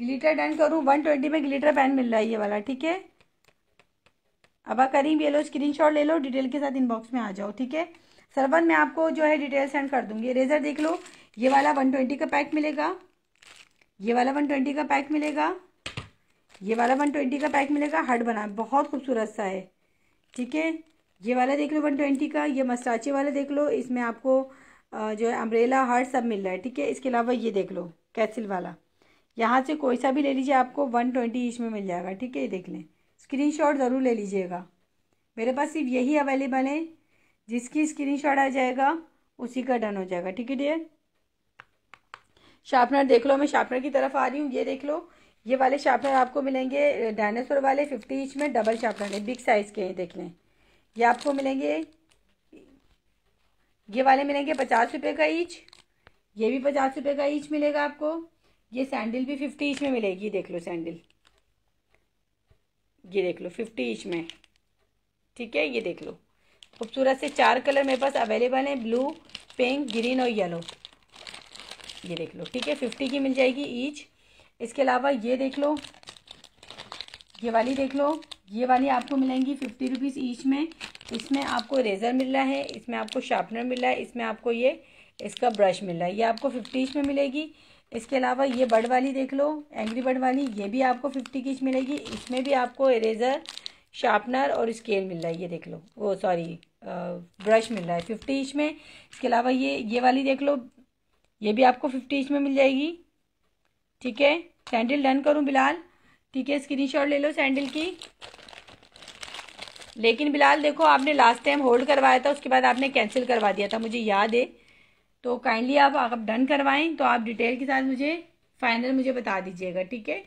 ग्लिटर डन करूँ वन ट्वेंटी में ग्लिटर पेन मिल रहा है ये वाला ठीक है अब करीम ये लो स्क्रीन ले लो डिटेल के साथ इनबॉक्स में आ जाओ ठीक है सरवन मैं आपको जो है डिटेल सेंड कर दूंगी रेजर देख लो ये वाला वन ट्वेंटी का पैक मिलेगा ये वाला वन ट्वेंटी का पैक मिलेगा ये वाला वन ट्वेंटी का पैक मिलेगा हट बना बहुत खूबसूरत सा है ठीक है ये वाला देख लो वन ट्वेंटी का ये मस्टाचे वाला देख लो इसमें आपको जो है अम्ब्रेला हर्ट सब मिल रहा है ठीक है इसके अलावा ये देख लो कैसिल वाला यहाँ से कोई सा भी ले लीजिए आपको वन ट्वेंटी ईच में मिल जाएगा ठीक है ये देख लें स्क्रीन शॉट ज़रूर ले लीजिएगा मेरे पास सिर्फ यही अवेलेबल है जिसकी स्क्रीन शॉट आ जाएगा उसी का डन हो जाएगा ठीक है डियर शार्पनर देख लो मैं शार्पनर की तरफ आ रही हूँ ये देख लो ये वाले शार्पनर आपको मिलेंगे डायनासोर वाले फिफ्टी इंच में डबल शार्पनर है बिग साइज़ के हैं देख लें ये आपको मिलेंगे ये वाले मिलेंगे पचास रुपये का ईच ये भी पचास रुपये का ईच मिलेगा आपको ये सैंडल भी फिफ्टी इंच में मिलेगी देख लो सैंडल ये देख लो फिफ्टी इंच में ठीक है ये देख लो खूबसूरत से चार कलर मेरे पास अवेलेबल हैं ब्लू पिंक ग्रीन और येलो ये देख लो ठीक है फिफ्टी की मिल जाएगी ईच इसके अलावा ये देख लो ये वाली देख लो ये वाली आपको मिलेंगी फिफ्टी रुपीज़ ईच में इसमें आपको रेज़र मिल रहा है इसमें आपको शार्पनर मिल रहा है इसमें आपको ये इसका ब्रश मिल रहा है ये आपको फिफ्टी ईच में मिलेगी इसके अलावा ये बर्ड वाली देख लो एंग्री बर्ड वाली ये भी आपको फिफ्टी की ईच मिलेगी इसमें भी आपको इरेज़र शार्पनर और स्केल मिल रहा है ये देख लो वो सॉरी ब्रश मिल रहा है फिफ्टी ईच में इसके अलावा ये ये वाली देख लो ये भी आपको फिफ्टी इंच में मिल जाएगी ठीक है सैंडल डन करूँ बिलाल ठीक है स्क्रीन शॉट ले लो सैंडल की लेकिन बिलाल देखो आपने लास्ट टाइम होल्ड करवाया था उसके बाद आपने कैंसिल करवा दिया था मुझे याद है तो काइंडली आप अगर डन करवाएं तो आप डिटेल के साथ मुझे फाइनल मुझे बता दीजिएगा ठीक है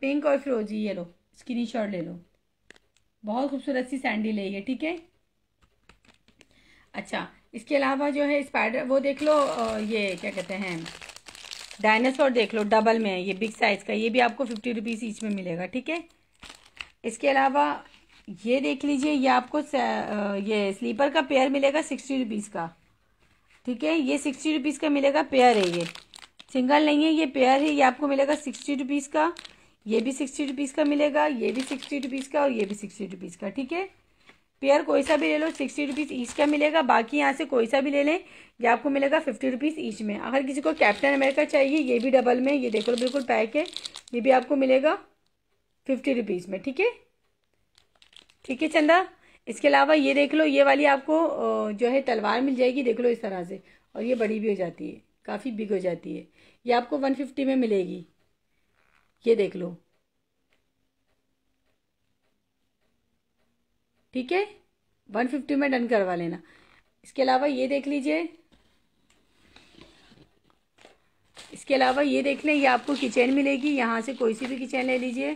पिंक और फिरोजी ये लो स्क्रीन शॉट ले लो बहुत खूबसूरत सी सैंडल है ये ठीक है अच्छा इसके अलावा जो है स्पाइडर वो देख लो ये क्या कहते हैं डायनासोर देख लो डबल में है ये बिग साइज़ का ये भी आपको फिफ्टी रुपीज़ ईच में मिलेगा ठीक है इसके अलावा ये देख लीजिए ये आपको ये स्लीपर का पेयर मिलेगा सिक्सटी रुपीज़ का ठीक है ये सिक्सटी रुपीज़ का मिलेगा पेयर है ये सिंगल नहीं है ये पेयर है ये आपको मिलेगा सिक्सटी रुपीज़ का ये भी सिक्सटी रुपीज़ का मिलेगा ये भी सिक्सटी रुपीज़ का और ये भी सिक्सटी रुपीज़ का ठीक है पेयर कोई सा भी ले लो सिक्सटी रुपीज़ ईच का मिलेगा बाकी यहाँ से कोई सा भी ले लें ये आपको मिलेगा फिफ्टी रुपीज़ ईच में अगर किसी को कैप्टन अमेरिका चाहिए ये भी डबल में ये देख लो बिल्कुल पैक है ये भी आपको मिलेगा फिफ्टी रुपीज़ में ठीक है ठीक है चंदा इसके अलावा ये देख लो ये वाली आपको जो है तलवार मिल जाएगी देख लो इस तरह से और ये बड़ी भी हो जाती है काफ़ी बिग हो जाती है ये आपको वन फिफ्टी में मिलेगी ये देख लो ठीक है वन फिफ्टी में डन करवा लेना इसके अलावा ये देख लीजिए इसके अलावा ये देख लें ये आपको किचन मिलेगी यहाँ से कोई सी भी किचन ले लीजिए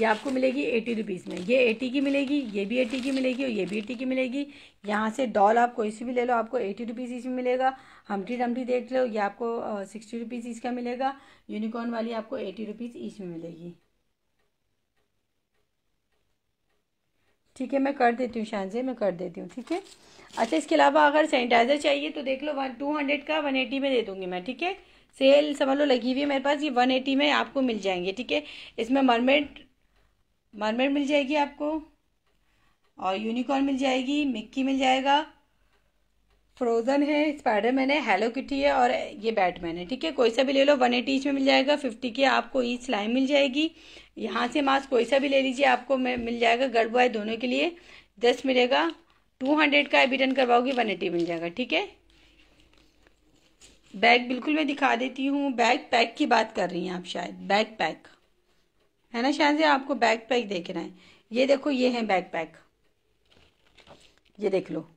ये आपको मिलेगी एटी रुपीज़ में ये एटी की मिलेगी ये भी एटी की मिलेगी और ये भी एटी की मिलेगी यहाँ से डॉल आप कोई सी भी ले लो आपको एटी रुपीज़ इसमें मिलेगा हमटी डमटी देख लो ये आपको सिक्सटी रुपीज़ इसका मिलेगा यूनिकॉर्न वाली आपको एटी रुपीज़ इसमें मिलेगी ठीक है मैं कर देती हूँ शान से मैं कर देती हूँ ठीक है अच्छा इसके अलावा अगर सैनिटाइज़र चाहिए तो देख लो वन टू हंड्रेड का वन एटी में दे दूँगी मैं ठीक है सेल समझ लो लगी हुई है मेरे पास ये वन एटी में आपको मिल जाएंगे ठीक है इसमें मरमेड मरमेड मिल जाएगी आपको और यूनिकॉर्न मिल जाएगी मिक्की मिल जाएगा फ्रोजन है स्पाइडर मैन है हेलो किटी है और ये बैटमैन है ठीक है कोई सा भी ले लो वन एटी ईच में मिल जाएगा फिफ्टी की आपको ईच लाइन मिल जाएगी यहाँ से मास्क कोई सा भी ले लीजिए आपको मिल जाएगा गर्ल बॉय दोनों के लिए दस मिलेगा टू हंड्रेड का भी रिटर्न करवाओगी वन एटी मिल जाएगा ठीक है बैग बिल्कुल मैं दिखा देती हूँ बैग पैक की बात कर रही हैं आप शायद बैग पैक है ना शायद से आपको बैग पैक देख रहे हैं ये देखो ये है बैग पैक ये देख लो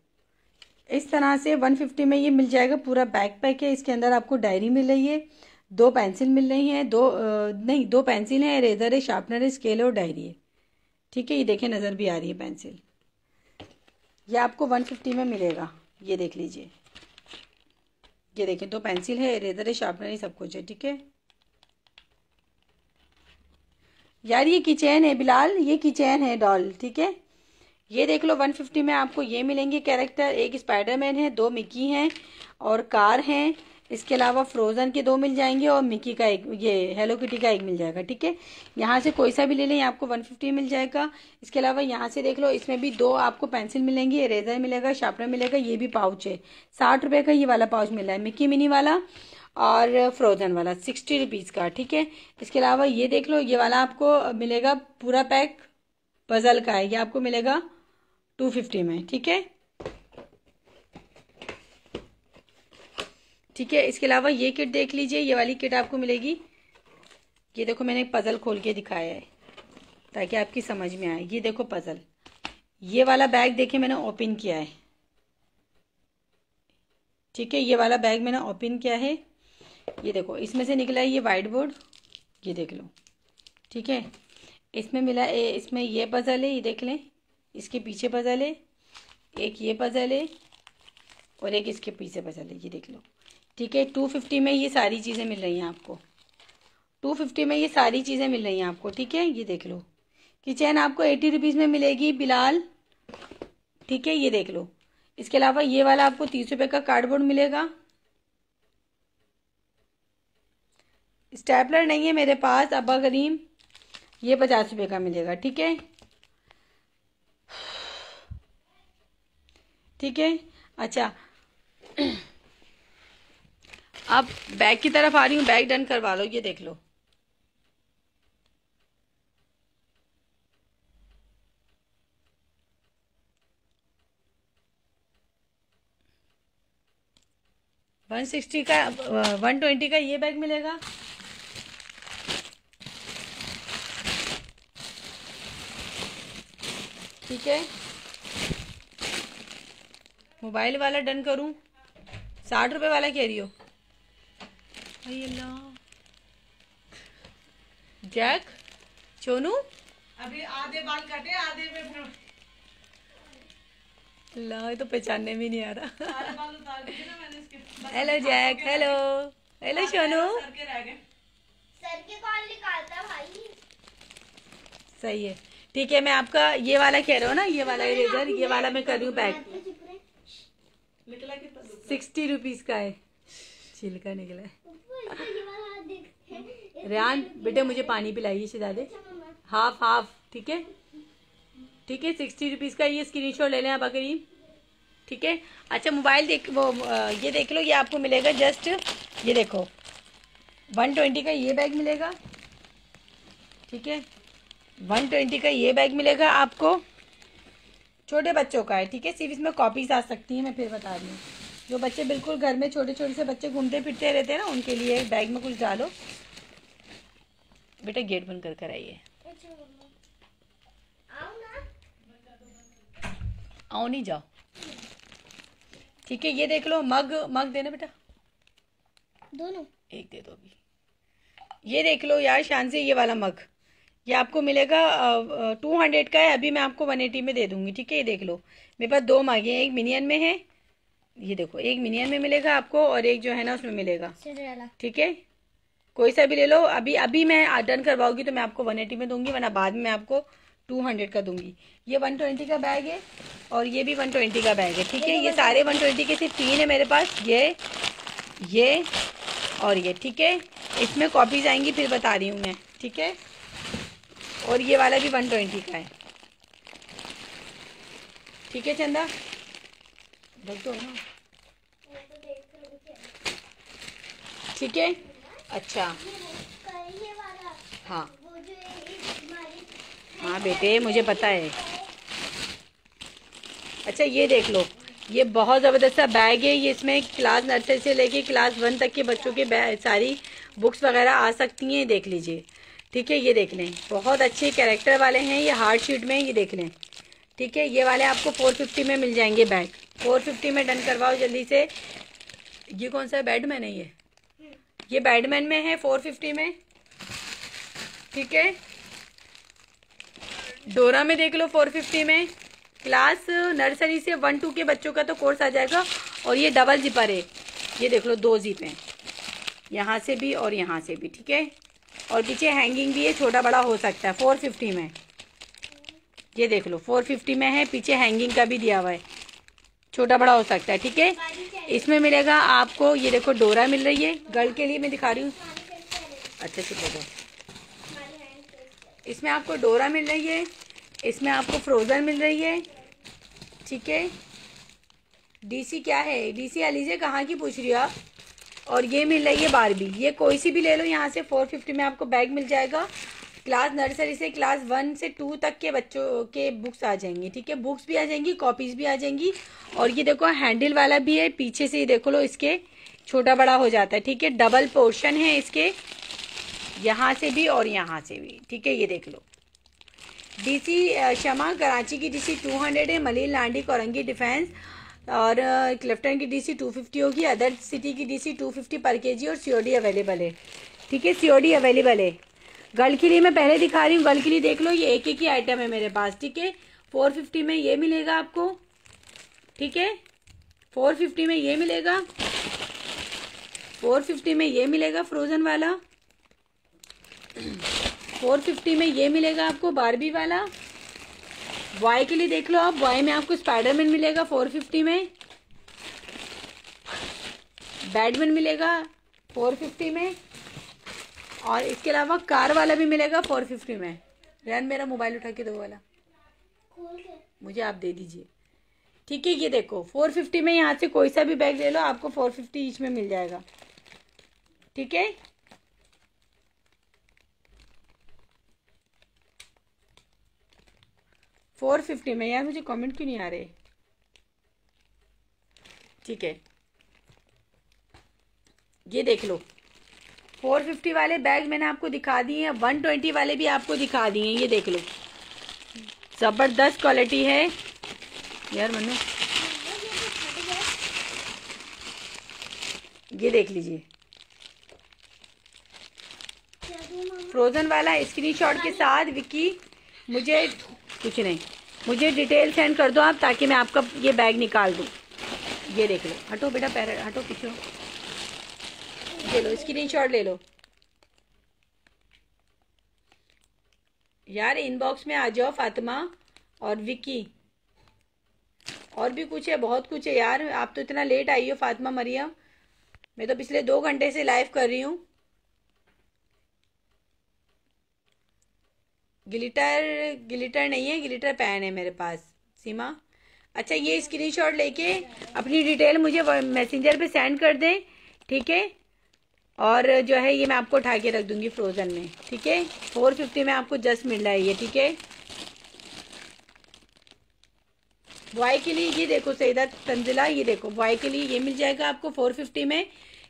इस तरह से 150 में ये मिल जाएगा पूरा बैक पैक है इसके अंदर आपको डायरी मिल रही है दो पेंसिल मिल रही है दो आ, नहीं दो पेंसिल है इरेजर है शार्पनर है स्केल और डायरी है ठीक है ये देखें नज़र भी आ रही है पेंसिल ये आपको 150 में मिलेगा ये देख लीजिए ये देखें दो पेंसिल है इरेजर है शार्पनर है सब कुछ है ठीक है यार ये किचन है बिलाल ये किचन है डॉल ठीक है ये देख लो 150 में आपको ये मिलेंगे कैरेक्टर एक स्पाइडरमैन है दो मिकी हैं और कार हैं इसके अलावा फ्रोज़न के दो मिल जाएंगे और मिकी का एक ये हेलो किटी का एक मिल जाएगा ठीक है यहाँ से कोई सा भी ले लें आपको 150 मिल जाएगा इसके अलावा यहाँ से देख लो इसमें भी दो आपको पेंसिल मिलेंगी इरेजर मिलेगा शार्पनर मिलेगा ये भी पाउच है साठ रुपये का ये वाला पाउच मिल रहा है मिकी मिनी वाला और फ्रोज़न वाला सिक्सटी रुपीज़ का ठीक है इसके अलावा ये देख लो ये वाला आपको मिलेगा पूरा पैक पजल का है ये आपको मिलेगा टू फिफ्टी में ठीक है ठीक है इसके अलावा ये किट देख लीजिए ये वाली किट आपको मिलेगी ये देखो मैंने एक पज़ल खोल के दिखाया है ताकि आपकी समझ में आए ये देखो पज़ल ये वाला बैग देखिए मैंने ओपन किया है ठीक है ये वाला बैग मैंने ओपन किया है ये देखो इसमें से निकला है ये वाइट बोर्ड ये देख लो ठीक है इसमें मिला ए, इसमें ये पज़ल है ये देख लें इसके पीछे पजल है एक ये पजल है और एक इसके पीछे पजल है ये देख लो ठीक है टू फिफ्टी में ये सारी चीज़ें मिल रही हैं आपको टू फिफ्टी में ये सारी चीज़ें मिल रही हैं आपको ठीक है ये देख लो किचन आपको एटी रुपीज़ में मिलेगी बिलाल ठीक है ये देख लो इसके अलावा ये वाला आपको तीस रुपये का कार्डबोर्ड मिलेगा स्टेपलर नहीं है मेरे पास अबा करीम ये पचास रुपये का मिलेगा ठीक है ठीक है अच्छा अब बैग की तरफ आ रही हूँ बैग डन करवा लो ये देख लो वन सिक्सटी का वन ट्वेंटी का ये बैग मिलेगा ठीक है मोबाइल वाला डन करूँ साठ रुपए वाला कह रही हो जैक चोनू अभी आधे बाल कटे आधे में फिर तो पहचानने में नहीं आ रहा hello Jack hello hello Sonu सही है ठीक है मैं आपका ये वाला कह रहा हूँ ना ये वाला इरेजर ये वाला मैं कर रही हूँ पैक निकला कितना सिक्सटी रुपीज का है छिलका निकला है रेहान तो बेटे मुझे पानी पिलाइए शिदादे अच्छा, हाफ हाफ ठीक है ठीक है सिक्सटी रुपीज़ का ये स्क्रीन शॉट ले लें आप अगर ठीक है अच्छा मोबाइल देख वो ये देख लो ये आपको मिलेगा जस्ट ये देखो वन ट्वेंटी का ये बैग मिलेगा ठीक है वन ट्वेंटी का ये बैग मिलेगा आपको छोटे बच्चों का है ठीक है सिर्फ इसमें कॉपीज आ सकती हैं मैं फिर बता दूँ जो बच्चे बिल्कुल घर में छोटे छोटे से बच्चे घूमते फिरते रहते हैं ना उनके लिए बैग में कुछ डालो बेटा गेट बंद कर कर आइए आओ नहीं जाओ ठीक है ये देख लो मग मग देना बेटा दोनों एक दे दो अभी ये देख लो यार शान से ये वाला मग ये आपको मिलेगा टू हंड्रेड का है अभी मैं आपको वन एटी में दे दूंगी ठीक है ये देख लो मेरे पास दो मांगे हैं एक मिनियन में है ये देखो एक मिनियन में मिलेगा आपको और एक जो है ना उसमें मिलेगा ठीक है कोई सा भी ले लो अभी अभी मैं डन करवाऊंगी तो मैं आपको वन एटी में दूंगी वरना बाद में आपको टू हंड्रेड का दूंगी ये वन ट्वेंटी का बैग है और ये भी वन ट्वेंटी का बैग है ठीक है ये सारे वन ट्वेंटी के सिर्फ तीन है मेरे पास ये ये और ये ठीक है इसमें कॉपीज आएंगी फिर बता रही हूँ मैं ठीक है और ये वाला भी वन ट्वेंटी का है ठीक है चंदा ढक दो ना ठीक है अच्छा हाँ हाँ बेटे मुझे पता है अच्छा ये देख लो ये बहुत ज़बरदस्त सा बैग है ये इसमें क्लास नर्सरी से लेके क्लास वन तक के बच्चों के सारी बुक्स वगैरह आ सकती हैं देख लीजिए ठीक है ये देख लें बहुत अच्छे कैरेक्टर वाले हैं ये हार्ड शीट में ये देख लें ठीक है ये वाले आपको फोर फिफ्टी में मिल जाएंगे बैग फोर फिफ्टी में डन करवाओ जल्दी से ये कौन सा बैडमैन है ये ये बैडमैन में है फोर फिफ्टी में ठीक है डोरा में देख लो फोर फिफ्टी में क्लास नर्सरी से वन टू के बच्चों का तो कोर्स आ जाएगा और ये डबल जिपर है ये देख लो दो जिप हैं यहाँ से भी और यहाँ से भी ठीक है और पीछे हैंगिंग भी है छोटा बड़ा हो सकता है फोर फिफ्टी में ये देख लो फोर फिफ्टी में है पीछे हैंगिंग का भी दिया हुआ है छोटा बड़ा हो सकता है ठीक है इसमें मिलेगा आपको ये देखो डोरा मिल रही है गर्ल के लिए मैं दिखा रही हूँ अच्छा चुप इसमें आपको डोरा मिल रही है इसमें आपको फ्रोज़न मिल रही है ठीक है डीसी क्या है डीसी लीजिए कहाँ की पूछ रही हो आप और ये मिल रही है बारबी ये कोई सी भी ले लो यहाँ से फोर फिफ्टी में आपको बैग मिल जाएगा क्लास नर्सरी से क्लास वन से टू तक के बच्चों के बुक्स आ जाएंगी ठीक है बुक्स भी आ जाएंगी कॉपीज भी आ जाएंगी और ये देखो हैंडल वाला भी है पीछे से ये देखो लो इसके छोटा बड़ा हो जाता है ठीक है डबल पोर्शन है इसके यहाँ से भी और यहाँ से भी ठीक है ये देख लो डीसी शमा कराची की डीसी 200 है मलिन लांडी कोरंगी डिफेंस और एक हैंड की डीसी 250 होगी अदर सिटी की डीसी 250 पर केजी और सीओडी अवेलेबल है ठीक है सीओडी अवेलेबल है गल के लिए मैं पहले दिखा रही हूँ गल के लिए देख लो ये एक एक ही आइटम है मेरे पास ठीक है फोर फिफ्टी में ये मिलेगा आपको ठीक है फोर फिफ्टी में ये मिलेगा फोर फिफ्टी में ये मिलेगा फ्रोजन वाला फोर फिफ्टी में ये मिलेगा आपको बारबी वाला बॉय के लिए देख लो आप बॉय में आपको स्पाइडरमैन मिलेगा फोर फिफ्टी में बैडमैन मिलेगा फोर फिफ्टी में और इसके अलावा कार वाला भी मिलेगा फोर फिफ्टी में रैन मेरा मोबाइल उठा के दो वाला मुझे आप दे दीजिए ठीक है ये देखो फोर फिफ्टी में यहाँ से कोई सा भी बैग ले लो आपको फोर फिफ्टी ईच में मिल जाएगा ठीक है फोर फिफ्टी में यार मुझे कमेंट क्यों नहीं आ रहे ठीक है ये देख लो फोर फिफ्टी वाले बैग मैंने आपको दिखा दिए हैं वन ट्वेंटी वाले भी आपको दिखा दिए हैं ये देख लो ज़बरदस्त क्वालिटी है यार मनु ये देख लीजिए फ्रोज़न वाला स्क्रीनशॉट के साथ विकी मुझे कुछ नहीं मुझे डिटेल सेंड कर दो आप ताकि मैं आपका ये बैग निकाल दूँ ये देख लो हटो बेटा पैर हटो पीछे ले लो स्क्रीन शॉट ले लो यार इनबॉक्स में आ जाओ फातिमा और विक्की और भी कुछ है बहुत कुछ है यार आप तो इतना लेट आई हो फातिमा मरियम मैं तो पिछले दो घंटे से लाइव कर रही हूँ ग्लिटर ग्लिटर नहीं है ग्लिटर पैन है मेरे पास सीमा अच्छा ये स्क्रीनशॉट लेके अपनी डिटेल मुझे मैसेंजर पे सेंड कर दें ठीक है और जो है ये मैं आपको उठा के रख दूंगी फ्रोज़न में ठीक है फोर फिफ्टी में आपको जस्ट मिल रहा है ये ठीक है बॉय के लिए ये देखो सईदा तंजिला ये देखो बॉय के लिए ये मिल जाएगा आपको फोर फिफ्टी में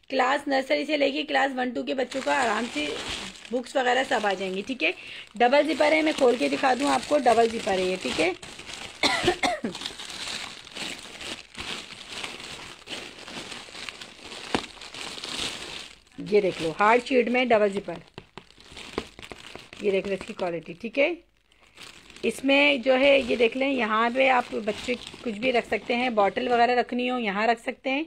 क्लास नर्सरी से लेके क्लास वन टू के बच्चों का आराम से बुक्स वगैरह सब आ जाएंगी ठीक है डबल जिपर है मैं खोल के दिखा दूँ आपको डबल जिपर है ये ठीक है ये देख लो हार्ड शीट में डबल जिपर ये देख लो इसकी क्वालिटी ठीक है इसमें जो है ये देख लें यहाँ पे आप बच्चे कुछ भी रख सकते हैं बॉटल वगैरह रखनी हो यहाँ रख सकते हैं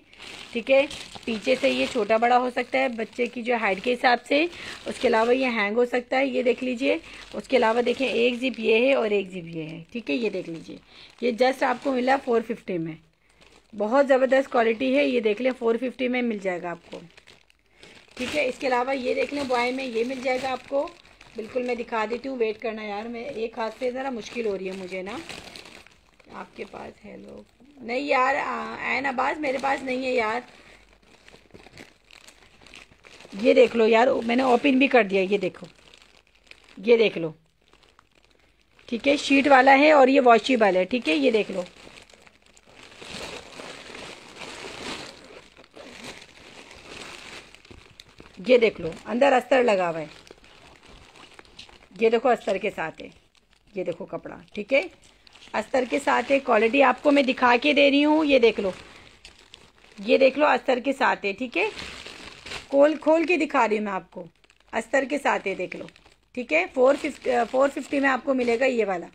ठीक है पीछे से ये छोटा बड़ा हो सकता है बच्चे की जो हाइट के हिसाब से उसके अलावा ये हैंग हो सकता है ये देख लीजिए उसके अलावा देखें एक जिप ये है और एक जिप ये है ठीक है ये देख लीजिए ये जस्ट आपको मिला फोर फिफ्टी में बहुत ज़बरदस्त क्वालिटी है ये देख लें फोर फिफ्टी में मिल जाएगा आपको ठीक है इसके अलावा ये देख लें बॉय में ये मिल जाएगा आपको बिल्कुल मैं दिखा देती हूँ वेट करना यार मैं एक हाथ से ज़रा मुश्किल हो रही है मुझे ना आपके पास है लोग नहीं यार एन आबाज मेरे पास नहीं है यार ये देख लो यार मैंने ओपन भी कर दिया ये देखो ये देख लो ठीक है शीट वाला है और ये वॉशिबल है ठीक है ये देख लो ये देख लो अंदर अस्तर लगा हुआ है ये देखो अस्तर के साथ है ये देखो कपड़ा ठीक है अस्तर के साथ है क्वालिटी आपको मैं दिखा के दे रही हूँ ये देख लो ये देख लो अस्तर के साथ है ठीक है खोल खोल के दिखा रही हूँ मैं आपको अस्तर के साथ है देख लो ठीक है फोर फिफ्टी फोर फिफ्टी में आपको मिलेगा ये वाला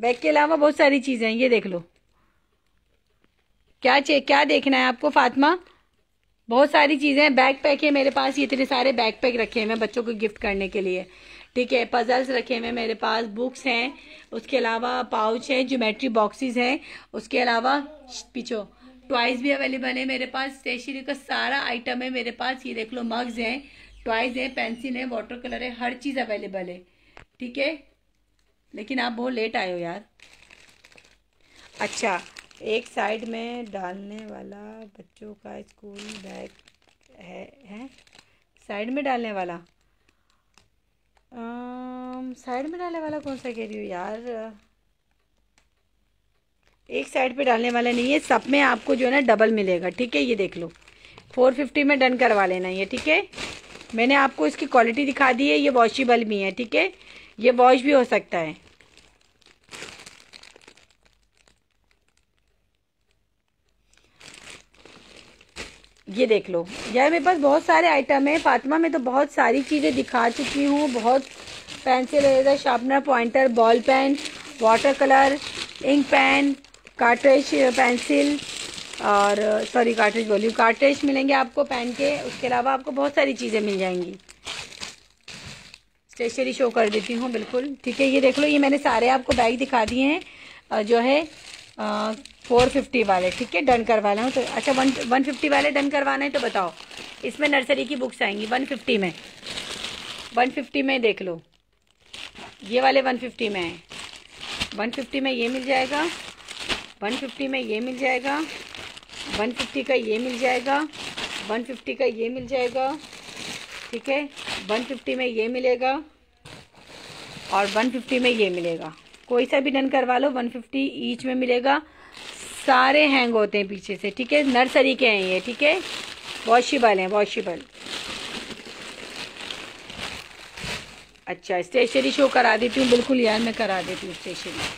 बैग के अलावा बहुत सारी चीज़ें हैं ये देख लो क्या चे क्या देखना है आपको फातिमा बहुत सारी चीज़ें हैं बैग पैक है मेरे पास ये इतने सारे बैग पैक रखे हुए हैं बच्चों को गिफ्ट करने के लिए ठीक है पजल्स रखे हुए मेरे पास बुक्स हैं उसके अलावा पाउच है ज्योमेट्री बॉक्सेस हैं उसके अलावा पीछो टॉयज़ भी अवेलेबल है मेरे पास स्टेशनरी का सारा आइटम है मेरे पास ये देख लो मग्स हैं टॉयज़ हैं पेंसिल है वाटर कलर है हर चीज़ अवेलेबल है ठीक है लेकिन आप बहुत लेट आए हो यार अच्छा एक साइड में डालने वाला बच्चों का स्कूल बैग है है साइड में डालने वाला साइड में डालने वाला कौन सा कह रही हो यार एक साइड पे डालने वाला नहीं है सब में आपको जो है ना डबल मिलेगा ठीक है ये देख लो फोर फिफ्टी में डन करवा लेना ये ठीक है मैंने आपको इसकी क्वालिटी दिखा दी है ये वॉशिबल भी है ठीक है ये वॉश भी हो सकता है ये देख लो यार मेरे पास बहुत सारे आइटम है फातिमा में तो बहुत सारी चीज़ें दिखा चुकी हूँ बहुत pencil eraser sharpener pointer ball pen water colour ink pen cartridge pencil और सॉरी कार्ट्रेज बोली कार्ट्रेज मिलेंगे आपको पेन के उसके अलावा आपको बहुत सारी चीज़ें मिल जाएंगी स्टेशनरी शो कर देती हूँ बिल्कुल ठीक है ये देख लो ये मैंने सारे आपको बैग दिखा दिए हैं जो है आ, फोर फिफ्टी वाले ठीक है डन करवाना हो तो अच्छा वन वन फिफ्टी वाले डन करवाना है तो बताओ इसमें नर्सरी की बुक्स आएंगी वन फिफ्टी में वन फिफ्टी में देख लो ये वाले वन फिफ्टी में है वन फिफ्टी में ये मिल जाएगा वन फिफ्टी में ये मिल जाएगा वन फिफ्टी का ये मिल जाएगा वन फिफ्टी का ये मिल जाएगा ठीक है वन फिफ्टी में ये मिलेगा और वन फिफ्टी में ये मिलेगा कोई सा भी डन करवा लो वन फिफ्टी ईच में मिलेगा सारे हैंग होते हैं पीछे से ठीक है नर्सरी के हैं ये ठीक है वॉशिबल हैं वॉशिबल अच्छा स्टेशनरी शो करा देती हूँ बिल्कुल यार मैं करा देती हूँ स्टेशनरी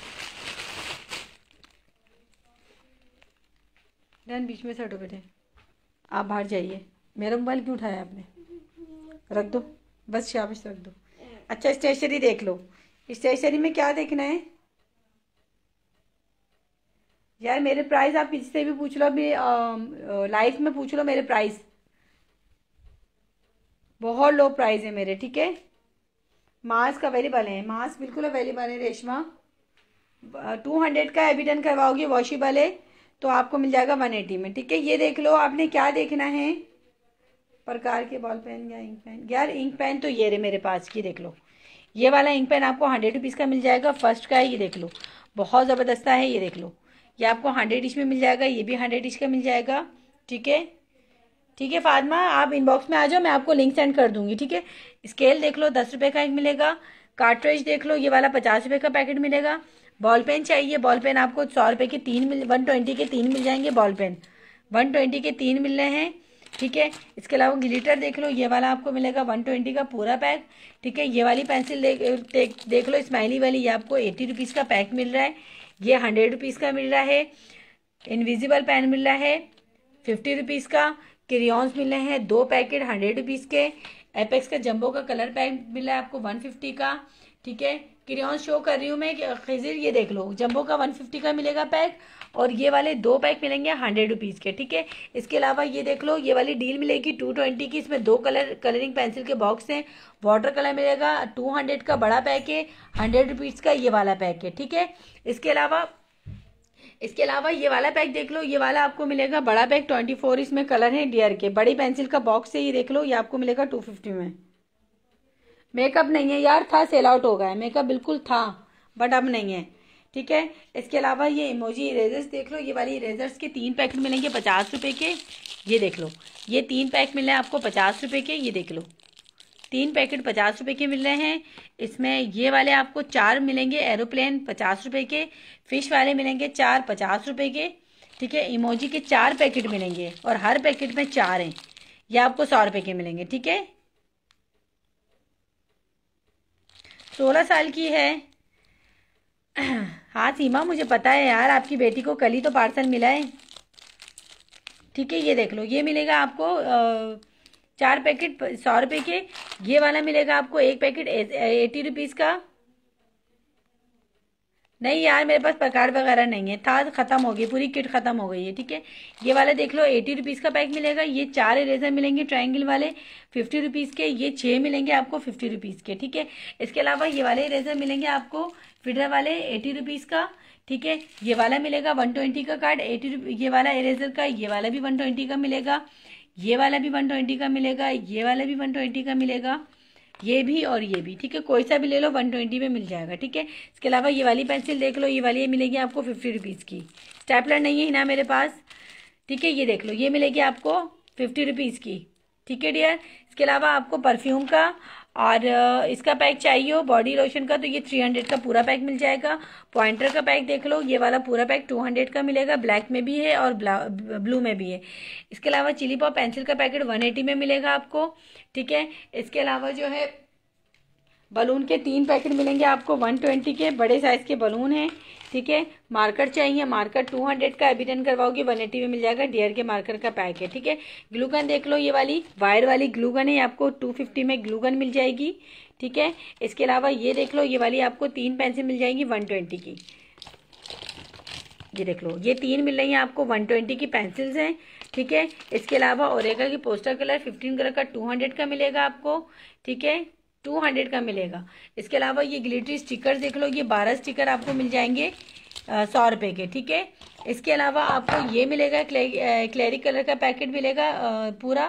डन बीच में सटो बेटे आप बाहर जाइए मेरा मोबाइल क्यों उठाया आपने रख दो बस शाबाश रख दो अच्छा स्टेशनरी देख लो स्टेशनरी में क्या देखना है यार मेरे प्राइस आप किसी से भी पूछ लो अभी लाइफ में पूछ लो मेरे प्राइस बहुत लो प्राइस है मेरे ठीक है मास्क अवेलेबल है मास्क बिल्कुल अवेलेबल है रेशमा टू हंड्रेड का एविडन करवाओगे वॉशिबल है तो आपको मिल जाएगा वन एटी में ठीक है ये देख लो आपने क्या देखना है प्रकार के बॉल पेन या इंक पेन यार इंक पेन तो ये रहे मेरे पास ये देख लो ये वाला इंक पेन आपको हंड्रेड रुपीज़ का मिल जाएगा फर्स्ट का है ये देख लो बहुत ज़बरदस्ता है ये देख लो ये आपको हंड्रेड इंच में मिल जाएगा ये भी हंड्रेड इंच का मिल जाएगा ठीक है ठीक है फातिमा आप इनबॉक्स में आ जाओ मैं आपको लिंक सेंड कर दूंगी ठीक है स्केल देख लो दस रुपये का एक मिलेगा कार्ट्रेज देख लो ये वाला पचास रुपये का पैकेट मिलेगा बॉल पेन चाहिए बॉल पेन आपको सौ रुपये के तीन मिल वन ट्वेंटी के तीन मिल जाएंगे बॉल पेन वन ट्वेंटी के तीन मिल रहे हैं ठीक है इसके अलावा ग्लिटर देख लो ये वाला आपको मिलेगा वन ट्वेंटी का पूरा पैक ठीक है ये वाली पेंसिल देख देख, देख लो स्माइली वाली ये आपको एट्टी रुपीज़ का पैक मिल रहा है ये हंड्रेड रुपीज़ का मिल रहा है इनविजिबल पेन मिल रहा है फिफ्टी रुपीज़ का क्रियॉन्स मिल रहे हैं दो पैकेट हंड्रेड रुपीज़ के एपेक्स का जंबो का कलर पैक मिला है आपको वन फिफ्टी का ठीक है क्रियॉन्स शो कर रही हूँ मैं खजिर ये देख लो जंबो का वन फिफ्टी का मिलेगा पैक और ये वाले दो पैक मिलेंगे हंड्रेड रुपीज़ के ठीक है इसके अलावा ये देख लो ये वाली डील मिलेगी टू ट्वेंटी की इसमें दो कलर कलरिंग पेंसिल के बॉक्स हैं वाटर कलर मिलेगा टू हंड्रेड का बड़ा पैक है हंड्रेड रुपीज़ का ये वाला पैक है ठीक है इसके अलावा इसके अलावा ये वाला पैक देख लो ये वाला आपको मिलेगा बड़ा पैक ट्वेंटी फोर इसमें कलर है डियर के बड़ी पेंसिल का बॉक्स है ये देख लो ये आपको मिलेगा टू फिफ्टी में मेकअप नहीं है यार था सेल आउट हो गया मेकअप बिल्कुल था बट अब नहीं है ठीक है इसके अलावा ये इमोजी इरेजर्स देख लो ये वाली इरेजर्स के तीन पैकेट मिलेंगे पचास रुपये के ये देख लो ये तीन पैक मिल रहे हैं आपको पचास रुपये के ये देख लो तीन पैकेट पचास रुपये के मिल रहे हैं इसमें ये वाले आपको चार मिलेंगे एरोप्लेन पचास रुपये के फ़िश वाले मिलेंगे चार पचास रुपये के ठीक है इमोजी के चार पैकेट मिलेंगे और हर पैकेट में चार हैं ये आपको सौ रुपये के मिलेंगे ठीक है सोलह साल की है हाँ सीमा मुझे पता है यार आपकी बेटी को कल ही तो पार्सल मिला है ठीक है ये देख लो ये मिलेगा आपको चार पैकेट सौ रुपये के ये वाला मिलेगा आपको एक पैकेट एटी रुपीज़ का नहीं यार मेरे पास प्रकार वगैरह नहीं है था ख़त्म हो गई पूरी किट ख़त्म हो गई है ठीक है ये वाला देख लो एटी रुपीज़ का पैक मिलेगा ये चार इरेजर मिलेंगे ट्रायंगल वाले फिफ्टी रुपीज़ के ये छः मिलेंगे आपको फिफ्टी रुपीज़ के ठीक है इसके अलावा ये वाले इरेजर मिलेंगे आपको फिडर वाले एटी रुपीज़ का ठीक है ये वाला मिलेगा वन ट्वेंटी का कार्ड एटी ये वाला इरेजर का ये वाला भी वन ट्वेंटी का मिलेगा ये वाला भी वन ट्वेंटी का मिलेगा ये वाला भी वन ट्वेंटी का मिलेगा ये भी और ये भी ठीक है कोई सा भी ले लो वन ट्वेंटी में मिल जाएगा ठीक है इसके अलावा ये वाली पेंसिल देख लो ये वाली ये मिलेगी आपको फिफ्टी रुपीज़ की स्टैपलर नहीं है ना मेरे पास ठीक है ये देख लो ये मिलेगी आपको फिफ्टी रुपीज़ की ठीक है डियर इसके अलावा आपको परफ्यूम का और इसका पैक चाहिए हो बॉडी लोशन का तो ये थ्री हंड्रेड का पूरा पैक मिल जाएगा पॉइंटर का पैक देख लो ये वाला पूरा पैक टू हंड्रेड का मिलेगा ब्लैक में भी है और ब्लू में भी है इसके अलावा चिली पॉप पेंसिल का पैकेट वन एटी में मिलेगा आपको ठीक है इसके अलावा जो है बलून के तीन पैकेट मिलेंगे आपको वन ट्वेंटी के बड़े साइज़ के बलून हैं ठीक है मार्कर चाहिए मार्कर टू हंड्रेड का एबी करवाओगे वन एटी में मिल जाएगा डियर के मार्कर का पैक है ठीक है ग्लूगन देख लो ये वाली वायर वाली ग्लूगन है आपको टू फिफ्टी में ग्लूगन मिल जाएगी ठीक है इसके अलावा ये देख लो ये वाली आपको तीन पेंसिल मिल जाएगी वन ट्वेंटी की ये देख लो ये तीन मिल रही हैं आपको वन ट्वेंटी की पेंसिल्स हैं ठीक है इसके अलावा ओरेगा की पोस्टर कलर फिफ्टीन कलर का टू हंड्रेड का मिलेगा आपको ठीक है टू हंड्रेड का मिलेगा इसके अलावा ये ग्लिटरी स्टिकर देख लो ये बारह स्टिकर आपको मिल जाएंगे सौ रुपये के ठीक है इसके अलावा आपको ये मिलेगा क्लेरी कलर का पैकेट मिलेगा आ, पूरा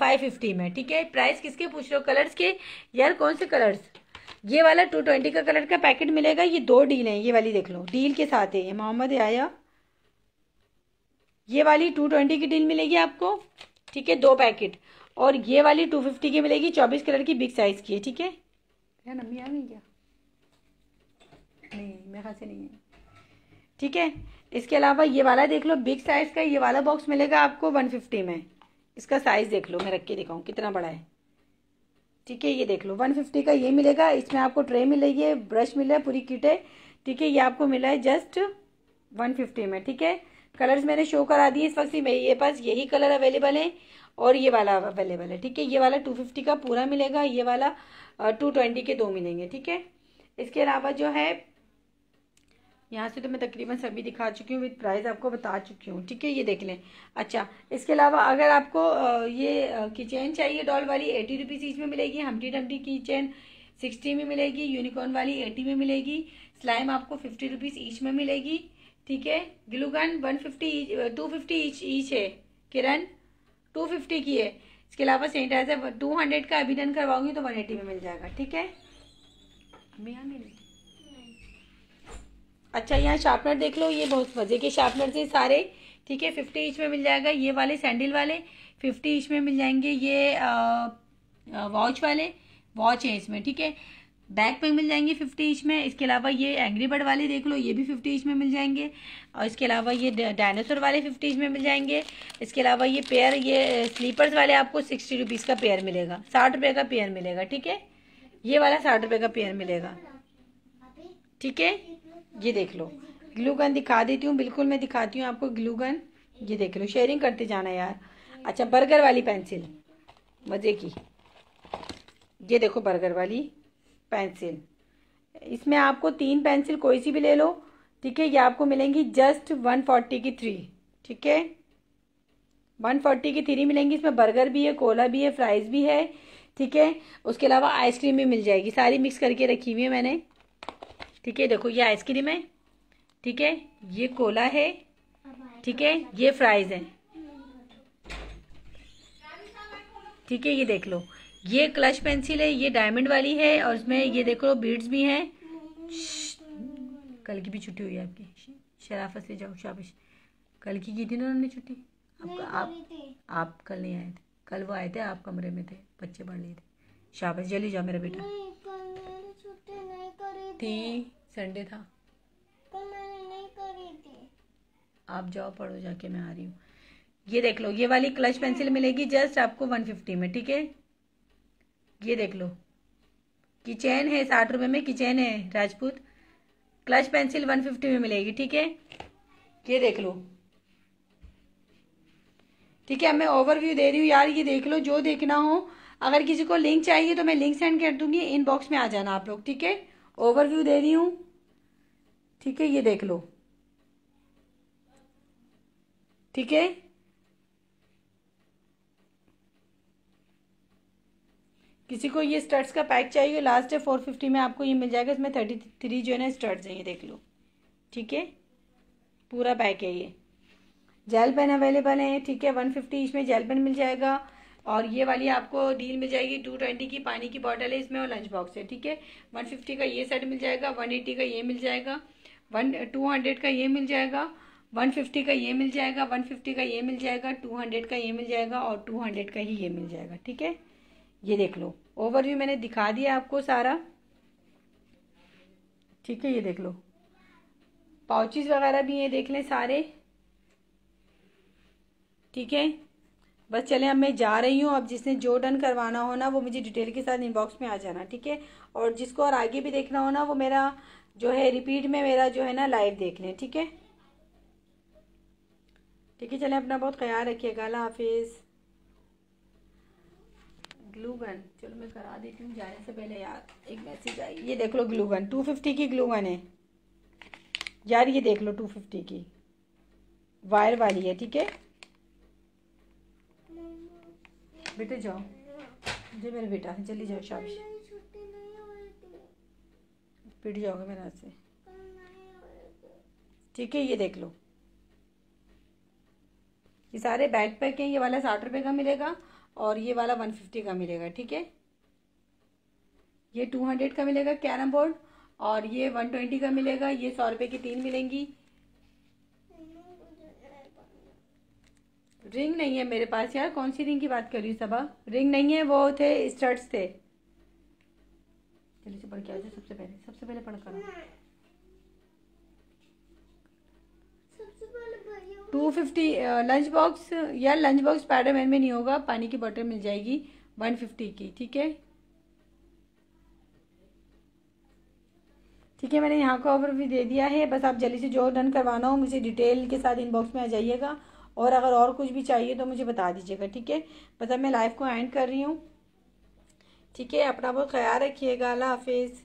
फाइव फिफ्टी में ठीक है प्राइस किसके पूछ रहे हो कलर्स के यार कौन से कलर्स ये वाला टू ट्वेंटी का कलर का पैकेट मिलेगा ये दो डील है ये वाली देख लो डील के साथ है ये मोहम्मद आया ये वाली टू ट्वेंटी की डील मिलेगी आपको ठीक है दो पैकेट और ये वाली टू फिफ्टी की मिलेगी चौबीस कलर की बिग साइज की है ठीक है नमी आ गई क्या नहीं मेरे से नहीं है ठीक है इसके अलावा ये वाला देख लो बिग साइज का ये वाला बॉक्स मिलेगा आपको वन फिफ्टी में इसका साइज देख लो मैं रख के दिखाऊँ कितना बड़ा है ठीक है ये देख लो वन फिफ्टी का ये मिलेगा इसमें आपको ट्रे मिलेगी ब्रश मिला है पूरी किट है ठीक है ये आपको मिला है जस्ट वन फिफ्टी में ठीक है कलर्स मैंने शो करा दिए इस वक्त मेरे पास यही कलर अवेलेबल है और ये वाला अवेलेबल है ठीक है ये वाला टू फिफ्टी का पूरा मिलेगा ये वाला टू ट्वेंटी के दो मिलेंगे ठीक है इसके अलावा जो है यहाँ से तो मैं तकरीबन सभी दिखा चुकी हूँ विद प्राइस आपको बता चुकी हूँ ठीक है ये देख लें अच्छा इसके अलावा अगर आपको ये की चाहिए डॉल वाली एटी रुपीज़ ईच में मिलेगी हमटी डमटी की सिक्सटी में मिलेगी यूनिकॉर्न वाली एटी में मिलेगी स्लाइम आपको फिफ्टी रुपीज़ ईच में मिलेगी ठीक है glue gun one fifty two fifty each each है किरण टू फिफ्टी की है इसके अलावा सैनिटाइजर टू हंड्रेड का अभी डन करवाऊंगी तो वन एटी में मिल जाएगा ठीक है अच्छा यहाँ शार्पनर देख लो ये बहुत मज़े के शार्पनर थे सारे ठीक है फिफ्टी इंच में मिल जाएगा ये वाले सैंडल वाले फिफ्टी इंच में मिल जाएंगे ये वॉच वाले वॉच है इसमें ठीक है बैक पे मिल जाएंगे फिफ्टी इंच में इसके अलावा ये एंग्री बर्ड वाले देख लो ये भी फिफ्टी इंच में मिल जाएंगे और इसके अलावा ये डायनासोर वाले फिफ्टी इंच में मिल जाएंगे इसके अलावा ये पेयर ये स्लीपर्स वाले आपको सिक्सटी रुपीज़ का पेयर मिलेगा साठ रुपये का पेयर मिलेगा ठीक है ये वाला साठ रुपये का पेयर मिलेगा ठीक है ये देख लो ग्लू गन दिखा देती हूँ बिल्कुल मैं दिखाती हूँ आपको ग्लू गन ये देख लो शेयरिंग करते जाना यार अच्छा बर्गर वाली पेंसिल मज़े की ये देखो बर्गर वाली पेंसिल इसमें आपको तीन पेंसिल कोई सी भी ले लो ठीक है ये आपको मिलेंगी जस्ट वन फोर्टी की थ्री ठीक है वन फोर्टी की थ्री मिलेंगी इसमें बर्गर भी है कोला भी है फ्राइज भी है ठीक है उसके अलावा आइसक्रीम भी मिल जाएगी सारी मिक्स करके रखी हुई है मैंने ठीक है देखो ये आइसक्रीम है ठीक है ये कोला है ठीक है ये फ्राइज है ठीक है ये देख लो ये क्लच पेंसिल है ये डायमंड वाली है और इसमें ये देखो बीड्स भी हैं कल की भी छुट्टी हुई है आपकी शराफत से जाओ शाबिश कल की की थी ना उन्होंने छुट्टी आपका आप आप कल नहीं आए थे कल वो आए थे आप कमरे में थे बच्चे पढ़ लिए थे शाबाश जल्दी जाओ मेरा बेटा थी संडे था आप जाओ पढ़ो जाके मैं आ रही हूँ ये देख लो ये वाली क्लच पेंसिल मिलेगी जस्ट आपको वन फिफ्टी में ठीक है ये देख लो की है साठ रुपये में किचेन है Rajput clutch pencil one fifty में मिलेगी ठीक है ये देख लो ठीक है मैं ओवरव्यू दे रही हूँ यार ये देख लो जो देखना हो अगर किसी को लिंक चाहिए तो मैं लिंक सेंड कर दूंगी इनबॉक्स में आ जाना आप लोग ठीक है ओवरव्यू दे रही हूँ ठीक है ये देख लो ठीक है किसी को ये स्टड्स का पैक चाहिए लास्ट है फोर फिफ्टी में आपको ये मिल जाएगा इसमें थर्टी थ्री जो है ना स्टड्स हैं ये देख लो ठीक है पूरा पैक है ये जेल पेन अवेलेबल है ठीक है वन फिफ्टी इसमें जेल पेन मिल जाएगा और ये वाली आपको डील मिल जाएगी टू ट्वेंटी की पानी की बॉटल है इसमें और लंच बॉक्स है ठीक है वन फिफ्टी का ये सेट मिल जाएगा वन एटी का ये मिल जाएगा वन टू हंड्रेड का ये मिल जाएगा वन फिफ्टी का ये मिल जाएगा वन फिफ्टी का ये मिल जाएगा टू हंड्रेड का ये मिल जाएगा और टू हंड्रेड का ही ये मिल जाएगा ठीक है ये देख लो ओवरव्यू मैंने दिखा दिया आपको सारा ठीक है ये देख लो पाउचेस वगैरह भी ये देख लें सारे ठीक है बस चले अब मैं जा रही हूँ अब जिसने जो डन करवाना हो ना वो मुझे डिटेल के साथ इनबॉक्स में आ जाना ठीक है और जिसको और आगे भी देखना हो ना वो मेरा जो है रिपीट में मेरा जो है ना लाइव देख लें ठीक है ठीक है चलें अपना बहुत ख्याल रखिएगा अल्लाह हाफिज़ ग्लू गन चलो मैं करा देती हूँ जाने से पहले यार एक मैसेज आई ये देख लो ग्लू गन टू फिफ्टी की ग्लू गन है यार ये देख लो टू फिफ्टी की वायर वाली है ठीक है बेटे जाओ जी मेरा बेटा जल्दी जाओ शाबाश पिट जाओगे मेरे हाथ से ठीक है ये देख लो ये सारे बैग पैक हैं ये वाला साठ रुपये का मिलेगा और ये वाला वन फिफ्टी का मिलेगा ठीक है ये टू हंड्रेड का मिलेगा कैरम बोर्ड और ये वन ट्वेंटी का मिलेगा ये सौ रुपये की तीन मिलेंगी रिंग नहीं है मेरे पास यार कौन सी रिंग की बात कर रही हूँ सबा रिंग नहीं है वो थे स्टर्ट्स थे चलिए पढ़ के आ जाए सबसे पहले सबसे पहले पढ़ कर टू फिफ्टी लंच बॉक्स या लंच बॉक्स स्पाइडर मैन में नहीं होगा पानी की बॉटल मिल जाएगी वन फिफ्टी की ठीक है ठीक है मैंने यहाँ का ऑफर भी दे दिया है बस आप जल्दी से जो डन करवाना हो मुझे डिटेल के साथ इनबॉक्स में आ जाइएगा और अगर और कुछ भी चाहिए तो मुझे बता दीजिएगा ठीक है बस अब मैं लाइव को एंड कर रही हूँ ठीक है अपना बहुत ख्याल रखिएगा अल्लाह हाफिज़